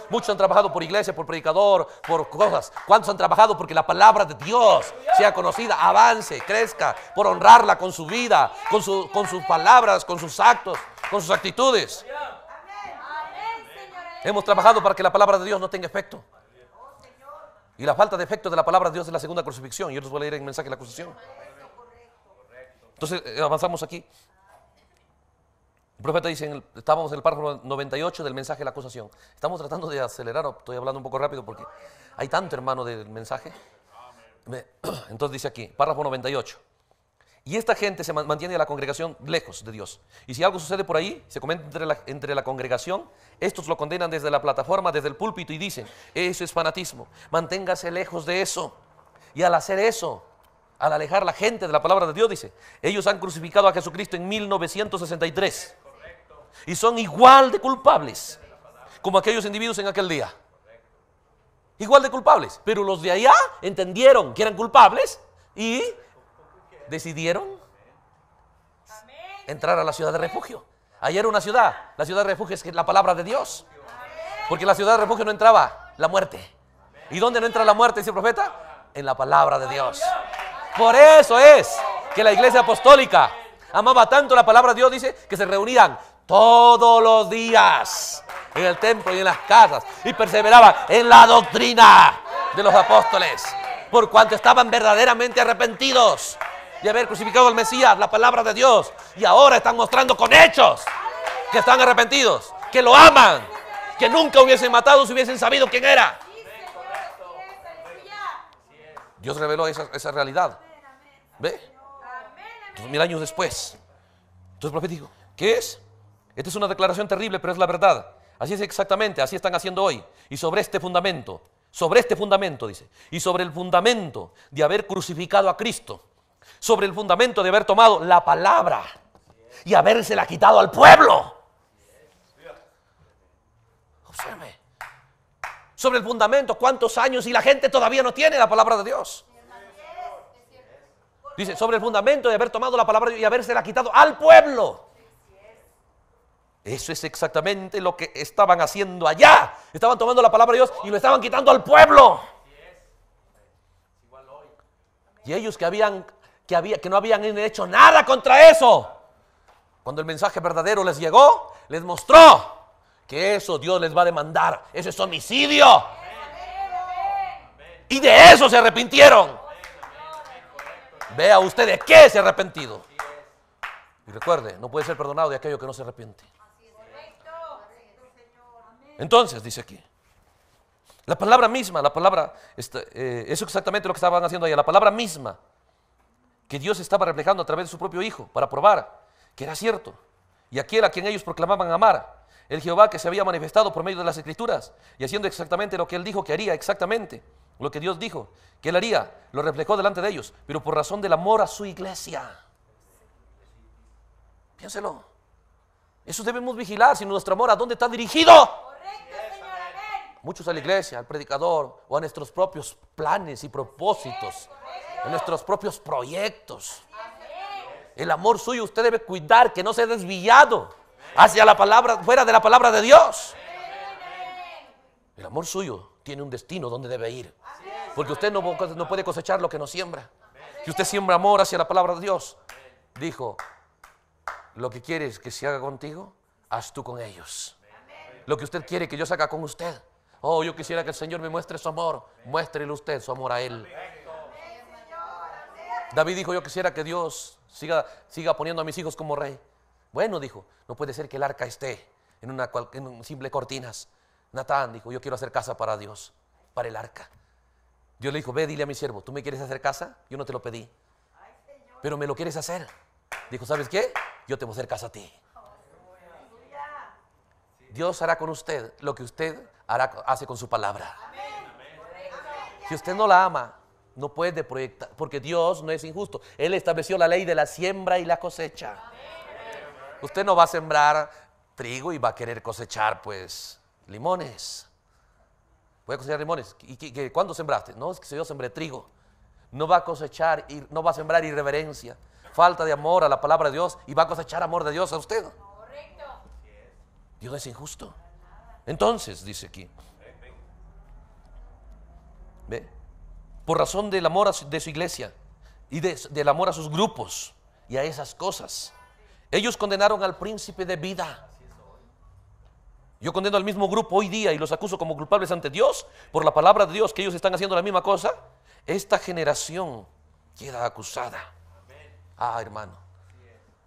Muchos han trabajado por iglesia, por predicador, por cosas. ¿Cuántos han trabajado porque la palabra de Dios sea conocida, avance, crezca, por honrarla con su vida, con, su, con sus palabras, con sus actos, con sus actitudes? Hemos trabajado para que la palabra de Dios no tenga efecto. Y la falta de efecto de la palabra de Dios en la segunda crucifixión. Yo les voy a leer en mensaje de la acusación. Entonces eh, avanzamos aquí. El profeta dice, estábamos en el párrafo 98 del mensaje de la acusación. Estamos tratando de acelerar, estoy hablando un poco rápido porque hay tanto hermano del mensaje. [clears throat] Entonces dice aquí, párrafo 98. Y esta gente se mantiene a la congregación lejos de Dios. Y si algo sucede por ahí, se comenta entre la, entre la, congregación, estos lo condenan desde la plataforma, desde el púlpito y dicen, eso es fanatismo, manténgase lejos de eso. Y al hacer eso, al alejar la gente de la palabra de Dios, dice, ellos han crucificado a Jesucristo en 1963. Y son igual de culpables como aquellos individuos en aquel día. Igual de culpables. Pero los de allá entendieron que eran culpables y decidieron entrar a la ciudad de refugio. Ayer una ciudad, la ciudad de refugio es la palabra de Dios. Porque la ciudad de refugio no entraba la muerte. ¿Y dónde no entra la muerte, dice el profeta? En la palabra de Dios. Por eso es que la iglesia apostólica amaba tanto la palabra de Dios, dice, que se reunían todos los días en el templo y en las casas y perseveraban en la doctrina de los apóstoles, por cuanto estaban verdaderamente arrepentidos de haber crucificado al Mesías, la palabra de Dios. Y ahora están mostrando con hechos que están arrepentidos, que lo aman, que nunca hubiesen matado si hubiesen sabido quién era. Dios reveló esa, realidad. ¿Ve? Dos mil años después. Entonces el profeta dijo, ¿qué es? Esta es una declaración terrible, pero es la verdad. Así es exactamente, así están haciendo hoy. Y sobre este fundamento, sobre este fundamento, dice, y sobre el fundamento de haber crucificado a Cristo sobre el fundamento de haber tomado la palabra y habérsela quitado al pueblo. Observe. Sobre el fundamento, cuántos años y la gente todavía no tiene la palabra de Dios. Dice, sobre el fundamento de haber tomado la palabra y habérsela quitado al pueblo. Eso es exactamente lo que estaban haciendo allá. Estaban tomando la palabra de Dios y lo estaban quitando al pueblo. Y ellos que habían que, no habían hecho nada contra eso. Cuando el mensaje verdadero les llegó, les mostró que eso Dios les va a demandar. Eso es homicidio. Y de eso se arrepintieron. Vea usted de qué se ha arrepentido. Y recuerde, no puede ser perdonado de aquello que no se arrepiente. Entonces, dice aquí, la palabra misma, la palabra, este, eh, eso exactamente lo que estaban haciendo ahí la palabra misma que Dios estaba reflejando a través de su propio Hijo para probar que era cierto. Y aquel a quien ellos proclamaban amar, el Jehová que se había manifestado por medio de las Escrituras y haciendo exactamente lo que él dijo que haría, exactamente lo que Dios dijo que él haría, lo reflejó delante de ellos, pero por razón del amor a su iglesia. Piénselo. Eso debemos vigilar si nuestro amor a dónde está dirigido. Correcto, señor. Muchos a la iglesia, al predicador o a nuestros propios planes y propósitos en nuestros propios proyectos. El amor suyo usted debe cuidar que no sea desviado hacia la palabra, fuera de la palabra de Dios. El amor suyo tiene un destino donde debe ir. Porque usted no, puede cosechar lo que no siembra. Si usted siembra amor hacia la palabra de Dios, dijo, lo que quieres que se haga contigo, haz tú con ellos. Lo que usted quiere que yo haga con usted. Oh, yo quisiera que el Señor me muestre su amor. Muéstrele usted su amor a Él. David dijo, yo quisiera que Dios siga, siga poniendo a mis hijos como rey. Bueno, dijo, no puede ser que el arca esté en una en simple cortinas. Natán dijo, yo quiero hacer casa para Dios, para el arca. Dios le dijo, ve, dile a mi siervo, ¿tú me quieres hacer casa? Yo no te lo pedí, pero me lo quieres hacer. Dijo, ¿sabes qué? Yo te voy a hacer casa a ti. Dios hará con usted lo que usted hará, hace con su palabra. Si usted no la ama, no puede proyectar, porque Dios no es injusto. Él estableció la ley de la siembra y la cosecha. Usted no va a sembrar trigo y va a querer cosechar, pues, limones. ¿Puede a cosechar limones. ¿Y cuándo sembraste? No, es que yo sembré trigo. No va a cosechar, no va a sembrar irreverencia, falta de amor a la palabra de Dios y va a cosechar amor de Dios a usted. Correcto. Dios es injusto. Entonces, dice aquí. ¿Ve? por razón del amor de su iglesia y del amor a sus grupos y a esas cosas. Ellos condenaron al príncipe de vida. Yo condeno al mismo grupo hoy día y los acuso como culpables ante Dios por la palabra de Dios, que ellos están haciendo la misma cosa. Esta generación queda acusada. Ah, hermano.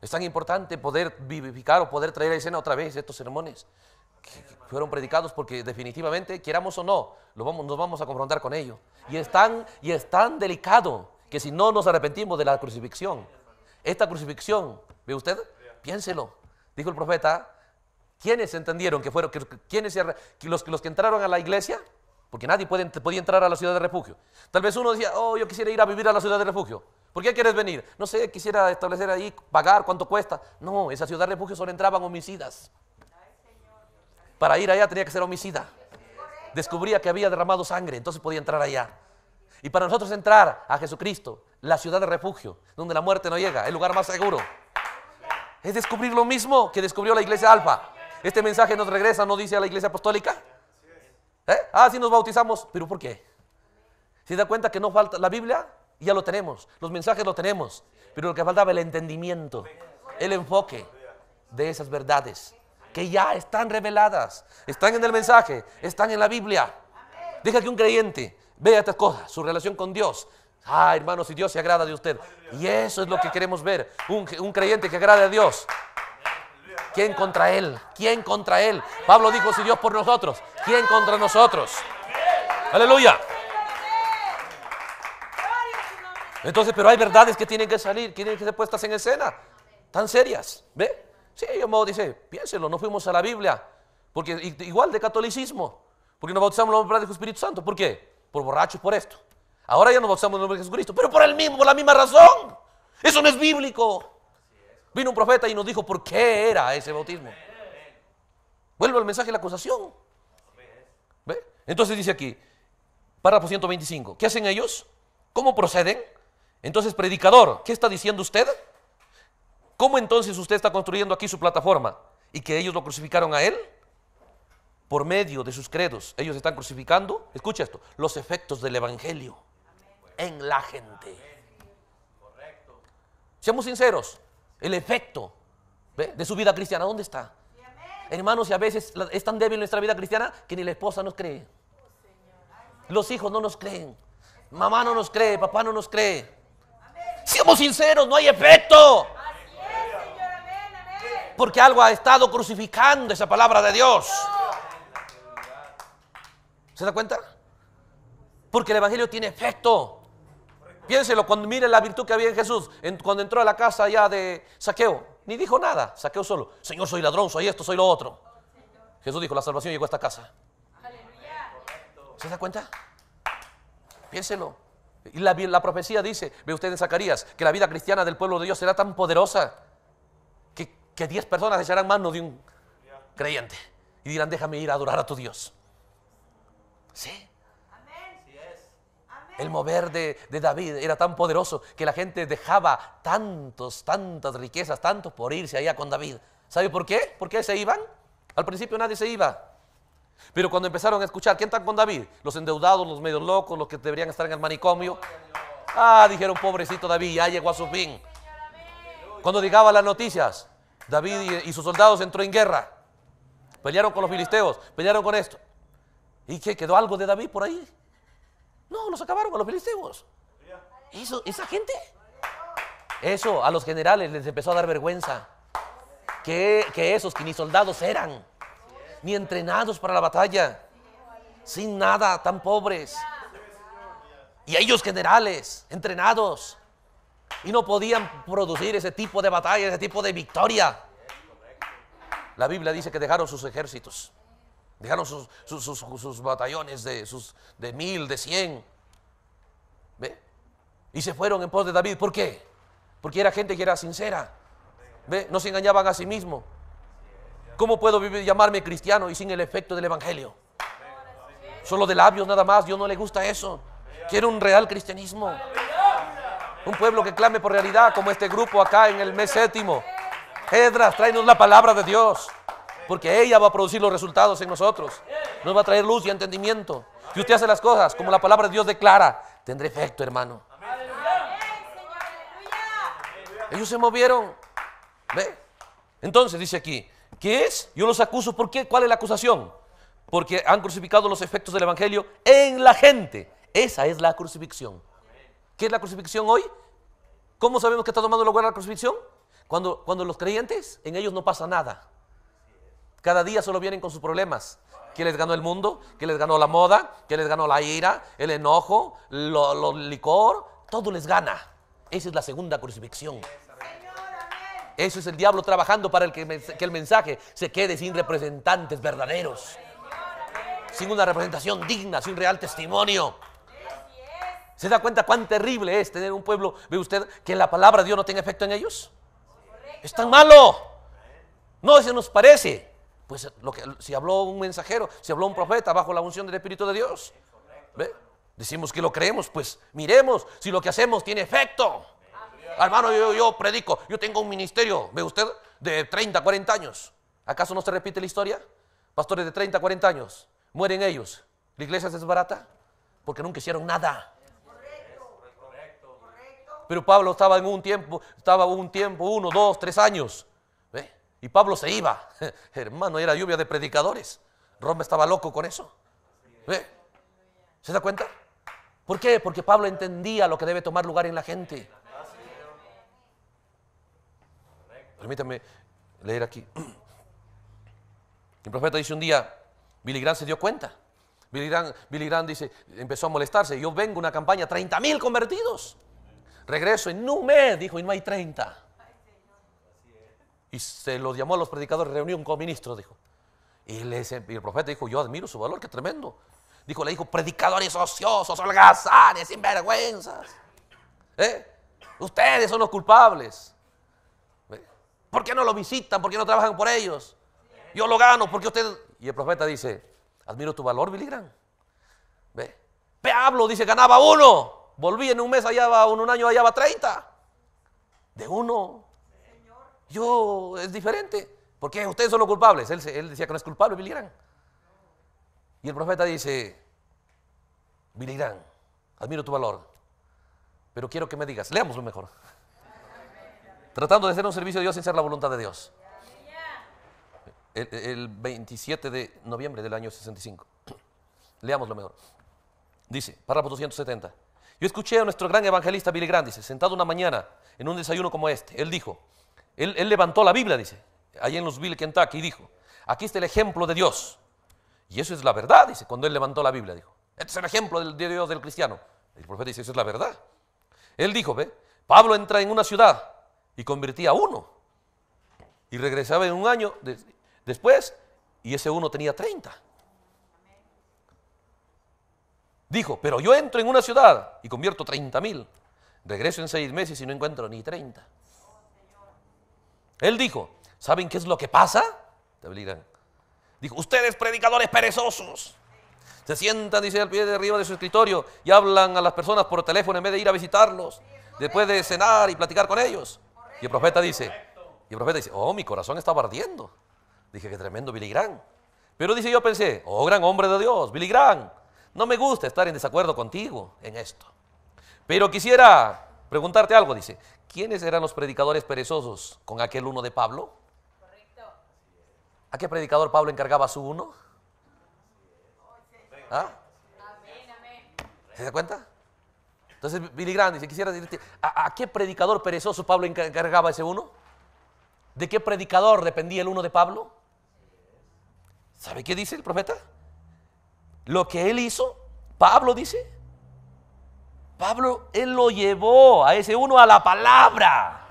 Es tan importante poder vivificar o poder traer a escena otra vez estos sermones fueron predicados porque definitivamente, queramos o no, vamos, nos vamos a confrontar con ellos. Y es, tan, y es tan delicado que si no nos arrepentimos de la crucifixión, esta crucifixión, ¿ve usted? Piénselo. Dijo el profeta, ¿quiénes entendieron que fueron, los, los que entraron a la iglesia? Porque nadie puede, podía entrar a la ciudad de refugio. Tal vez uno decía, oh, yo quisiera ir a vivir a la ciudad de refugio. ¿Por qué quieres venir? No sé, quisiera establecer ahí, pagar, cuánto cuesta. No, esa ciudad de refugio solo entraban homicidas. Para ir allá tenía que ser homicida. Descubría que había derramado sangre, entonces podía entrar allá. Y para nosotros entrar a Jesucristo, la ciudad de refugio, donde la muerte no llega, el lugar más seguro, es descubrir lo mismo que descubrió la iglesia Alfa. Este mensaje nos regresa, no dice a la iglesia apostólica. ¿Eh? Ah, sí nos bautizamos, pero ¿por qué? ¿Se da cuenta que no falta la Biblia? Ya lo tenemos, los mensajes lo tenemos, pero lo que faltaba el entendimiento, el enfoque de esas verdades que ya están reveladas, están en el mensaje, están en la Biblia. Deja que un creyente vea estas cosas, su relación con Dios. Ah, hermano, si Dios se agrada de usted. Y eso es lo que queremos ver, un, creyente que agrade a Dios. ¿Quién contra él? ¿Quién contra él? Pablo dijo, si Dios por nosotros, ¿quién contra nosotros? Aleluya. Entonces, pero hay verdades que tienen que salir, que tienen que ser puestas en escena, tan serias. ¿Ve? Sí, ellos dicen, Piénselo, no fuimos a la Biblia. Porque igual de catolicismo. Porque nos bautizamos en el nombre del Espíritu Santo. ¿Por qué? Por borrachos, por esto. Ahora ya nos bautizamos en el nombre de Jesucristo. Pero por el mismo, la misma razón. Eso no es bíblico. Vino un profeta y nos dijo por qué era ese bautismo. Vuelvo al mensaje de la acusación. Entonces dice aquí, párrafo 125, ¿qué hacen ellos? ¿Cómo proceden? Entonces, predicador, ¿qué está diciendo usted? ¿Cómo entonces usted está construyendo aquí su plataforma? ¿Y que ellos lo crucificaron a él? Por medio de sus credos, ellos están crucificando, escucha esto, los efectos del Evangelio en la gente. Seamos sinceros, el efecto de su vida cristiana, ¿dónde está? Hermanos, y a veces es tan débil nuestra vida cristiana que ni la esposa nos cree. Los hijos no nos creen. Mamá no nos cree, papá no nos cree. Seamos sinceros, no hay efecto. Porque algo ha estado crucificando esa palabra de Dios. ¿Se da cuenta? Porque el Evangelio tiene efecto. Piénselo, cuando mire la virtud que había en Jesús, cuando entró a la casa ya de saqueo, ni dijo nada, saqueo solo. Señor, soy ladrón, soy esto, soy lo otro. Jesús dijo, la salvación llegó a esta casa. ¿Se da cuenta? Piénselo. Y la, la profecía dice, ve usted en Zacarías, que la vida cristiana del pueblo de Dios será tan poderosa que 10 personas echarán mano de un creyente y dirán, déjame ir a adorar a tu Dios. ¿Sí? El mover de, David era tan poderoso que la gente dejaba tantos, tantas riquezas, tantos por irse allá con David. ¿Sabe por qué? ¿Por qué se iban? Al principio nadie se iba. Pero cuando empezaron a escuchar, ¿quién está con David? Los endeudados, los medios locos, los que deberían estar en el manicomio. Ah, dijeron, pobrecito David, ya llegó a su fin. Cuando llegaba las noticias, David y, sus soldados entró en guerra. Pelearon con los filisteos, pelearon con esto. ¿Y qué? ¿Quedó algo de David por ahí? No, los acabaron con los filisteos. Eso, esa gente. Eso a los generales les empezó a dar vergüenza. Que, que esos que ni soldados eran, ni entrenados para la batalla, sin nada, tan pobres. Y ellos generales, entrenados, y no podían producir ese tipo de batalla, ese tipo de victoria. La Biblia dice que dejaron sus ejércitos, dejaron sus, batallones de, sus, de mil, de cien. ¿Ve? Y se fueron en pos de David. ¿Por qué? Porque era gente que era sincera. ¿Ve? No se engañaban a sí mismos. ¿Cómo puedo vivir, llamarme cristiano y sin el efecto del Evangelio? Solo de labios nada más. Dios no le gusta eso. Quiero un real cristianismo. Un pueblo que clame por realidad, como este grupo acá en el mes séptimo. Edras, tráenos la palabra de Dios. Porque ella va a producir los resultados en nosotros. Nos va a traer luz y entendimiento. Si usted hace las cosas como la palabra de Dios declara, tendrá efecto, hermano. Ellos se movieron. ¿Ve? Entonces dice aquí, ¿qué es? Yo los acuso. ¿Por qué? ¿Cuál es la acusación? Porque han crucificado los efectos del Evangelio en la gente. Esa es la crucifixión. ¿Qué es la crucifixión hoy? ¿Cómo sabemos que está tomando lugar la crucifixión? Cuando, cuando los creyentes, en ellos no pasa nada. Cada día solo vienen con sus problemas. ¿Qué les ganó el mundo? ¿Qué les ganó la moda? ¿Qué les ganó la ira? ¿El enojo? ¿Lo, licor? Todo les gana. Esa es la segunda crucifixión. Eso es el diablo trabajando para que, que el mensaje se quede sin representantes verdaderos. Sin una representación digna, sin real testimonio. ¿Se da cuenta cuán terrible es tener un pueblo, ve usted, que la palabra de Dios no tenga efecto en ellos? Es tan malo. No se nos parece. Pues lo que, si habló un mensajero, si habló un profeta bajo la unción del Espíritu de Dios. ¿Ve? Decimos que lo creemos, pues miremos si lo que hacemos tiene efecto. Hermano, yo, yo predico, yo tengo un ministerio, ve usted, de 30, 40 años. ¿Acaso no se repite la historia? Pastores de 30, 40 años, mueren ellos. ¿La iglesia es desbarata? Porque nunca hicieron nada pero Pablo estaba en un tiempo, estaba un tiempo, uno, dos, tres años. Y Pablo se iba. [laughs] Hermano, era lluvia de predicadores. Roma estaba loco con eso. ¿Se da cuenta? ¿Por qué? Porque Pablo entendía lo que debe tomar lugar en la gente. Permítame leer aquí. [clears throat] El profeta dice un día, Billy Graham se dio cuenta. Billy Graham, dice, empezó a molestarse. Yo vengo una campaña, 30.000 mil convertidos. Regreso en no mes, dijo, y no hay 30. Y se los llamó a los predicadores, reunión con ministros, dijo. Y, el profeta dijo, yo admiro su valor, que tremendo. Dijo, le dijo, predicadores ociosos, holgazanes, sinvergüenzas. ¿Eh? Ustedes son los culpables. ¿Eh? ¿Por qué no lo visitan? ¿Por qué no trabajan por ellos? Yo lo gano, porque ustedes Y el profeta dice, admiro tu valor, Billy Ve, Pablo dice, ganaba uno. Volví en un mes, allá va, en un año, allá va 30. De uno. Yo, es diferente. Porque ustedes son los culpables. Él, decía que no es culpable, Bilirán. Y el profeta dice, Bilirán, admiro tu valor, pero quiero que me digas, Leamos lo mejor. Tratando de hacer un servicio de Dios sin ser la voluntad de Dios. El, 27 de noviembre del año 65. [clears throat] Leamos lo mejor. Dice, párrafo 270. Yo escuché a nuestro gran evangelista Billy Graham, dice, sentado una mañana en un desayuno como este, él dijo, él, levantó la Biblia, dice, ahí en los Bill Kentucky, y dijo, aquí está el ejemplo de Dios. Y eso es la verdad, dice, cuando él levantó la Biblia, dijo, este es el ejemplo del, Dios del cristiano. El profeta dice, eso es la verdad. Él dijo, ve, Pablo entra en una ciudad y convertía a uno. Y regresaba en un año después y ese uno tenía 30. Dijo, pero yo entro en una ciudad y convierto 30 mil. Regreso en seis meses y no encuentro ni 30. Él dijo, ¿saben qué es lo que pasa? Te obligan. Dijo, ustedes predicadores perezosos. Se sientan, dice, al pie de arriba de su escritorio y hablan a las personas por teléfono en vez de ir a visitarlos. Después de cenar y platicar con ellos. Y el profeta dice, y el profeta dice, oh, mi corazón estaba ardiendo. Dije, qué tremendo Billy Graham. Pero dice, yo pensé, oh, gran hombre de Dios, Billy Graham no me gusta estar en desacuerdo contigo en esto. Pero quisiera preguntarte algo, dice. ¿Quiénes eran los predicadores perezosos con aquel uno de Pablo? Correcto. ¿A qué predicador Pablo encargaba su uno? ¿Ah? ¿Se da cuenta? Entonces Billy Grande dice, quisiera decirte, ¿a, ¿a, qué predicador perezoso Pablo encargaba ese uno? ¿De qué predicador dependía el uno de Pablo? ¿Sabe qué dice el profeta? Lo que él hizo, Pablo dice, Pablo, él lo llevó a ese uno a la palabra.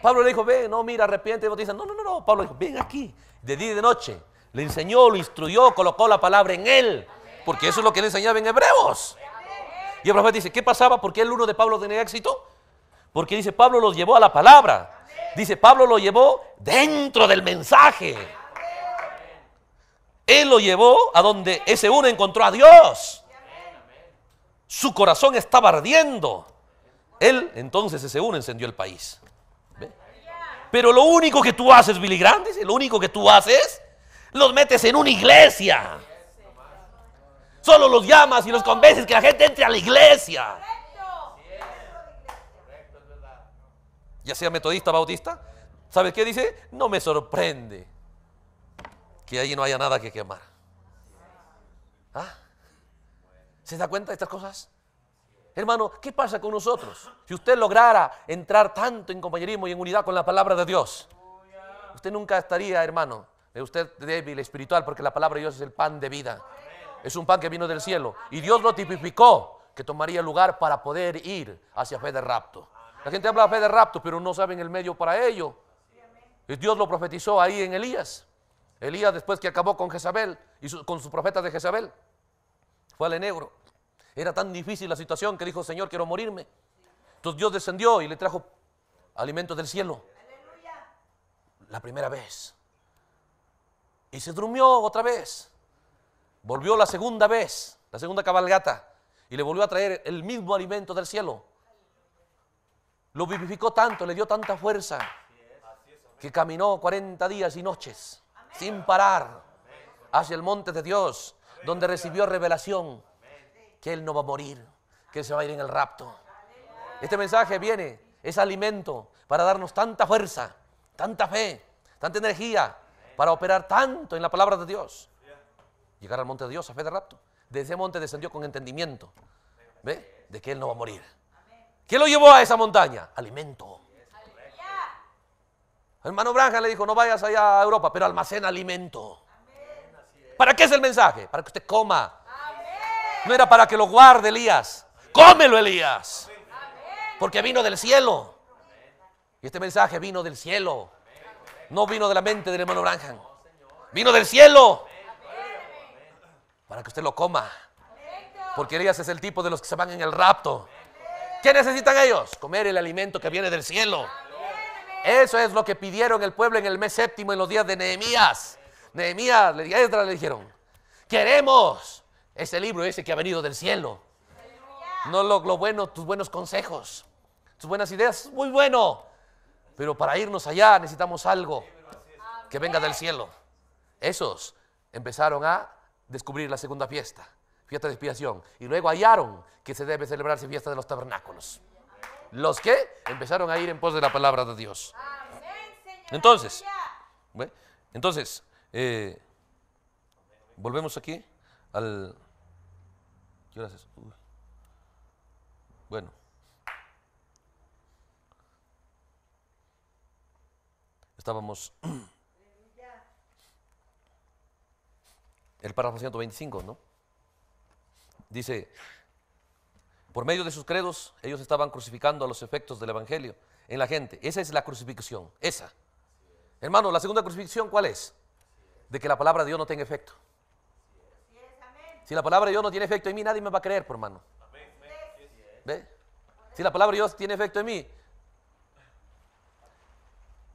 Pablo le dijo, ven, no, mira, arrepiente. no, no, no, no. Pablo dijo, ven aquí, de día y de noche. Le enseñó, lo instruyó, colocó la palabra en él. Porque eso es lo que le enseñaba en Hebreos. Y el profeta dice, ¿qué pasaba? ¿Por qué el uno de Pablo tenía éxito? Porque dice, Pablo lo llevó a la palabra. Dice, Pablo lo llevó dentro del mensaje. Él lo llevó a donde ese uno encontró a Dios. Su corazón estaba ardiendo. Él, entonces ese uno encendió el país. Pero lo único que tú haces, Billy Grande lo único que tú haces, los metes en una iglesia. Solo los llamas y los convences que la gente entre a la iglesia. Ya sea metodista, bautista. ¿Sabes qué dice? No me sorprende que ahí no haya nada que quemar. ¿Ah? ¿Se da cuenta de estas cosas? Hermano, ¿qué pasa con nosotros? Si usted lograra entrar tanto en compañerismo y en unidad con la palabra de Dios, usted nunca estaría, hermano, De usted débil espiritual, porque la palabra de Dios es el pan de vida. Es un pan que vino del cielo. Y Dios lo tipificó, que tomaría lugar para poder ir hacia fe de rapto. La gente habla de fe de rapto, pero no saben el medio para ello. Y Dios lo profetizó ahí en Elías. Elías después que acabó con Jezabel y con sus profetas de Jezabel, fue al enegro. Era tan difícil la situación que dijo, Señor, quiero morirme. Entonces Dios descendió y le trajo alimentos del cielo. ¡Aleluya! La primera vez. Y se durmió otra vez. Volvió la segunda vez, la segunda cabalgata, y le volvió a traer el mismo alimento del cielo. Lo vivificó tanto, le dio tanta fuerza, que caminó 40 días y noches sin parar hacia el monte de Dios, donde recibió revelación que Él no va a morir, que se va a ir en el rapto. Este mensaje viene, es alimento para darnos tanta fuerza, tanta fe, tanta energía, para operar tanto en la palabra de Dios. Llegar al monte de Dios a fe de rapto. De ese monte descendió con entendimiento, ¿ve? De que Él no va a morir. ¿Qué lo llevó a esa montaña? Alimento. Hermano Branjan le dijo, no vayas allá a Europa, pero almacena alimento. ¿Para qué es el mensaje? Para que usted coma. No era para que lo guarde Elías. Cómelo Elías. Porque vino del cielo. Y este mensaje vino del cielo. No vino de la mente del hermano Branham. Vino del cielo. Para que usted lo coma. Porque Elías es el tipo de los que se van en el rapto. ¿Qué necesitan ellos? Comer el alimento que viene del cielo. Eso es lo que pidieron el pueblo en el mes séptimo, en los días de Nehemías. Nehemías, le, le dijeron, queremos ese libro ese que ha venido del cielo. No lo, bueno, tus buenos consejos, tus buenas ideas, muy bueno. Pero para irnos allá necesitamos algo que venga del cielo. Esos empezaron a descubrir la segunda fiesta, fiesta de expiación. Y luego hallaron que se debe celebrarse fiesta de los tabernáculos. Los que empezaron a ir en pos de la palabra de Dios. Entonces, entonces, eh, volvemos aquí al... ¿Qué hora es Bueno. Estábamos... [clears throat] El párrafo 125, ¿no? Dice, por medio de sus credos, ellos estaban crucificando a los efectos del Evangelio en la gente. Esa es la crucifixión, esa. Hermano, la segunda crucifixión, ¿cuál es? De que la palabra de Dios no tenga efecto. Si la palabra de Dios no tiene efecto en mí, nadie me va a creer, por hermano. ¿Ve? Si la palabra de Dios tiene efecto en mí,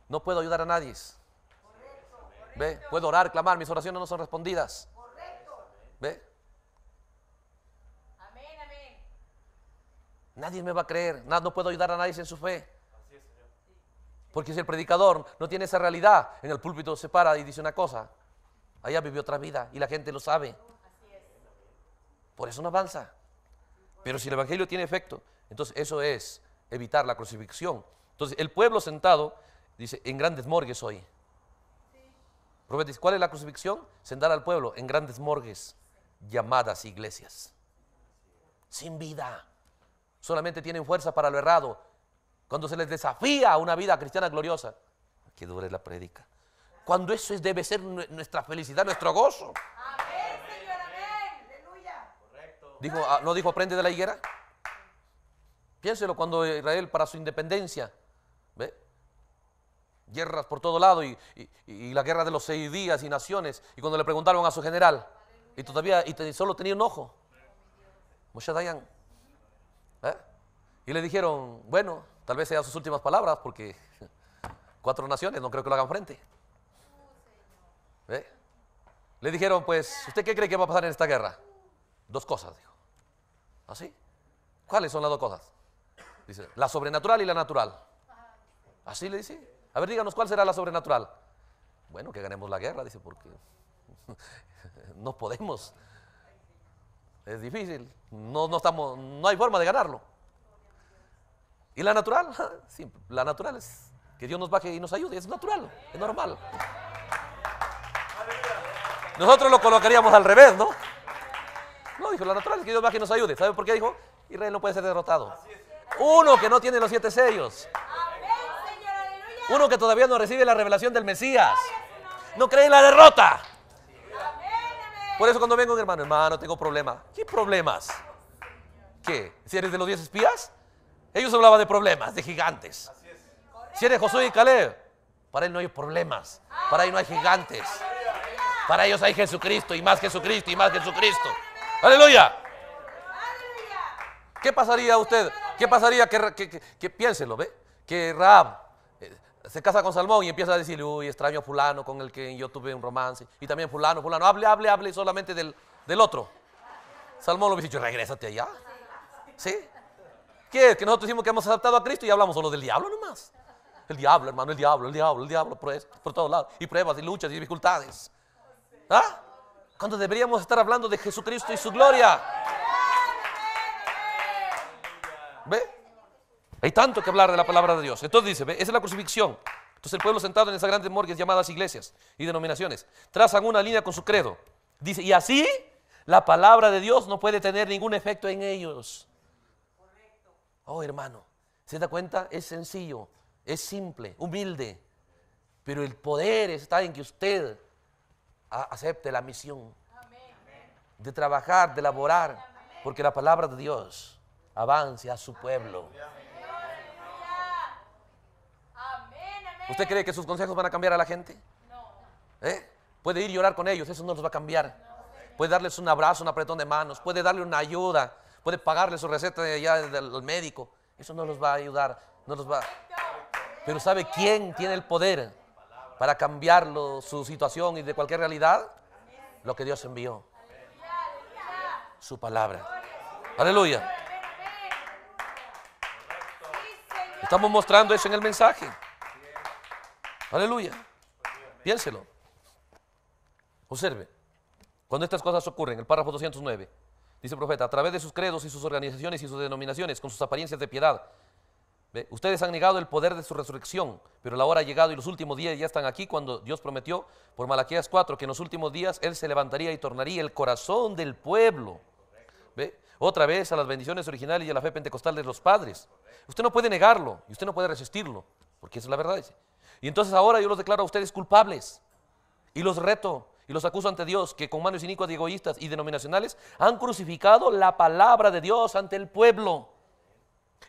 no puedo ayudar a nadie. ¿Ve? Puedo orar, clamar, mis oraciones no son respondidas. ¿Ve? Nadie me va a creer, no puedo ayudar a nadie sin su fe. Porque si el predicador no tiene esa realidad, en el púlpito se para y dice una cosa, allá vivió otra vida y la gente lo sabe. Por eso no avanza. Pero si el Evangelio tiene efecto, entonces eso es evitar la crucifixión. Entonces el pueblo sentado dice, en grandes morgues hoy. ¿cuál es la crucifixión? Sentar al pueblo en grandes morgues, llamadas iglesias. Sin vida solamente tienen fuerza para lo errado. Cuando se les desafía a una vida cristiana gloriosa, que es la predica. Cuando eso debe ser nuestra felicidad, nuestro gozo. Amén, Señor, amén. Aleluya. Correcto. Dijo, ah, ¿No dijo aprende de la higuera? Piénselo cuando Israel para su independencia, ¿ve? Guerras por todo lado y, la guerra de los seis días y naciones. Y cuando le preguntaron a su general, y todavía y solo tenía un ojo. Moshe Dayan, y le dijeron, bueno, tal vez sean sus últimas palabras porque [laughs] cuatro naciones, no creo que lo hagan frente. Le dijeron, pues, ¿usted qué cree que va a pasar en esta guerra? Dos cosas, dijo. ¿Así? ¿Ah, ¿Cuáles son las dos cosas? Dice, la sobrenatural y la natural. ¿Así ¿Ah, le dice? A ver, díganos, ¿cuál será la sobrenatural? Bueno, que ganemos la guerra, dice, porque [laughs] no podemos. Es difícil. No, no, estamos, no hay forma de ganarlo. Y la natural, [laughs] sí la natural es que Dios nos baje y nos ayude, es natural, es normal. Nosotros lo colocaríamos al revés, ¿no? No, dijo, la natural es que Dios baje y nos ayude. ¿Sabe por qué dijo? Israel no puede ser derrotado. Uno que no tiene los siete sellos. Uno que todavía no recibe la revelación del Mesías. No cree en la derrota. Por eso cuando vengo un hermano, hermano, tengo problemas. ¿Qué problemas? ¿Qué? ¿Si eres de los diez espías? Ellos hablaban de problemas, de gigantes. Si eres Josué y Caleb, para él no hay problemas, para él no hay gigantes. Para ellos hay Jesucristo y más Jesucristo y más Jesucristo. Aleluya. ¿Qué pasaría a usted? ¿Qué pasaría que, piénselo, ve? Que Raab eh, se casa con Salmón y empieza a decirle, uy, extraño a fulano con el que yo tuve un romance. Y también fulano, fulano, hable, hable, hable solamente del, otro. Salmón lo hubiese dicho, regrésate allá. ¿Sí? ¿Qué? Que nosotros decimos que hemos adaptado a Cristo y hablamos solo del diablo nomás. El diablo, hermano, el diablo, el diablo, el diablo, por, pues, por todos lados. Y pruebas, y luchas, y dificultades. ¿Ah? Cuando deberíamos estar hablando de Jesucristo y su gloria. ¿Ve? Hay tanto que hablar de la palabra de Dios. Entonces dice, ¿ve? esa es la crucifixión. Entonces el pueblo sentado en esas grandes morgues llamadas iglesias y denominaciones trazan una línea con su credo. Dice, y así la palabra de Dios no puede tener ningún efecto en ellos. Oh, hermano, ¿se da cuenta? Es sencillo, es simple, humilde, pero el poder está en que usted acepte la misión de trabajar, de laborar, porque la palabra de Dios avance a su pueblo. ¿Usted cree que sus consejos van a cambiar a la gente? ¿Eh? Puede ir y llorar con ellos, eso no los va a cambiar. Puede darles un abrazo, un apretón de manos, puede darle una ayuda, puede pagarle su receta ya allá del médico. Eso no los va a ayudar, no los va. Pero ¿sabe quién tiene el poder para cambiarlo su situación y de cualquier realidad? Lo que Dios envió. Su palabra. Aleluya. Estamos mostrando eso en el mensaje. Aleluya. Piénselo. Observe. Cuando estas cosas ocurren, el párrafo 209. Dice el profeta, a través de sus credos y sus organizaciones y sus denominaciones, con sus apariencias de piedad. Ustedes han negado el poder de su resurrección, pero la hora ha llegado y los últimos días ya están aquí cuando Dios prometió por Malaquías 4 que en los últimos días Él se levantaría y tornaría el corazón del pueblo. Otra vez a las bendiciones originales y a la fe pentecostal de los padres. Usted no puede negarlo y usted no puede resistirlo, porque esa es la verdad. Y entonces ahora yo los declaro a ustedes culpables y los reto y los acuso ante Dios que con manos inicuas y egoístas y denominacionales han crucificado la palabra de Dios ante el pueblo.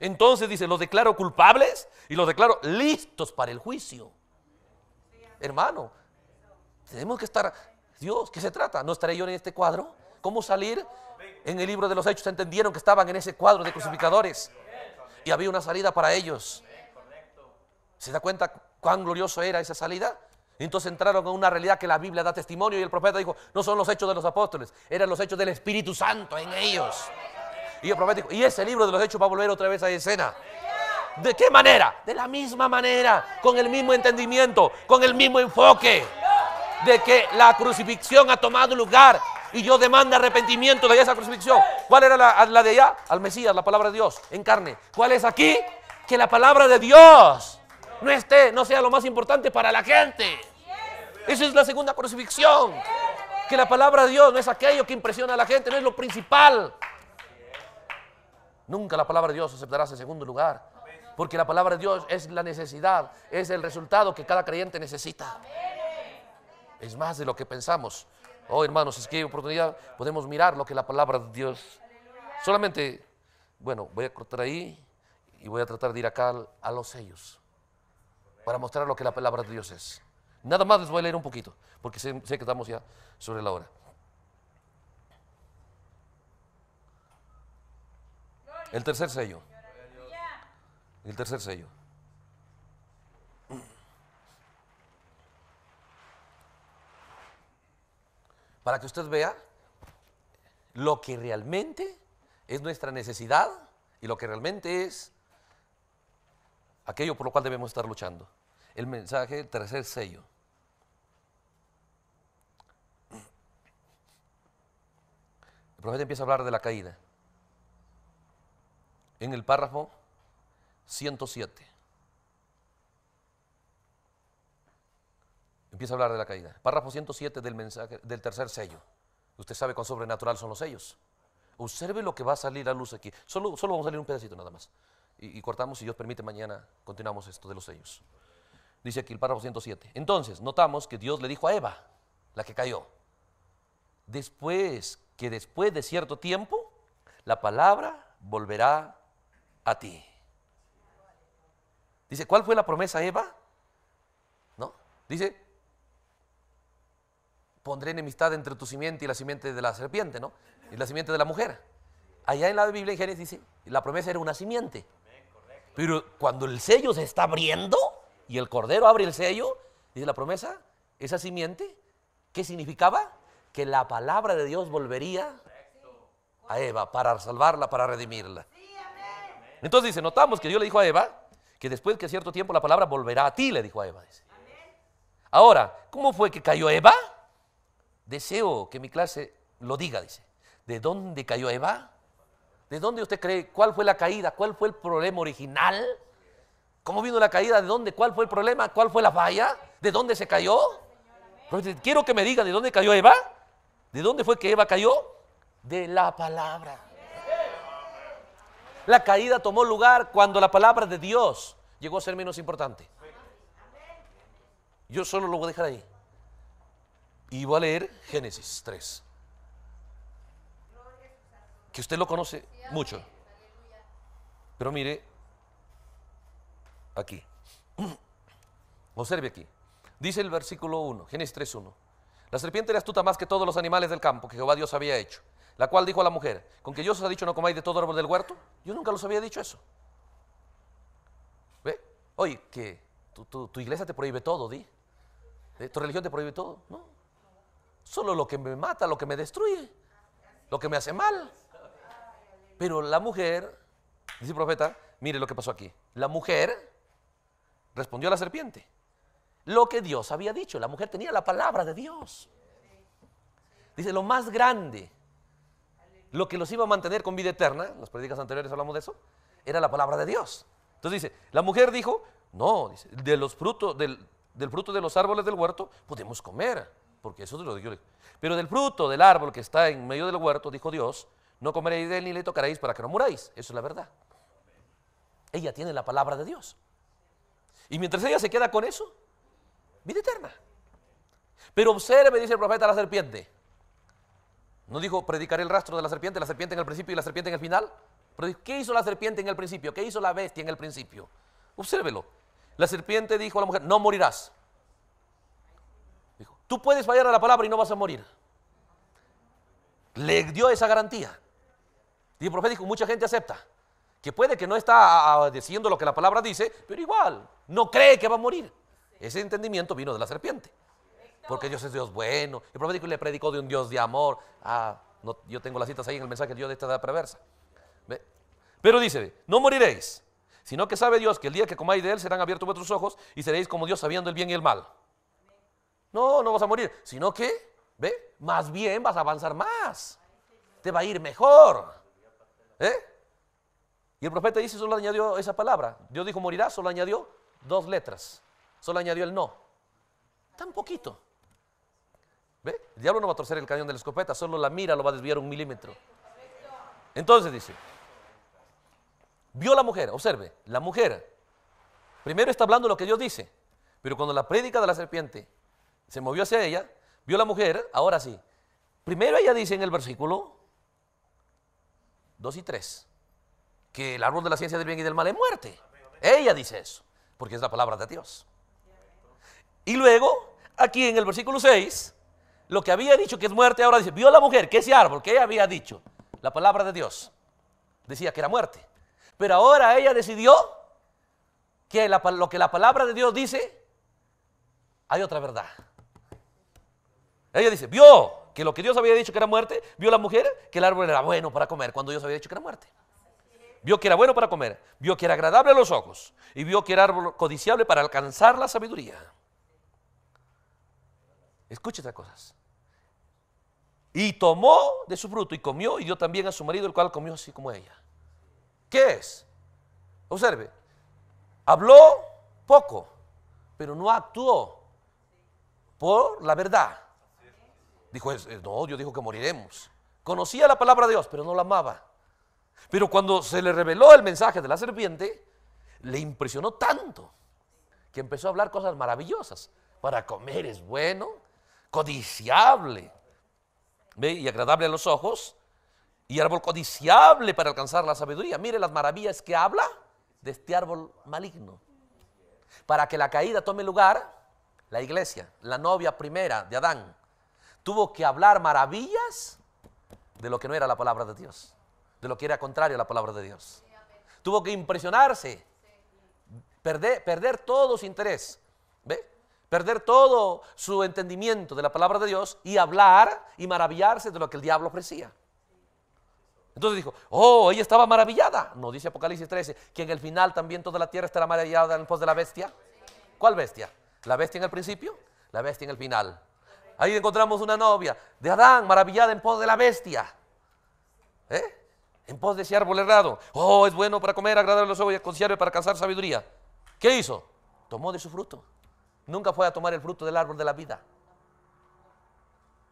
Entonces dice, los declaro culpables y los declaro listos para el juicio. Hermano, tenemos que estar... Dios, ¿qué se trata? ¿No estaré yo en este cuadro? ¿Cómo salir? En el libro de los Hechos entendieron que estaban en ese cuadro de crucificadores y había una salida para ellos. ¿Se da cuenta cuán glorioso era esa salida? Entonces entraron en una realidad que la Biblia da testimonio y el profeta dijo, no son los hechos de los apóstoles, eran los hechos del Espíritu Santo en ellos. Y el profeta dijo, y ese libro de los hechos va a volver otra vez a escena. ¿De qué manera? De la misma manera, con el mismo entendimiento, con el mismo enfoque de que la crucifixión ha tomado lugar y yo demanda arrepentimiento de esa crucifixión. ¿Cuál era la, la, de allá? Al Mesías, la palabra de Dios en carne. ¿Cuál es aquí? Que la palabra de Dios no esté, no sea lo más importante para la gente. Esa es la segunda crucifixión. Que la palabra de Dios no es aquello que impresiona a la gente, no es lo principal. Nunca la palabra de Dios aceptarás en segundo lugar. Porque la palabra de Dios es la necesidad, es el resultado que cada creyente necesita. Es más de lo que pensamos. Oh, hermanos, es que hay oportunidad, podemos mirar lo que la palabra de Dios. Solamente, bueno, voy a cortar ahí y voy a tratar de ir acá a los sellos para mostrar lo que la palabra de Dios es. Nada más les voy a leer un poquito, porque sé, que estamos ya sobre la hora. El tercer sello. El tercer sello. Para que usted vea lo que realmente es nuestra necesidad y lo que realmente es aquello por lo cual debemos estar luchando. El mensaje, del tercer sello. El profeta empieza a hablar de la caída. En el párrafo 107. Empieza a hablar de la caída. Párrafo 107 del mensaje del tercer sello. Usted sabe cuán sobrenatural son los sellos. Observe lo que va a salir a luz aquí. Solo, solo vamos a salir un pedacito nada más. Y, y cortamos, si Dios permite, mañana continuamos esto de los sellos. Dice aquí el párrafo 107. Entonces, notamos que Dios le dijo a Eva, la que cayó. Después que después de cierto tiempo la palabra volverá a ti. Dice, ¿cuál fue la promesa Eva? ¿No? Dice, pondré enemistad entre tu simiente y la simiente de la serpiente, ¿no? Y la simiente de la mujer. Allá en la Biblia en Génesis dice, la promesa era una simiente. Pero cuando el sello se está abriendo y el cordero abre el sello, dice la promesa, esa simiente, ¿qué significaba? que la palabra de Dios volvería a Eva para salvarla, para redimirla. Entonces dice, notamos que Dios le dijo a Eva que después que cierto tiempo la palabra volverá a ti, le dijo a Eva. Ahora, ¿cómo fue que cayó Eva? Deseo que mi clase lo diga, dice. ¿De dónde cayó Eva? ¿De dónde usted cree? ¿Cuál fue la caída? ¿Cuál fue el problema original? ¿Cómo vino la caída? ¿De dónde? ¿Cuál fue el problema? ¿Cuál fue la falla? ¿De dónde se cayó? Quiero que me diga de dónde cayó Eva ¿De dónde fue que Eva cayó? De la palabra. La caída tomó lugar cuando la palabra de Dios llegó a ser menos importante. Yo solo lo voy a dejar ahí. Y voy a leer Génesis 3. Que usted lo conoce mucho. Pero mire, aquí. [clears throat] Observe aquí. Dice el versículo 1, Génesis 3.1. La serpiente era astuta más que todos los animales del campo que Jehová Dios había hecho, la cual dijo a la mujer, con que Dios os ha dicho no comáis de todo árbol del huerto, yo nunca los había dicho eso. ¿Ve? Oye, que tu, tu iglesia te prohíbe todo, di. Tu religión te prohíbe todo, ¿no? Solo lo que me mata, lo que me destruye, lo que me hace mal. Pero la mujer, dice el profeta, mire lo que pasó aquí. La mujer respondió a la serpiente lo que Dios había dicho. La mujer tenía la palabra de Dios. Dice, lo más grande, lo que los iba a mantener con vida eterna, en las predicas anteriores hablamos de eso, era la palabra de Dios. Entonces dice, la mujer dijo, no, de los frutos, del, fruto de los árboles del huerto podemos comer, porque eso es lo que yo Pero del fruto del árbol que está en medio del huerto, dijo Dios, no comeréis de él ni le tocaréis para que no muráis. Eso es la verdad. Ella tiene la palabra de Dios. Y mientras ella se queda con eso, vida eterna. Pero observe, dice el profeta, la serpiente. No dijo, predicaré el rastro de la serpiente, la serpiente en el principio y la serpiente en el final. Pero ¿qué hizo la serpiente en el principio? ¿Qué hizo la bestia en el principio? Obsérvelo. La serpiente dijo a la mujer, no morirás. Dijo, tú puedes fallar a la palabra y no vas a morir. Le dio esa garantía. Y el profeta dijo, mucha gente acepta. Que puede que no está ah, ah, diciendo lo que la palabra dice, pero igual, no cree que va a morir. Ese entendimiento vino de la serpiente. Porque Dios es Dios bueno. El profeta le predicó de un Dios de amor. Ah, yo tengo las citas ahí en el mensaje Dios de esta edad perversa. Pero dice, no moriréis, sino que sabe Dios que el día que comáis de él serán abiertos vuestros ojos y seréis como Dios sabiendo el bien y el mal. No, no vas a morir, sino que, ¿ve? Más bien vas a avanzar más. Te va a ir mejor. ¿Eh? Y el profeta dice, solo añadió esa palabra. Dios dijo morirás, solo añadió dos letras. Solo añadió el no. Tan poquito. ¿Ve? El diablo no va a torcer el cañón de la escopeta, solo la mira lo va a desviar un milímetro. Entonces dice, vio la mujer, observe, la mujer. Primero está hablando lo que Dios dice, pero cuando la prédica de la serpiente se movió hacia ella, vio la mujer, ahora sí. Primero ella dice en el versículo 2 y 3 que el árbol de la ciencia del bien y del mal es muerte. Ella dice eso, porque es la palabra de Dios. Y luego, aquí en el versículo 6, lo que había dicho que es muerte, ahora dice, vio la mujer que ese árbol que ella había dicho, la palabra de Dios, decía que era muerte. Pero ahora ella decidió que lo que la palabra de Dios dice, hay otra verdad. Ella dice, vio que lo que Dios había dicho que era muerte, vio la mujer que el árbol era bueno para comer cuando Dios había dicho que era muerte. Vio que era bueno para comer, vio que era agradable a los ojos y vio que era árbol codiciable para alcanzar la sabiduría. Escucha estas cosas. Y tomó de su fruto y comió y dio también a su marido, el cual comió así como ella. ¿Qué es? Observe, habló poco, pero no actuó por la verdad. Dijo, no, yo dijo que moriremos. Conocía la palabra de Dios, pero no la amaba. Pero cuando se le reveló el mensaje de la serpiente, le impresionó tanto que empezó a hablar cosas maravillosas. Para comer es bueno, codiciable y agradable a los ojos, y árbol codiciable para alcanzar la sabiduría. Mire las maravillas que habla de este árbol maligno. Para que la caída tome lugar, la iglesia, la novia primera de Adán, tuvo que hablar maravillas de lo que no era la palabra de Dios, de lo que era contrario a la palabra de Dios. Tuvo que impresionarse, perder, perder todo su interés perder todo su entendimiento de la palabra de Dios y hablar y maravillarse de lo que el diablo ofrecía. Entonces dijo, oh, ella estaba maravillada. No dice Apocalipsis 13, que en el final también toda la tierra estará maravillada en pos de la bestia. ¿Cuál bestia? ¿La bestia en el principio? La bestia en el final. Ahí encontramos una novia de Adán, maravillada en pos de la bestia. ¿Eh? En pos de ese árbol errado. Oh, es bueno para comer, agradable a los ojos y para alcanzar sabiduría. ¿Qué hizo? Tomó de su fruto nunca fue a tomar el fruto del árbol de la vida.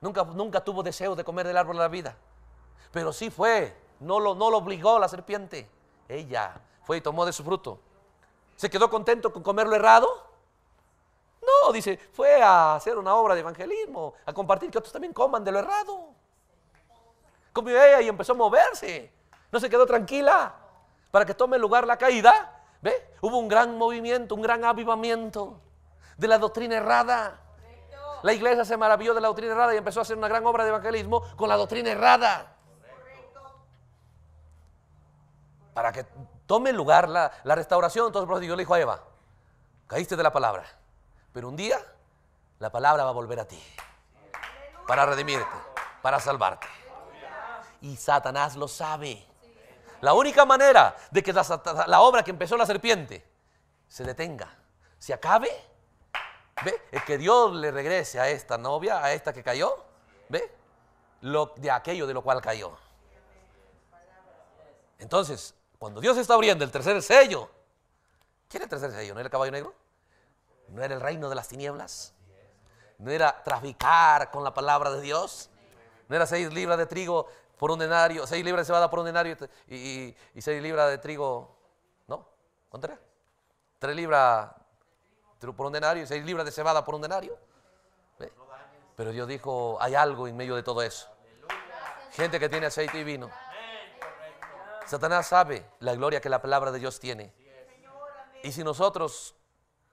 Nunca, nunca tuvo deseo de comer del árbol de la vida. Pero sí fue, no lo, no lo obligó la serpiente. Ella fue y tomó de su fruto. ¿Se quedó contento con comerlo errado? No, dice, fue a hacer una obra de evangelismo, a compartir que otros también coman de lo errado. Comió ella y empezó a moverse. No se quedó tranquila para que tome lugar la caída. ¿Ve? Hubo un gran movimiento, un gran avivamiento de la doctrina errada. La iglesia se maravilló de la doctrina errada y empezó a hacer una gran obra de evangelismo con la doctrina errada. Para que tome lugar la, restauración, entonces Dios le dijo a Eva, caíste de la palabra, pero un día la palabra va a volver a ti para redimirte, para salvarte. Y Satanás lo sabe. La única manera de que la obra que empezó la serpiente se detenga, se acabe, ¿Ve? Es que Dios le regrese a esta novia, a esta que cayó. ¿Ve? Lo, de aquello de lo cual cayó. Entonces, cuando Dios está abriendo el tercer sello, ¿quién era el tercer sello? ¿No era el caballo negro? ¿No era el reino de las tinieblas? ¿No era traficar con la palabra de Dios? ¿No era seis libras de trigo por un denario, seis libras de cebada por un denario y, y seis libras de trigo? ¿No? ¿Cuánto era? Tres libras por un denario y seis libras de cebada por un denario. Pero Dios dijo, hay algo en medio de todo eso. Gente que tiene aceite y vino. Satanás sabe la gloria que la palabra de Dios tiene. Y si nosotros,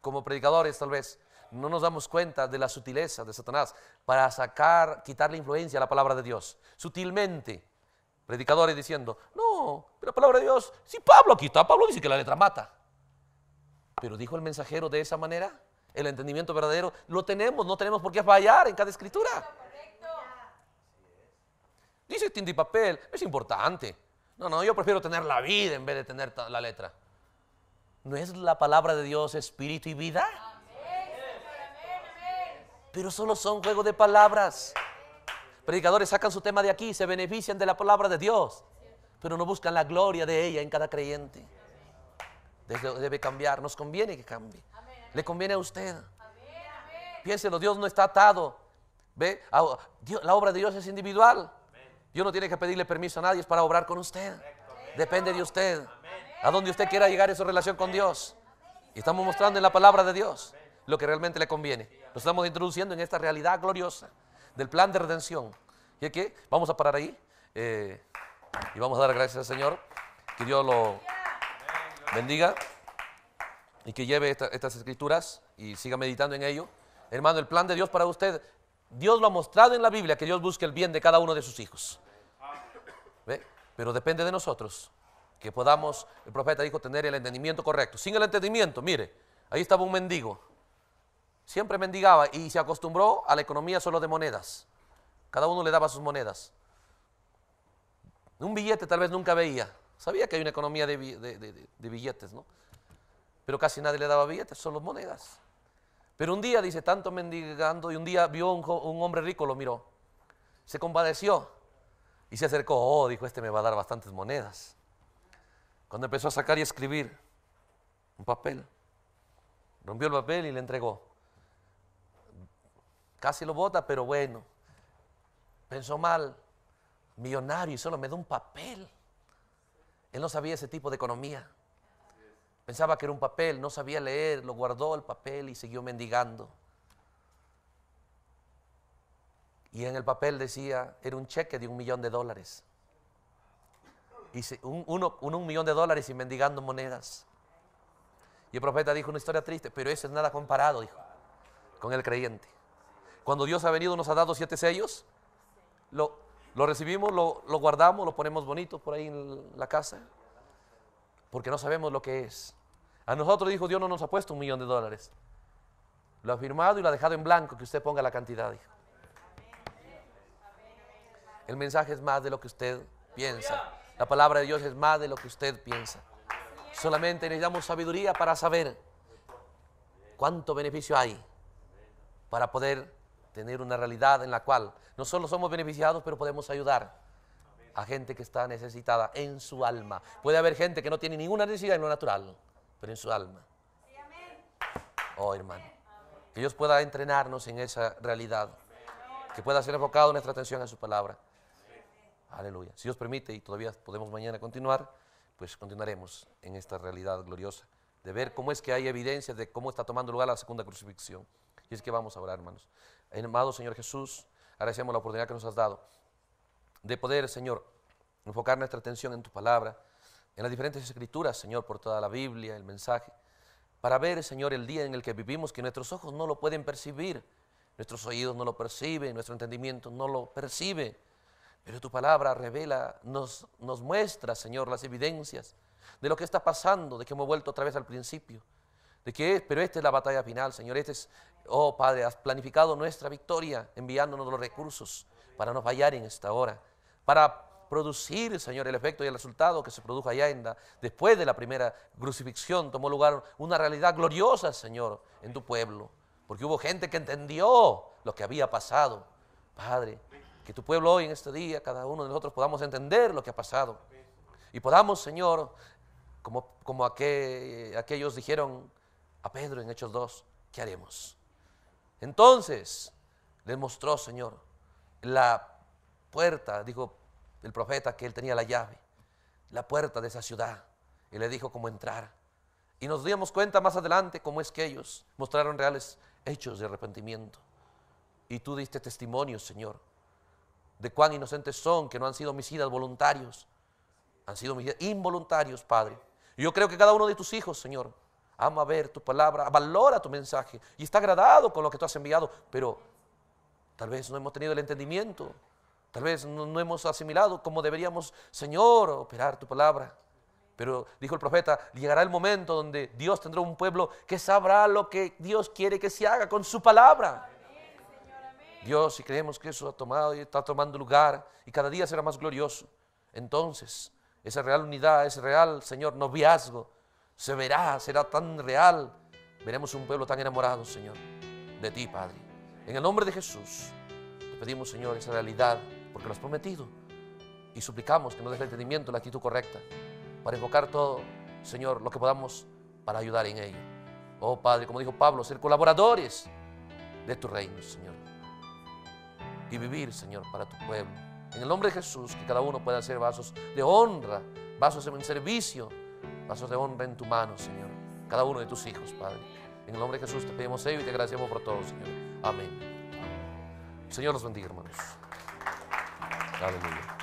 como predicadores tal vez, no nos damos cuenta de la sutileza de Satanás para sacar, quitar la influencia a la palabra de Dios, sutilmente, predicadores diciendo, no, la palabra de Dios, si Pablo quita Pablo dice que la letra mata. Pero dijo el mensajero de esa manera, el entendimiento verdadero lo tenemos, no tenemos por qué fallar en cada escritura. Dice tinta y papel, es importante. No, no, yo prefiero tener la vida en vez de tener la letra. ¿No es la palabra de Dios espíritu y vida? Pero solo son juego de palabras. Predicadores sacan su tema de aquí, se benefician de la palabra de Dios, pero no buscan la gloria de ella en cada creyente. Debe, cambiar, nos conviene que cambie. Le conviene a usted. Piénselo, Dios no está atado. ¿Ve? La obra de Dios es individual. Dios no tiene que pedirle permiso a nadie, es para obrar con usted. Depende de usted. A donde usted quiera llegar en su relación con Dios. Y estamos mostrando en la palabra de Dios lo que realmente le conviene. Nos estamos introduciendo en esta realidad gloriosa del plan de redención. Y vamos a parar ahí eh, y vamos a dar gracias al Señor que Dios lo... Bendiga y que lleve estas escrituras y siga meditando en ello. Hermano, el plan de Dios para usted, Dios lo ha mostrado en la Biblia, que Dios busque el bien de cada uno de sus hijos. Pero depende de nosotros, que podamos, el profeta dijo, tener el entendimiento correcto. Sin el entendimiento, mire, ahí estaba un mendigo. Siempre mendigaba y se acostumbró a la economía solo de monedas. Cada uno le daba sus monedas. Un billete tal vez nunca veía, Sabía que hay una economía de, billetes, ¿no? Pero casi nadie le daba billetes, solo monedas. Pero un día, dice, tanto mendigando, y un día vio un, hombre rico, lo miró. Se compadeció y se acercó. Oh, dijo, este me va a dar bastantes monedas. Cuando empezó a sacar y escribir un papel, rompió el papel y le entregó. Casi lo bota, pero bueno. Pensó mal, millonario y solo me da un papel. Él no sabía ese tipo de economía. Pensaba que era un papel, no sabía leer, lo guardó el papel y siguió mendigando. Y en el papel decía, era un cheque de un millón de dólares. Y un, millón de dólares y mendigando monedas. Y el profeta dijo una historia triste, pero eso es nada comparado, dijo, con el creyente. Cuando Dios ha venido nos ha dado siete sellos, lo, lo recibimos, lo, guardamos, lo ponemos bonito por ahí en la casa, porque no sabemos lo que es. A nosotros dijo Dios no nos ha puesto un millón de dólares. Lo ha firmado y lo ha dejado en blanco, que usted ponga la cantidad, dijo. El mensaje es más de lo que usted piensa. La palabra de Dios es más de lo que usted piensa. Solamente necesitamos sabiduría para saber cuánto beneficio hay para poder tener una realidad en la cual no solo somos beneficiados, pero podemos ayudar a gente que está necesitada en su alma. Puede haber gente que no tiene ninguna necesidad en lo natural, pero en su alma. Oh, hermano. Que Dios pueda entrenarnos en esa realidad. Que pueda ser enfocado nuestra atención en su palabra. Aleluya. Si Dios permite y todavía podemos mañana continuar, pues continuaremos en esta realidad gloriosa de ver cómo es que hay evidencia de cómo está tomando lugar la segunda crucifixión. Y es que vamos a orar, hermanos. Amado Señor Jesús, agradecemos la oportunidad que nos has dado de poder, Señor, enfocar nuestra atención en tu palabra, en las diferentes escrituras, Señor, por toda la Biblia, el mensaje, para ver, Señor, el día en el que vivimos que nuestros ojos no lo pueden percibir, nuestros oídos no lo perciben, nuestro entendimiento no lo percibe, pero tu palabra revela, nos, nos muestra, Señor, las evidencias de lo que está pasando, de que hemos vuelto otra vez al principio, pero esta es la batalla final, Señor. Este es, oh Padre, has planificado nuestra victoria enviándonos los recursos para no fallar en esta hora, para producir, Señor, el efecto y el resultado que se produjo allá en después de la primera crucifixión, tomó lugar una realidad gloriosa, Señor, en tu pueblo, porque hubo gente que entendió lo que había pasado. Padre, que tu pueblo hoy en este día, cada uno de nosotros podamos entender lo que ha pasado y podamos, Señor, como, como aquellos dijeron, a Pedro en Hechos 2, ¿qué haremos? Entonces le mostró, Señor, la puerta, dijo el profeta que él tenía la llave, la puerta de esa ciudad, y le dijo cómo entrar. Y nos dimos cuenta más adelante cómo es que ellos mostraron reales hechos de arrepentimiento. Y tú diste testimonio, Señor, de cuán inocentes son, que no han sido homicidas voluntarios, han sido homicidas involuntarios, Padre. Y yo creo que cada uno de tus hijos, Señor, ama ver tu palabra, valora tu mensaje y está agradado con lo que tú has enviado, pero tal vez no hemos tenido el entendimiento, tal vez no, hemos asimilado como deberíamos, Señor, operar tu palabra. Pero dijo el profeta, llegará el momento donde Dios tendrá un pueblo que sabrá lo que Dios quiere que se haga con su palabra. Dios, si creemos que eso ha tomado y está tomando lugar y cada día será más glorioso, entonces esa real unidad, ese real, Señor, noviazgo se verá, será tan real. Veremos un pueblo tan enamorado, Señor, de ti, Padre. En el nombre de Jesús, te pedimos, Señor, esa realidad, porque lo has prometido. Y suplicamos que nos des el entendimiento, la actitud correcta, para invocar todo, Señor, lo que podamos para ayudar en ello. Oh Padre, como dijo Pablo, ser colaboradores de tu reino, Señor. Y vivir, Señor, para tu pueblo. En el nombre de Jesús, que cada uno pueda hacer vasos de honra, vasos en servicio Pasos de honra en tu mano, Señor. Cada uno de tus hijos, Padre. En el nombre de Jesús te pedimos ello y te agradecemos por todo, Señor. Amén. Señor los bendiga, hermanos. Aleluya.